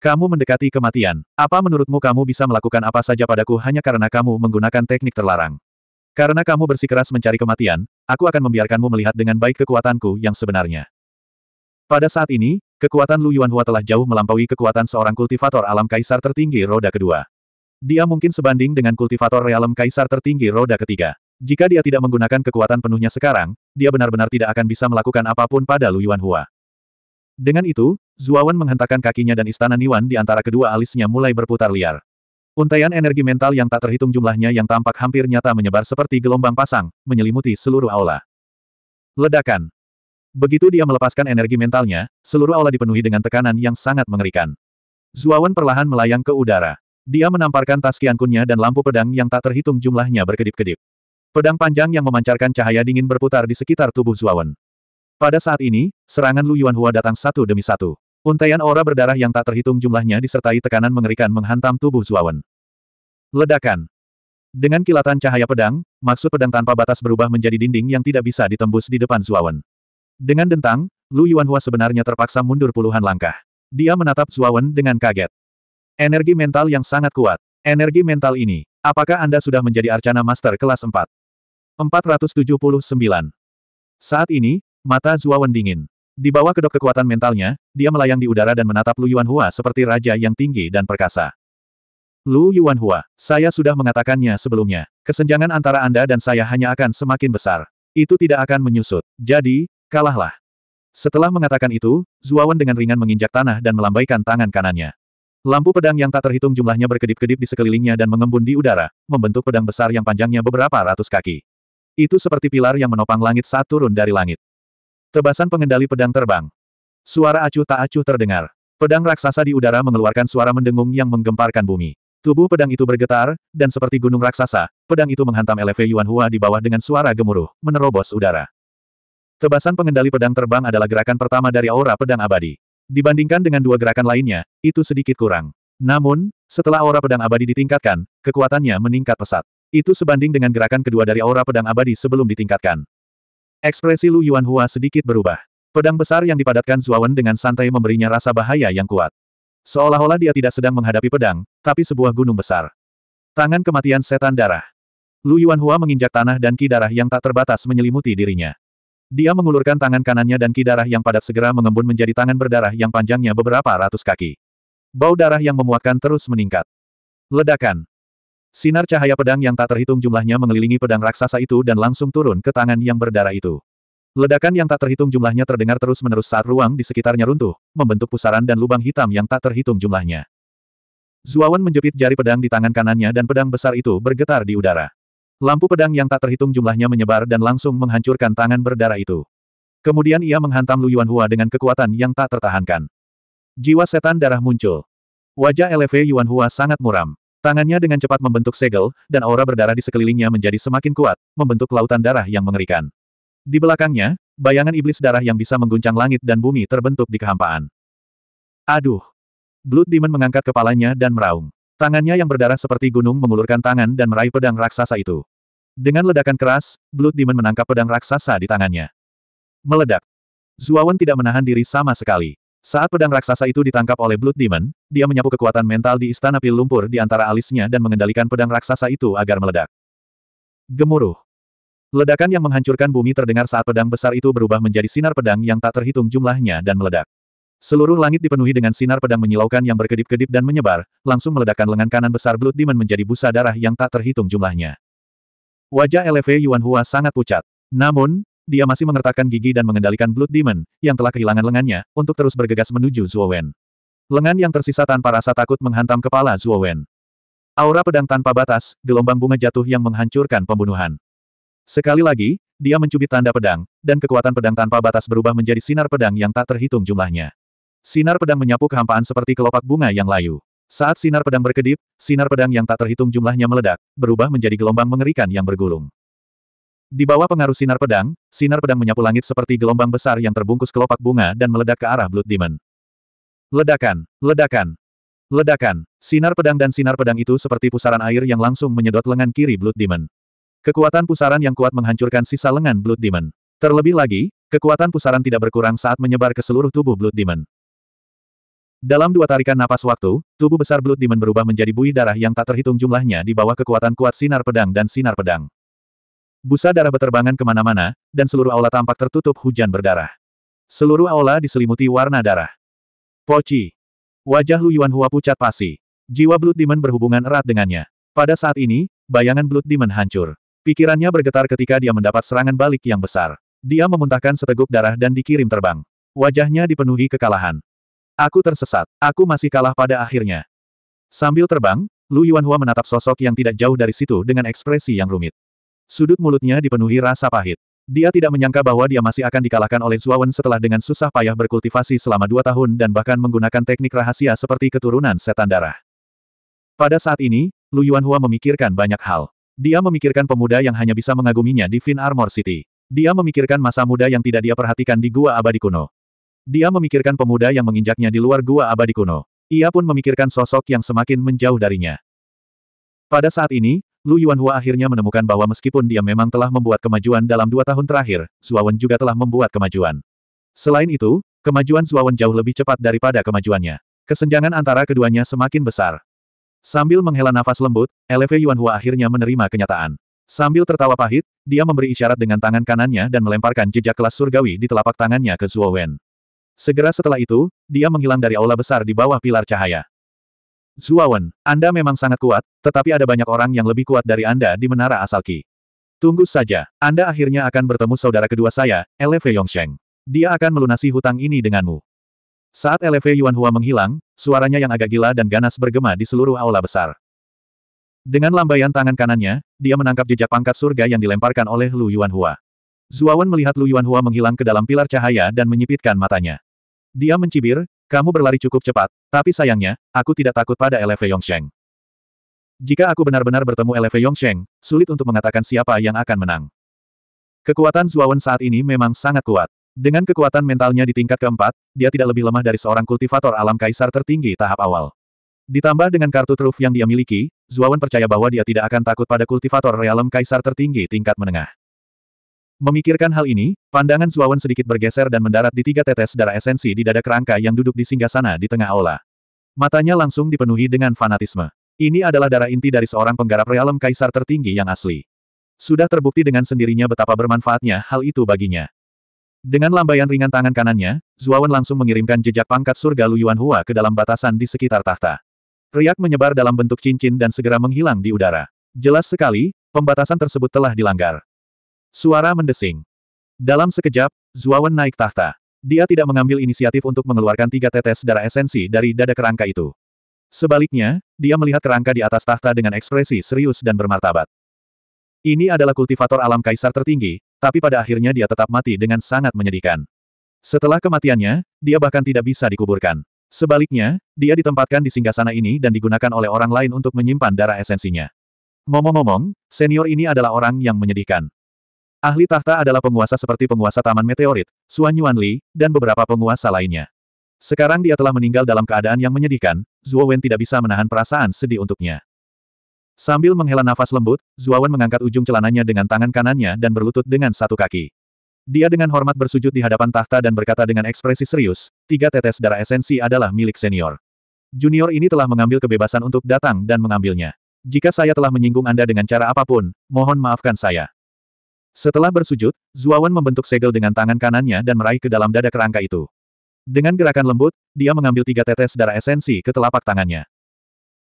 Kamu mendekati kematian. Apa menurutmu kamu bisa melakukan apa saja padaku hanya karena kamu menggunakan teknik terlarang? Karena kamu bersikeras mencari kematian, aku akan membiarkanmu melihat dengan baik kekuatanku yang sebenarnya. Pada saat ini, kekuatan Lu Yuanhua telah jauh melampaui kekuatan seorang kultivator alam kaisar tertinggi roda kedua. Dia mungkin sebanding dengan kultivator realem kaisar tertinggi roda ketiga. Jika dia tidak menggunakan kekuatan penuhnya sekarang, dia benar-benar tidak akan bisa melakukan apapun pada Lu Yuanhua. Dengan itu, Zuawan menghentakkan kakinya dan istana Niwan di antara kedua alisnya mulai berputar liar. Untaian energi mental yang tak terhitung jumlahnya yang tampak hampir nyata menyebar seperti gelombang pasang, menyelimuti seluruh aula. Ledakan. Begitu dia melepaskan energi mentalnya, seluruh aula dipenuhi dengan tekanan yang sangat mengerikan. Zuawan perlahan melayang ke udara. Dia menamparkan tas kiankunnya dan lampu pedang yang tak terhitung jumlahnya berkedip-kedip. Pedang panjang yang memancarkan cahaya dingin berputar di sekitar tubuh Zuawan. Pada saat ini, serangan Lu Yuanhua datang satu demi satu. Untaian aura berdarah yang tak terhitung jumlahnya disertai tekanan mengerikan menghantam tubuh Zuawan. Ledakan. Dengan kilatan cahaya pedang, maksud pedang tanpa batas berubah menjadi dinding yang tidak bisa ditembus di depan Zuawan. Dengan dentang, Lu Yuanhua sebenarnya terpaksa mundur puluhan langkah. Dia menatap Zuawan dengan kaget. Energi mental yang sangat kuat. Energi mental ini, apakah Anda sudah menjadi Arcana Master kelas 4? 479. Saat ini, mata Zuawan dingin. Di bawah kedok kekuatan mentalnya, dia melayang di udara dan menatap Lu Yuanhua seperti raja yang tinggi dan perkasa. Lu Yuanhua, saya sudah mengatakannya sebelumnya. Kesenjangan antara Anda dan saya hanya akan semakin besar. Itu tidak akan menyusut. Jadi, kalahlah. Setelah mengatakan itu, Zuawan dengan ringan menginjak tanah dan melambaikan tangan kanannya. Lampu pedang yang tak terhitung jumlahnya berkedip-kedip di sekelilingnya dan mengembun di udara, membentuk pedang besar yang panjangnya beberapa ratus kaki. Itu seperti pilar yang menopang langit saat turun dari langit. Tebasan pengendali pedang terbang. Suara acuh tak acuh terdengar. Pedang raksasa di udara mengeluarkan suara mendengung yang menggemparkan bumi. Tubuh pedang itu bergetar, dan seperti gunung raksasa, pedang itu menghantam LV Yuan Hua di bawah dengan suara gemuruh, menerobos udara. Tebasan pengendali pedang terbang adalah gerakan pertama dari aura pedang abadi. Dibandingkan dengan dua gerakan lainnya, itu sedikit kurang. Namun, setelah aura pedang abadi ditingkatkan, kekuatannya meningkat pesat. Itu sebanding dengan gerakan kedua dari aura pedang abadi sebelum ditingkatkan. Ekspresi Lu Hua sedikit berubah. Pedang besar yang dipadatkan Zuawan dengan santai memberinya rasa bahaya yang kuat. Seolah-olah dia tidak sedang menghadapi pedang, tapi sebuah gunung besar. Tangan kematian setan darah. Lu Hua menginjak tanah dan ki darah yang tak terbatas menyelimuti dirinya. Dia mengulurkan tangan kanannya dan ki darah yang padat segera mengembun menjadi tangan berdarah yang panjangnya beberapa ratus kaki. Bau darah yang memuakkan terus meningkat. Ledakan. Sinar cahaya pedang yang tak terhitung jumlahnya mengelilingi pedang raksasa itu dan langsung turun ke tangan yang berdarah itu. Ledakan yang tak terhitung jumlahnya terdengar terus-menerus saat ruang di sekitarnya runtuh, membentuk pusaran dan lubang hitam yang tak terhitung jumlahnya. Zuawan menjepit jari pedang di tangan kanannya dan pedang besar itu bergetar di udara. Lampu pedang yang tak terhitung jumlahnya menyebar dan langsung menghancurkan tangan berdarah itu. Kemudian ia menghantam Lu Hua dengan kekuatan yang tak tertahankan. Jiwa setan darah muncul. Wajah Yuan Hua sangat muram. Tangannya dengan cepat membentuk segel, dan aura berdarah di sekelilingnya menjadi semakin kuat, membentuk lautan darah yang mengerikan. Di belakangnya, bayangan iblis darah yang bisa mengguncang langit dan bumi terbentuk di kehampaan. Aduh! Blood Demon mengangkat kepalanya dan meraung. Tangannya yang berdarah seperti gunung mengulurkan tangan dan meraih pedang raksasa itu. Dengan ledakan keras, Blood Demon menangkap pedang raksasa di tangannya. Meledak. Zuawan tidak menahan diri sama sekali. Saat pedang raksasa itu ditangkap oleh Blood Demon, dia menyapu kekuatan mental di istana pil lumpur di antara alisnya dan mengendalikan pedang raksasa itu agar meledak. Gemuruh. Ledakan yang menghancurkan bumi terdengar saat pedang besar itu berubah menjadi sinar pedang yang tak terhitung jumlahnya dan meledak. Seluruh langit dipenuhi dengan sinar pedang menyilaukan yang berkedip-kedip dan menyebar, langsung meledakkan lengan kanan besar Blood Demon menjadi busa darah yang tak terhitung jumlahnya. Wajah LV Yuan Hua sangat pucat. Namun, dia masih mengertakkan gigi dan mengendalikan Blood Demon, yang telah kehilangan lengannya, untuk terus bergegas menuju Wen. Lengan yang tersisa tanpa rasa takut menghantam kepala Wen. Aura pedang tanpa batas, gelombang bunga jatuh yang menghancurkan pembunuhan. Sekali lagi, dia mencubit tanda pedang, dan kekuatan pedang tanpa batas berubah menjadi sinar pedang yang tak terhitung jumlahnya. Sinar pedang menyapu kehampaan seperti kelopak bunga yang layu. Saat sinar pedang berkedip, sinar pedang yang tak terhitung jumlahnya meledak, berubah menjadi gelombang mengerikan yang bergulung. Di bawah pengaruh sinar pedang, sinar pedang menyapu langit seperti gelombang besar yang terbungkus kelopak bunga dan meledak ke arah Blood Demon. Ledakan, ledakan, ledakan, sinar pedang dan sinar pedang itu seperti pusaran air yang langsung menyedot lengan kiri Blood Demon. Kekuatan pusaran yang kuat menghancurkan sisa lengan Blood Demon. Terlebih lagi, kekuatan pusaran tidak berkurang saat menyebar ke seluruh tubuh Blood Demon. Dalam dua tarikan napas waktu, tubuh besar Blood Demon berubah menjadi buih darah yang tak terhitung jumlahnya di bawah kekuatan kuat sinar pedang dan sinar pedang. Busa darah beterbangan kemana-mana, dan seluruh aula tampak tertutup hujan berdarah. Seluruh aula diselimuti warna darah. Poci. Wajah Lu Yuanhua pucat pasi. Jiwa Blood Demon berhubungan erat dengannya. Pada saat ini, bayangan Blood Demon hancur. Pikirannya bergetar ketika dia mendapat serangan balik yang besar. Dia memuntahkan seteguk darah dan dikirim terbang. Wajahnya dipenuhi kekalahan. Aku tersesat. Aku masih kalah pada akhirnya. Sambil terbang, Lu Yuanhua menatap sosok yang tidak jauh dari situ dengan ekspresi yang rumit. Sudut mulutnya dipenuhi rasa pahit. Dia tidak menyangka bahwa dia masih akan dikalahkan oleh Zuawan setelah dengan susah payah berkultivasi selama dua tahun dan bahkan menggunakan teknik rahasia seperti keturunan setan darah. Pada saat ini, Lu Yuanhua memikirkan banyak hal. Dia memikirkan pemuda yang hanya bisa mengaguminya di Fin Armor City. Dia memikirkan masa muda yang tidak dia perhatikan di Gua Abadi Kuno. Dia memikirkan pemuda yang menginjaknya di luar Gua Abadi Kuno. Ia pun memikirkan sosok yang semakin menjauh darinya. Pada saat ini, Lu Yuanhua akhirnya menemukan bahwa meskipun dia memang telah membuat kemajuan dalam dua tahun terakhir, Zuawan juga telah membuat kemajuan. Selain itu, kemajuan Zuawan jauh lebih cepat daripada kemajuannya. Kesenjangan antara keduanya semakin besar. Sambil menghela nafas lembut, Lv Yuanhua akhirnya menerima kenyataan. Sambil tertawa pahit, dia memberi isyarat dengan tangan kanannya dan melemparkan jejak kelas surgawi di telapak tangannya ke Zuowen. Segera setelah itu, dia menghilang dari aula besar di bawah pilar cahaya. Zuawan, Anda memang sangat kuat, tetapi ada banyak orang yang lebih kuat dari Anda di menara Asalki. Tunggu saja, Anda akhirnya akan bertemu saudara kedua saya, Eleve Yongsheng. Dia akan melunasi hutang ini denganmu. Saat Eleve Yuan Hua menghilang, suaranya yang agak gila dan ganas bergema di seluruh aula besar. Dengan lambaian tangan kanannya, dia menangkap jejak pangkat surga yang dilemparkan oleh Lu Yuan Hua. Zuawan melihat Lu Yuan Hua menghilang ke dalam pilar cahaya dan menyipitkan matanya. Dia mencibir, kamu berlari cukup cepat, tapi sayangnya, aku tidak takut pada Eleve Yongsheng. Jika aku benar-benar bertemu Eleve Yongsheng, sulit untuk mengatakan siapa yang akan menang. Kekuatan Zuawan saat ini memang sangat kuat. Dengan kekuatan mentalnya di tingkat keempat, dia tidak lebih lemah dari seorang kultivator alam kaisar tertinggi tahap awal. Ditambah dengan kartu truf yang dia miliki, Zuawan percaya bahwa dia tidak akan takut pada kultivator realem kaisar tertinggi tingkat menengah. Memikirkan hal ini, pandangan Zuawan sedikit bergeser dan mendarat di tiga tetes darah esensi di dada kerangka yang duduk di singgah sana di tengah aula. Matanya langsung dipenuhi dengan fanatisme. Ini adalah darah inti dari seorang penggarap realem kaisar tertinggi yang asli. Sudah terbukti dengan sendirinya betapa bermanfaatnya hal itu baginya. Dengan lambaian ringan tangan kanannya, Zuawan langsung mengirimkan jejak pangkat surga Lu Yuan Hua ke dalam batasan di sekitar tahta. Riak menyebar dalam bentuk cincin dan segera menghilang di udara. Jelas sekali, pembatasan tersebut telah dilanggar. Suara mendesing. Dalam sekejap, Zuawan naik tahta. Dia tidak mengambil inisiatif untuk mengeluarkan tiga tetes darah esensi dari dada kerangka itu. Sebaliknya, dia melihat kerangka di atas tahta dengan ekspresi serius dan bermartabat. Ini adalah kultivator alam kaisar tertinggi, tapi pada akhirnya dia tetap mati dengan sangat menyedihkan. Setelah kematiannya, dia bahkan tidak bisa dikuburkan. Sebaliknya, dia ditempatkan di singgasana ini dan digunakan oleh orang lain untuk menyimpan darah esensinya. Ngomong-ngomong, senior ini adalah orang yang menyedihkan. Ahli tahta adalah penguasa seperti penguasa Taman Meteorit, Suan Yuan Li, dan beberapa penguasa lainnya. Sekarang dia telah meninggal dalam keadaan yang menyedihkan, Wen tidak bisa menahan perasaan sedih untuknya. Sambil menghela nafas lembut, Wen mengangkat ujung celananya dengan tangan kanannya dan berlutut dengan satu kaki. Dia dengan hormat bersujud di hadapan tahta dan berkata dengan ekspresi serius, tiga tetes darah esensi adalah milik senior. Junior ini telah mengambil kebebasan untuk datang dan mengambilnya. Jika saya telah menyinggung Anda dengan cara apapun, mohon maafkan saya. Setelah bersujud, Zuawan membentuk segel dengan tangan kanannya dan meraih ke dalam dada kerangka itu. Dengan gerakan lembut, dia mengambil tiga tetes darah esensi ke telapak tangannya.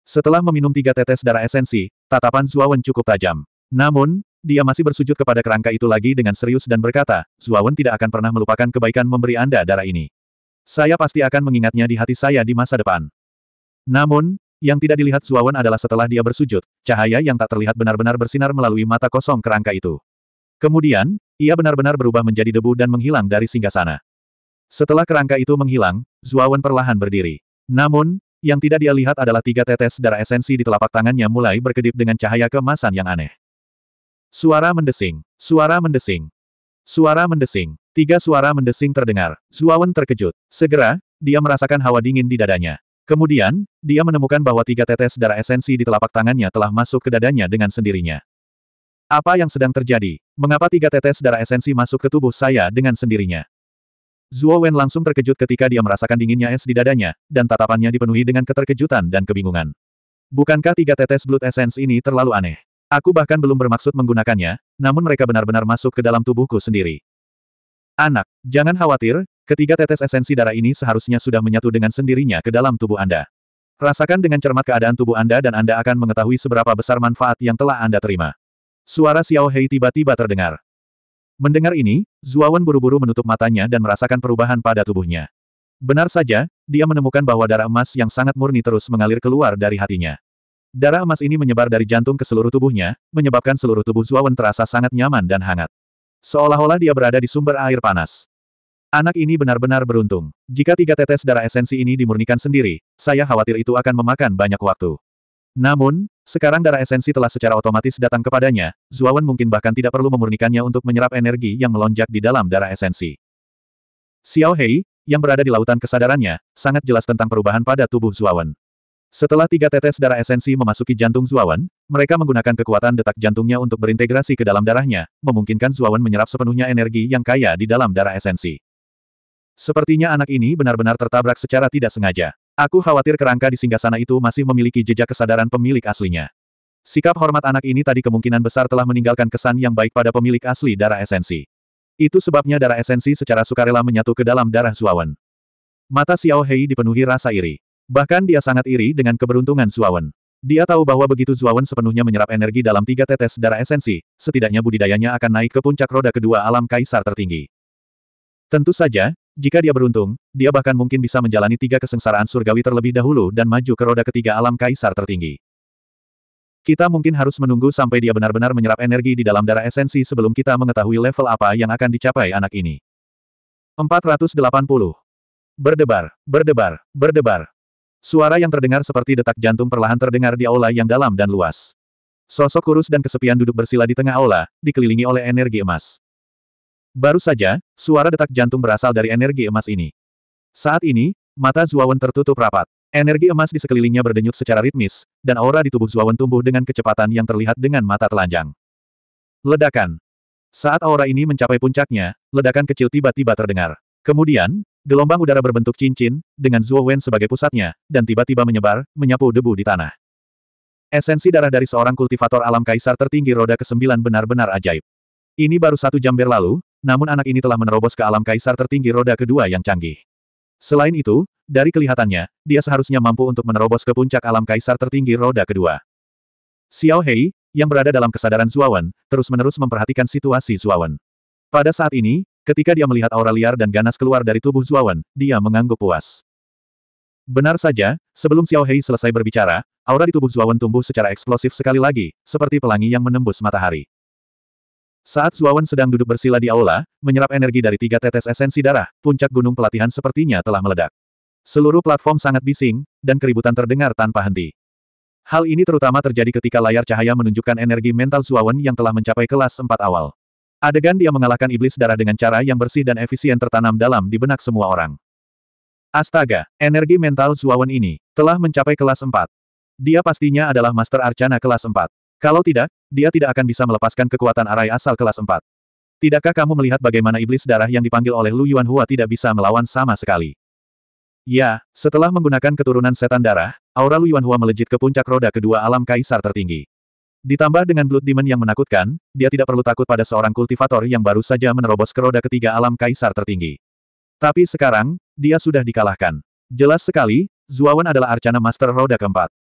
Setelah meminum tiga tetes darah esensi, tatapan Zuawan cukup tajam. Namun, dia masih bersujud kepada kerangka itu lagi dengan serius dan berkata, Zuawan tidak akan pernah melupakan kebaikan memberi Anda darah ini. Saya pasti akan mengingatnya di hati saya di masa depan. Namun, yang tidak dilihat Zuawan adalah setelah dia bersujud, cahaya yang tak terlihat benar-benar bersinar melalui mata kosong kerangka itu. Kemudian, ia benar-benar berubah menjadi debu dan menghilang dari singgasana. Setelah kerangka itu menghilang, Zuawan perlahan berdiri. Namun, yang tidak dia lihat adalah tiga tetes darah esensi di telapak tangannya mulai berkedip dengan cahaya kemasan yang aneh. Suara mendesing, suara mendesing, suara mendesing. Tiga suara mendesing terdengar. Zuawan terkejut. Segera, dia merasakan hawa dingin di dadanya. Kemudian, dia menemukan bahwa tiga tetes darah esensi di telapak tangannya telah masuk ke dadanya dengan sendirinya. Apa yang sedang terjadi? Mengapa tiga tetes darah esensi masuk ke tubuh saya dengan sendirinya? Zuo Wen langsung terkejut ketika dia merasakan dinginnya es di dadanya, dan tatapannya dipenuhi dengan keterkejutan dan kebingungan. Bukankah tiga tetes blood essence ini terlalu aneh? Aku bahkan belum bermaksud menggunakannya, namun mereka benar-benar masuk ke dalam tubuhku sendiri. Anak, jangan khawatir, ketiga tetes esensi darah ini seharusnya sudah menyatu dengan sendirinya ke dalam tubuh Anda. Rasakan dengan cermat keadaan tubuh Anda dan Anda akan mengetahui seberapa besar manfaat yang telah Anda terima. Suara Xiao Hei tiba-tiba terdengar. Mendengar ini, Zuawan buru-buru menutup matanya dan merasakan perubahan pada tubuhnya. Benar saja, dia menemukan bahwa darah emas yang sangat murni terus mengalir keluar dari hatinya. Darah emas ini menyebar dari jantung ke seluruh tubuhnya, menyebabkan seluruh tubuh Zuawan terasa sangat nyaman dan hangat. Seolah-olah dia berada di sumber air panas. Anak ini benar-benar beruntung. Jika tiga tetes darah esensi ini dimurnikan sendiri, saya khawatir itu akan memakan banyak waktu. Namun, sekarang darah esensi telah secara otomatis datang kepadanya, Zuawan mungkin bahkan tidak perlu memurnikannya untuk menyerap energi yang melonjak di dalam darah esensi. Xiao Hei, yang berada di lautan kesadarannya, sangat jelas tentang perubahan pada tubuh Zuawan. Setelah tiga tetes darah esensi memasuki jantung Zuawan, mereka menggunakan kekuatan detak jantungnya untuk berintegrasi ke dalam darahnya, memungkinkan Zuawan menyerap sepenuhnya energi yang kaya di dalam darah esensi. Sepertinya anak ini benar-benar tertabrak secara tidak sengaja. Aku khawatir kerangka di singgasana itu masih memiliki jejak kesadaran pemilik aslinya. Sikap hormat anak ini tadi kemungkinan besar telah meninggalkan kesan yang baik pada pemilik asli darah esensi. Itu sebabnya darah esensi secara sukarela menyatu ke dalam darah Zuawan. Mata Xiao Hei dipenuhi rasa iri. Bahkan dia sangat iri dengan keberuntungan Zuawan. Dia tahu bahwa begitu Zuawan sepenuhnya menyerap energi dalam tiga tetes darah esensi, setidaknya budidayanya akan naik ke puncak roda kedua alam kaisar tertinggi. Tentu saja, jika dia beruntung, dia bahkan mungkin bisa menjalani tiga kesengsaraan surgawi terlebih dahulu dan maju ke roda ketiga alam kaisar tertinggi. Kita mungkin harus menunggu sampai dia benar-benar menyerap energi di dalam darah esensi sebelum kita mengetahui level apa yang akan dicapai anak ini. 480. Berdebar, berdebar, berdebar. Suara yang terdengar seperti detak jantung perlahan terdengar di aula yang dalam dan luas. Sosok kurus dan kesepian duduk bersila di tengah aula, dikelilingi oleh energi emas. Baru saja, suara detak jantung berasal dari energi emas ini. Saat ini, mata Zuawan tertutup rapat. Energi emas di sekelilingnya berdenyut secara ritmis, dan aura di tubuh Zuawan tumbuh dengan kecepatan yang terlihat dengan mata telanjang. Ledakan. Saat aura ini mencapai puncaknya, ledakan kecil tiba-tiba terdengar. Kemudian, gelombang udara berbentuk cincin, dengan Zuowen sebagai pusatnya, dan tiba-tiba menyebar, menyapu debu di tanah. Esensi darah dari seorang kultivator alam kaisar tertinggi roda ke-9 benar-benar ajaib. Ini baru satu jam berlalu, namun anak ini telah menerobos ke alam kaisar tertinggi roda kedua yang canggih. Selain itu, dari kelihatannya, dia seharusnya mampu untuk menerobos ke puncak alam kaisar tertinggi roda kedua. Xiao Hei, yang berada dalam kesadaran Zuawan, terus-menerus memperhatikan situasi Zuawan. Pada saat ini, ketika dia melihat aura liar dan ganas keluar dari tubuh Zuawan, dia mengangguk puas. Benar saja, sebelum Xiao Hei selesai berbicara, aura di tubuh Zuawan tumbuh secara eksplosif sekali lagi, seperti pelangi yang menembus matahari. Saat Zuawan sedang duduk bersila di aula, menyerap energi dari tiga tetes esensi darah, puncak gunung pelatihan sepertinya telah meledak. Seluruh platform sangat bising, dan keributan terdengar tanpa henti. Hal ini terutama terjadi ketika layar cahaya menunjukkan energi mental Zuawan yang telah mencapai kelas 4 awal. Adegan dia mengalahkan iblis darah dengan cara yang bersih dan efisien tertanam dalam di benak semua orang. Astaga, energi mental Zuawan ini telah mencapai kelas 4. Dia pastinya adalah Master Arcana kelas 4. Kalau tidak, dia tidak akan bisa melepaskan kekuatan arai asal kelas 4. Tidakkah kamu melihat bagaimana iblis darah yang dipanggil oleh Lu Yuanhua tidak bisa melawan sama sekali? Ya, setelah menggunakan keturunan setan darah, aura Lu Yuanhua melejit ke puncak roda kedua alam kaisar tertinggi. Ditambah dengan Blood Demon yang menakutkan, dia tidak perlu takut pada seorang kultivator yang baru saja menerobos ke roda ketiga alam kaisar tertinggi. Tapi sekarang, dia sudah dikalahkan. Jelas sekali, Zuawan adalah arcana master roda keempat.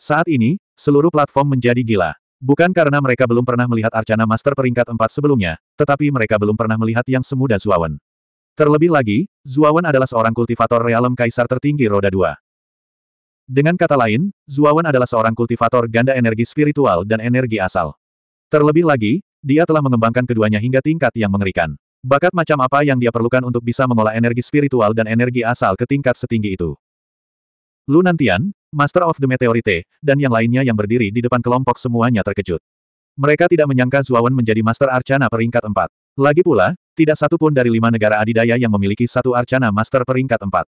Saat ini, Seluruh platform menjadi gila. Bukan karena mereka belum pernah melihat Arcana Master peringkat 4 sebelumnya, tetapi mereka belum pernah melihat yang semudah Zuawan. Terlebih lagi, Zuawan adalah seorang kultivator realem kaisar tertinggi roda 2. Dengan kata lain, Zuawan adalah seorang kultivator ganda energi spiritual dan energi asal. Terlebih lagi, dia telah mengembangkan keduanya hingga tingkat yang mengerikan. Bakat macam apa yang dia perlukan untuk bisa mengolah energi spiritual dan energi asal ke tingkat setinggi itu? Lu Nantian, Master of the Meteorite, dan yang lainnya yang berdiri di depan kelompok semuanya terkejut. Mereka tidak menyangka Zuawan menjadi Master Arcana peringkat 4. Lagi pula, tidak satu pun dari lima negara adidaya yang memiliki satu Arcana Master peringkat 4.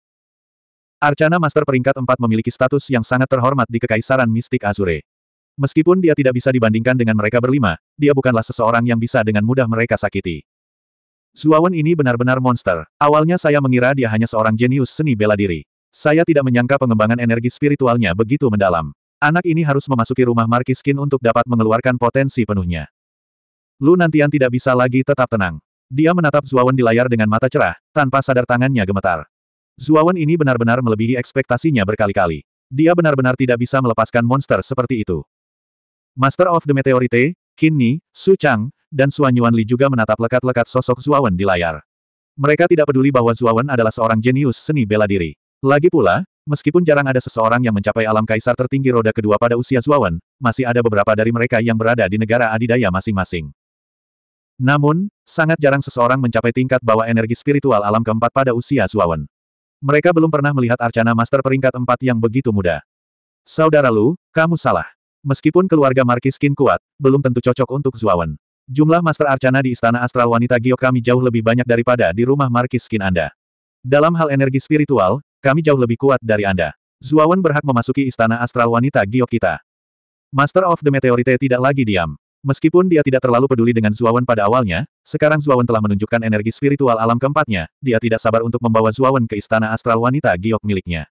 Arcana Master peringkat 4 memiliki status yang sangat terhormat di Kekaisaran Mistik Azure. Meskipun dia tidak bisa dibandingkan dengan mereka berlima, dia bukanlah seseorang yang bisa dengan mudah mereka sakiti. Zuawan ini benar-benar monster. Awalnya saya mengira dia hanya seorang jenius seni bela diri. Saya tidak menyangka pengembangan energi spiritualnya begitu mendalam. Anak ini harus memasuki rumah Kin untuk dapat mengeluarkan potensi penuhnya. Lu Nantian tidak bisa lagi tetap tenang. Dia menatap Zuawan di layar dengan mata cerah, tanpa sadar tangannya gemetar. Zuawan ini benar-benar melebihi ekspektasinya berkali-kali. Dia benar-benar tidak bisa melepaskan monster seperti itu. Master of the Meteorite, Ni, Su Chang, dan Suan Yuan Li juga menatap lekat-lekat sosok Zuawan di layar. Mereka tidak peduli bahwa Zuawan adalah seorang jenius seni bela diri. Lagi pula, meskipun jarang ada seseorang yang mencapai alam kaisar tertinggi roda kedua pada usia Zuawan, masih ada beberapa dari mereka yang berada di negara adidaya masing-masing. Namun, sangat jarang seseorang mencapai tingkat bawah energi spiritual alam keempat pada usia Zuawan. Mereka belum pernah melihat arcana master peringkat empat yang begitu muda. Saudara Lu, kamu salah. Meskipun keluarga Marquis Kin kuat, belum tentu cocok untuk Zuawan. Jumlah master arcana di Istana Astral Wanita Gio jauh lebih banyak daripada di rumah Marquis Kin Anda. Dalam hal energi spiritual, kami jauh lebih kuat dari Anda. Zuawan berhak memasuki istana astral wanita giok kita. Master of the Meteorite tidak lagi diam. Meskipun dia tidak terlalu peduli dengan Zuawan pada awalnya, sekarang Zuawan telah menunjukkan energi spiritual alam keempatnya, dia tidak sabar untuk membawa Zuawan ke istana astral wanita giok miliknya.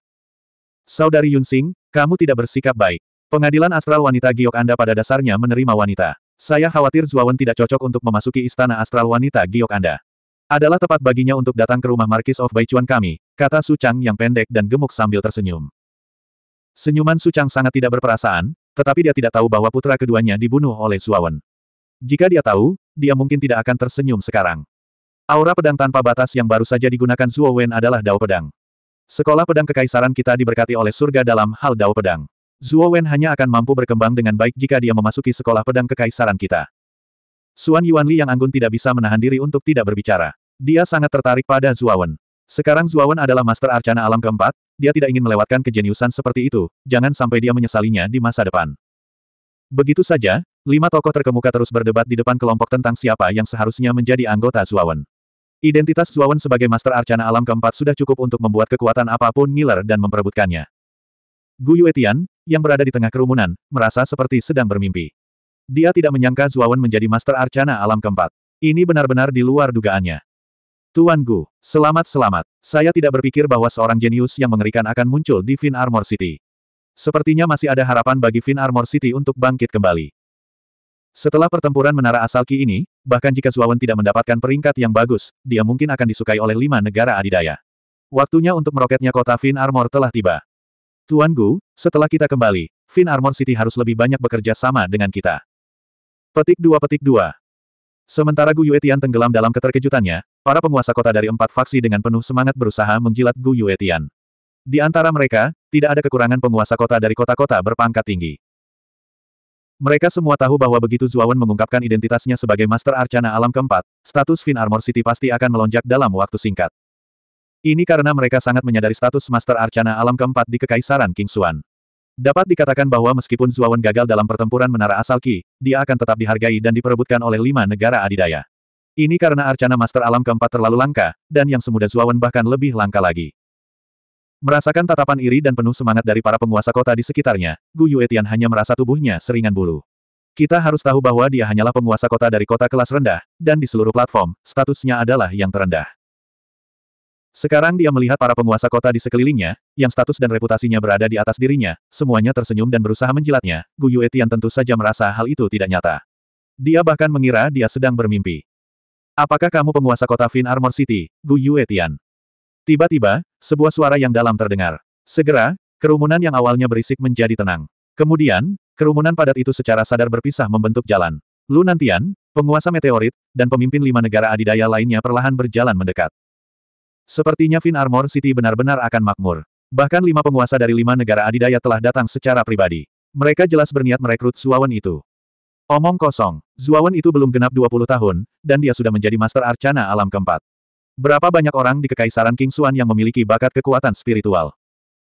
Saudari Yunsing, kamu tidak bersikap baik. Pengadilan astral wanita giok Anda pada dasarnya menerima wanita. Saya khawatir Zuawan tidak cocok untuk memasuki istana astral wanita giok Anda. Adalah tepat baginya untuk datang ke rumah Markis of Baichuan kami, kata Su Chang yang pendek dan gemuk sambil tersenyum. Senyuman Su Chang sangat tidak berperasaan, tetapi dia tidak tahu bahwa putra keduanya dibunuh oleh Suawan. Jika dia tahu, dia mungkin tidak akan tersenyum sekarang. Aura pedang tanpa batas yang baru saja digunakan Zuo Wen adalah Dao Pedang. Sekolah pedang kekaisaran kita diberkati oleh surga dalam hal Dao Pedang. Zuo Wen hanya akan mampu berkembang dengan baik jika dia memasuki sekolah pedang kekaisaran kita. Suan Yuanli yang anggun tidak bisa menahan diri untuk tidak berbicara. Dia sangat tertarik pada Zuawan. Sekarang Zuawan adalah master arcana alam keempat, dia tidak ingin melewatkan kejeniusan seperti itu, jangan sampai dia menyesalinya di masa depan. Begitu saja, lima tokoh terkemuka terus berdebat di depan kelompok tentang siapa yang seharusnya menjadi anggota Zuawan. Identitas Zuawan sebagai master arcana alam keempat sudah cukup untuk membuat kekuatan apapun ngiler dan memperebutkannya. Gu Yuetian, yang berada di tengah kerumunan, merasa seperti sedang bermimpi. Dia tidak menyangka Zuawan menjadi master arcana alam keempat. Ini benar-benar di luar dugaannya. Tuan Gu, selamat-selamat. Saya tidak berpikir bahwa seorang jenius yang mengerikan akan muncul di Fin Armor City. Sepertinya masih ada harapan bagi Fin Armor City untuk bangkit kembali. Setelah pertempuran menara asal Ki ini, bahkan jika Zuawan tidak mendapatkan peringkat yang bagus, dia mungkin akan disukai oleh lima negara adidaya. Waktunya untuk meroketnya kota Fin Armor telah tiba. Tuan Gu, setelah kita kembali, Fin Armor City harus lebih banyak bekerja sama dengan kita. Petik 2 Petik 2 Sementara Gu Yuetian tenggelam dalam keterkejutannya, para penguasa kota dari empat faksi dengan penuh semangat berusaha menjilat Gu Yuetian. Di antara mereka, tidak ada kekurangan penguasa kota dari kota-kota berpangkat tinggi. Mereka semua tahu bahwa begitu Zuawan mengungkapkan identitasnya sebagai Master Arcana Alam keempat, status Fin Armor City pasti akan melonjak dalam waktu singkat. Ini karena mereka sangat menyadari status Master Arcana Alam keempat di Kekaisaran King Suan. Dapat dikatakan bahwa meskipun Zuawan gagal dalam pertempuran menara asal Ki, dia akan tetap dihargai dan diperebutkan oleh lima negara adidaya. Ini karena arcana master alam keempat terlalu langka, dan yang semuda Zuawan bahkan lebih langka lagi. Merasakan tatapan iri dan penuh semangat dari para penguasa kota di sekitarnya, Gu Yuetian hanya merasa tubuhnya seringan bulu. Kita harus tahu bahwa dia hanyalah penguasa kota dari kota kelas rendah, dan di seluruh platform, statusnya adalah yang terendah. Sekarang dia melihat para penguasa kota di sekelilingnya, yang status dan reputasinya berada di atas dirinya, semuanya tersenyum dan berusaha menjilatnya, Yue Tian tentu saja merasa hal itu tidak nyata. Dia bahkan mengira dia sedang bermimpi. Apakah kamu penguasa kota Fin Armor City, Yue Tian? Tiba-tiba, sebuah suara yang dalam terdengar. Segera, kerumunan yang awalnya berisik menjadi tenang. Kemudian, kerumunan padat itu secara sadar berpisah membentuk jalan. Lu Nantian, penguasa meteorit, dan pemimpin lima negara adidaya lainnya perlahan berjalan mendekat. Sepertinya Fin Armor City benar-benar akan makmur. Bahkan lima penguasa dari lima negara adidaya telah datang secara pribadi. Mereka jelas berniat merekrut Zuawan itu. Omong kosong, Zuawan itu belum genap 20 tahun, dan dia sudah menjadi Master Arcana alam keempat. Berapa banyak orang di Kekaisaran King Xuan yang memiliki bakat kekuatan spiritual?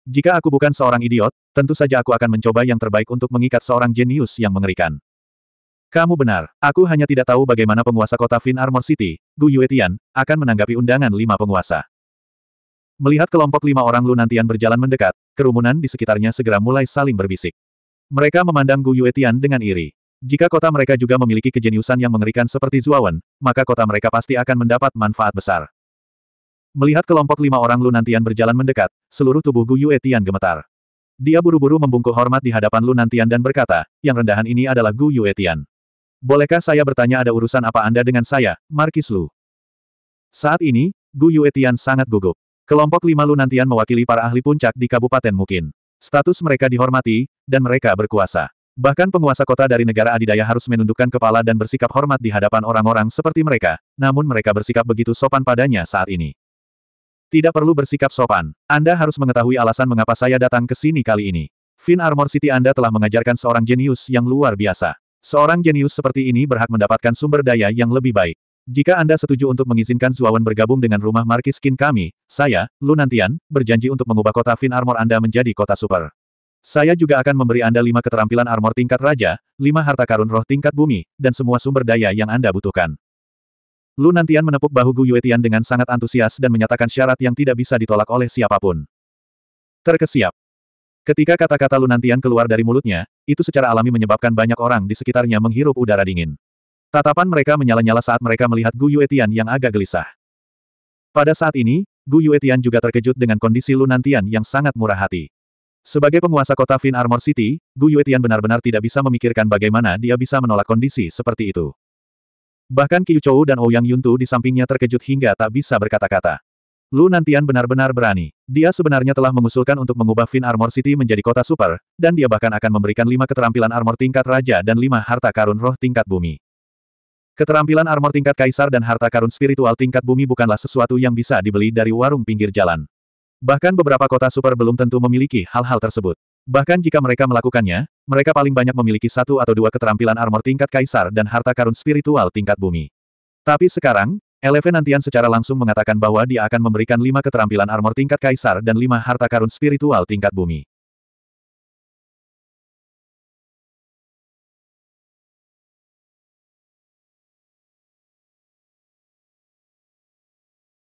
Jika aku bukan seorang idiot, tentu saja aku akan mencoba yang terbaik untuk mengikat seorang jenius yang mengerikan. Kamu benar, aku hanya tidak tahu bagaimana penguasa kota Fin Armor City, Gu Yuetian, akan menanggapi undangan lima penguasa. Melihat kelompok lima orang Lunantian berjalan mendekat, kerumunan di sekitarnya segera mulai saling berbisik. Mereka memandang Gu Yuetian dengan iri. Jika kota mereka juga memiliki kejeniusan yang mengerikan seperti Zuawan, maka kota mereka pasti akan mendapat manfaat besar. Melihat kelompok lima orang Lunantian berjalan mendekat, seluruh tubuh Gu Yuetian gemetar. Dia buru-buru membungkuk hormat di hadapan Lunantian dan berkata, yang rendahan ini adalah Gu Yuetian. Bolehkah saya bertanya ada urusan apa Anda dengan saya, Markis Lu? Saat ini, Gu Yuetian sangat gugup. Kelompok lima Lunantian mewakili para ahli puncak di Kabupaten Mukin. Status mereka dihormati, dan mereka berkuasa. Bahkan penguasa kota dari negara adidaya harus menundukkan kepala dan bersikap hormat di hadapan orang-orang seperti mereka, namun mereka bersikap begitu sopan padanya saat ini. Tidak perlu bersikap sopan. Anda harus mengetahui alasan mengapa saya datang ke sini kali ini. Fin Armor City Anda telah mengajarkan seorang jenius yang luar biasa. Seorang jenius seperti ini berhak mendapatkan sumber daya yang lebih baik. Jika Anda setuju untuk mengizinkan Zuawan bergabung dengan rumah Markis Kin kami, saya, Lunantian, berjanji untuk mengubah kota Fin Armor Anda menjadi kota super. Saya juga akan memberi Anda lima keterampilan armor tingkat raja, lima harta karun roh tingkat bumi, dan semua sumber daya yang Anda butuhkan. Lunantian menepuk bahu Gu Yuetian dengan sangat antusias dan menyatakan syarat yang tidak bisa ditolak oleh siapapun. Terkesiap. Ketika kata-kata Lunantian keluar dari mulutnya, itu secara alami menyebabkan banyak orang di sekitarnya menghirup udara dingin. Tatapan mereka menyala-nyala saat mereka melihat Gu Yuetian yang agak gelisah. Pada saat ini, Gu Yuetian juga terkejut dengan kondisi Lunantian yang sangat murah hati. Sebagai penguasa kota Fin Armor City, Gu Yuetian benar-benar tidak bisa memikirkan bagaimana dia bisa menolak kondisi seperti itu. Bahkan Qiu Chou dan Ouyang Yuntu di sampingnya terkejut hingga tak bisa berkata-kata. Lu Nantian benar-benar berani. Dia sebenarnya telah mengusulkan untuk mengubah Fin Armor City menjadi kota super, dan dia bahkan akan memberikan lima keterampilan armor tingkat raja dan lima harta karun roh tingkat bumi. Keterampilan armor tingkat kaisar dan harta karun spiritual tingkat bumi bukanlah sesuatu yang bisa dibeli dari warung pinggir jalan. Bahkan beberapa kota super belum tentu memiliki hal-hal tersebut. Bahkan jika mereka melakukannya, mereka paling banyak memiliki satu atau dua keterampilan armor tingkat kaisar dan harta karun spiritual tingkat bumi. Tapi sekarang, Eleven Antian secara langsung mengatakan bahwa dia akan memberikan lima keterampilan armor tingkat kaisar dan lima harta karun spiritual tingkat bumi.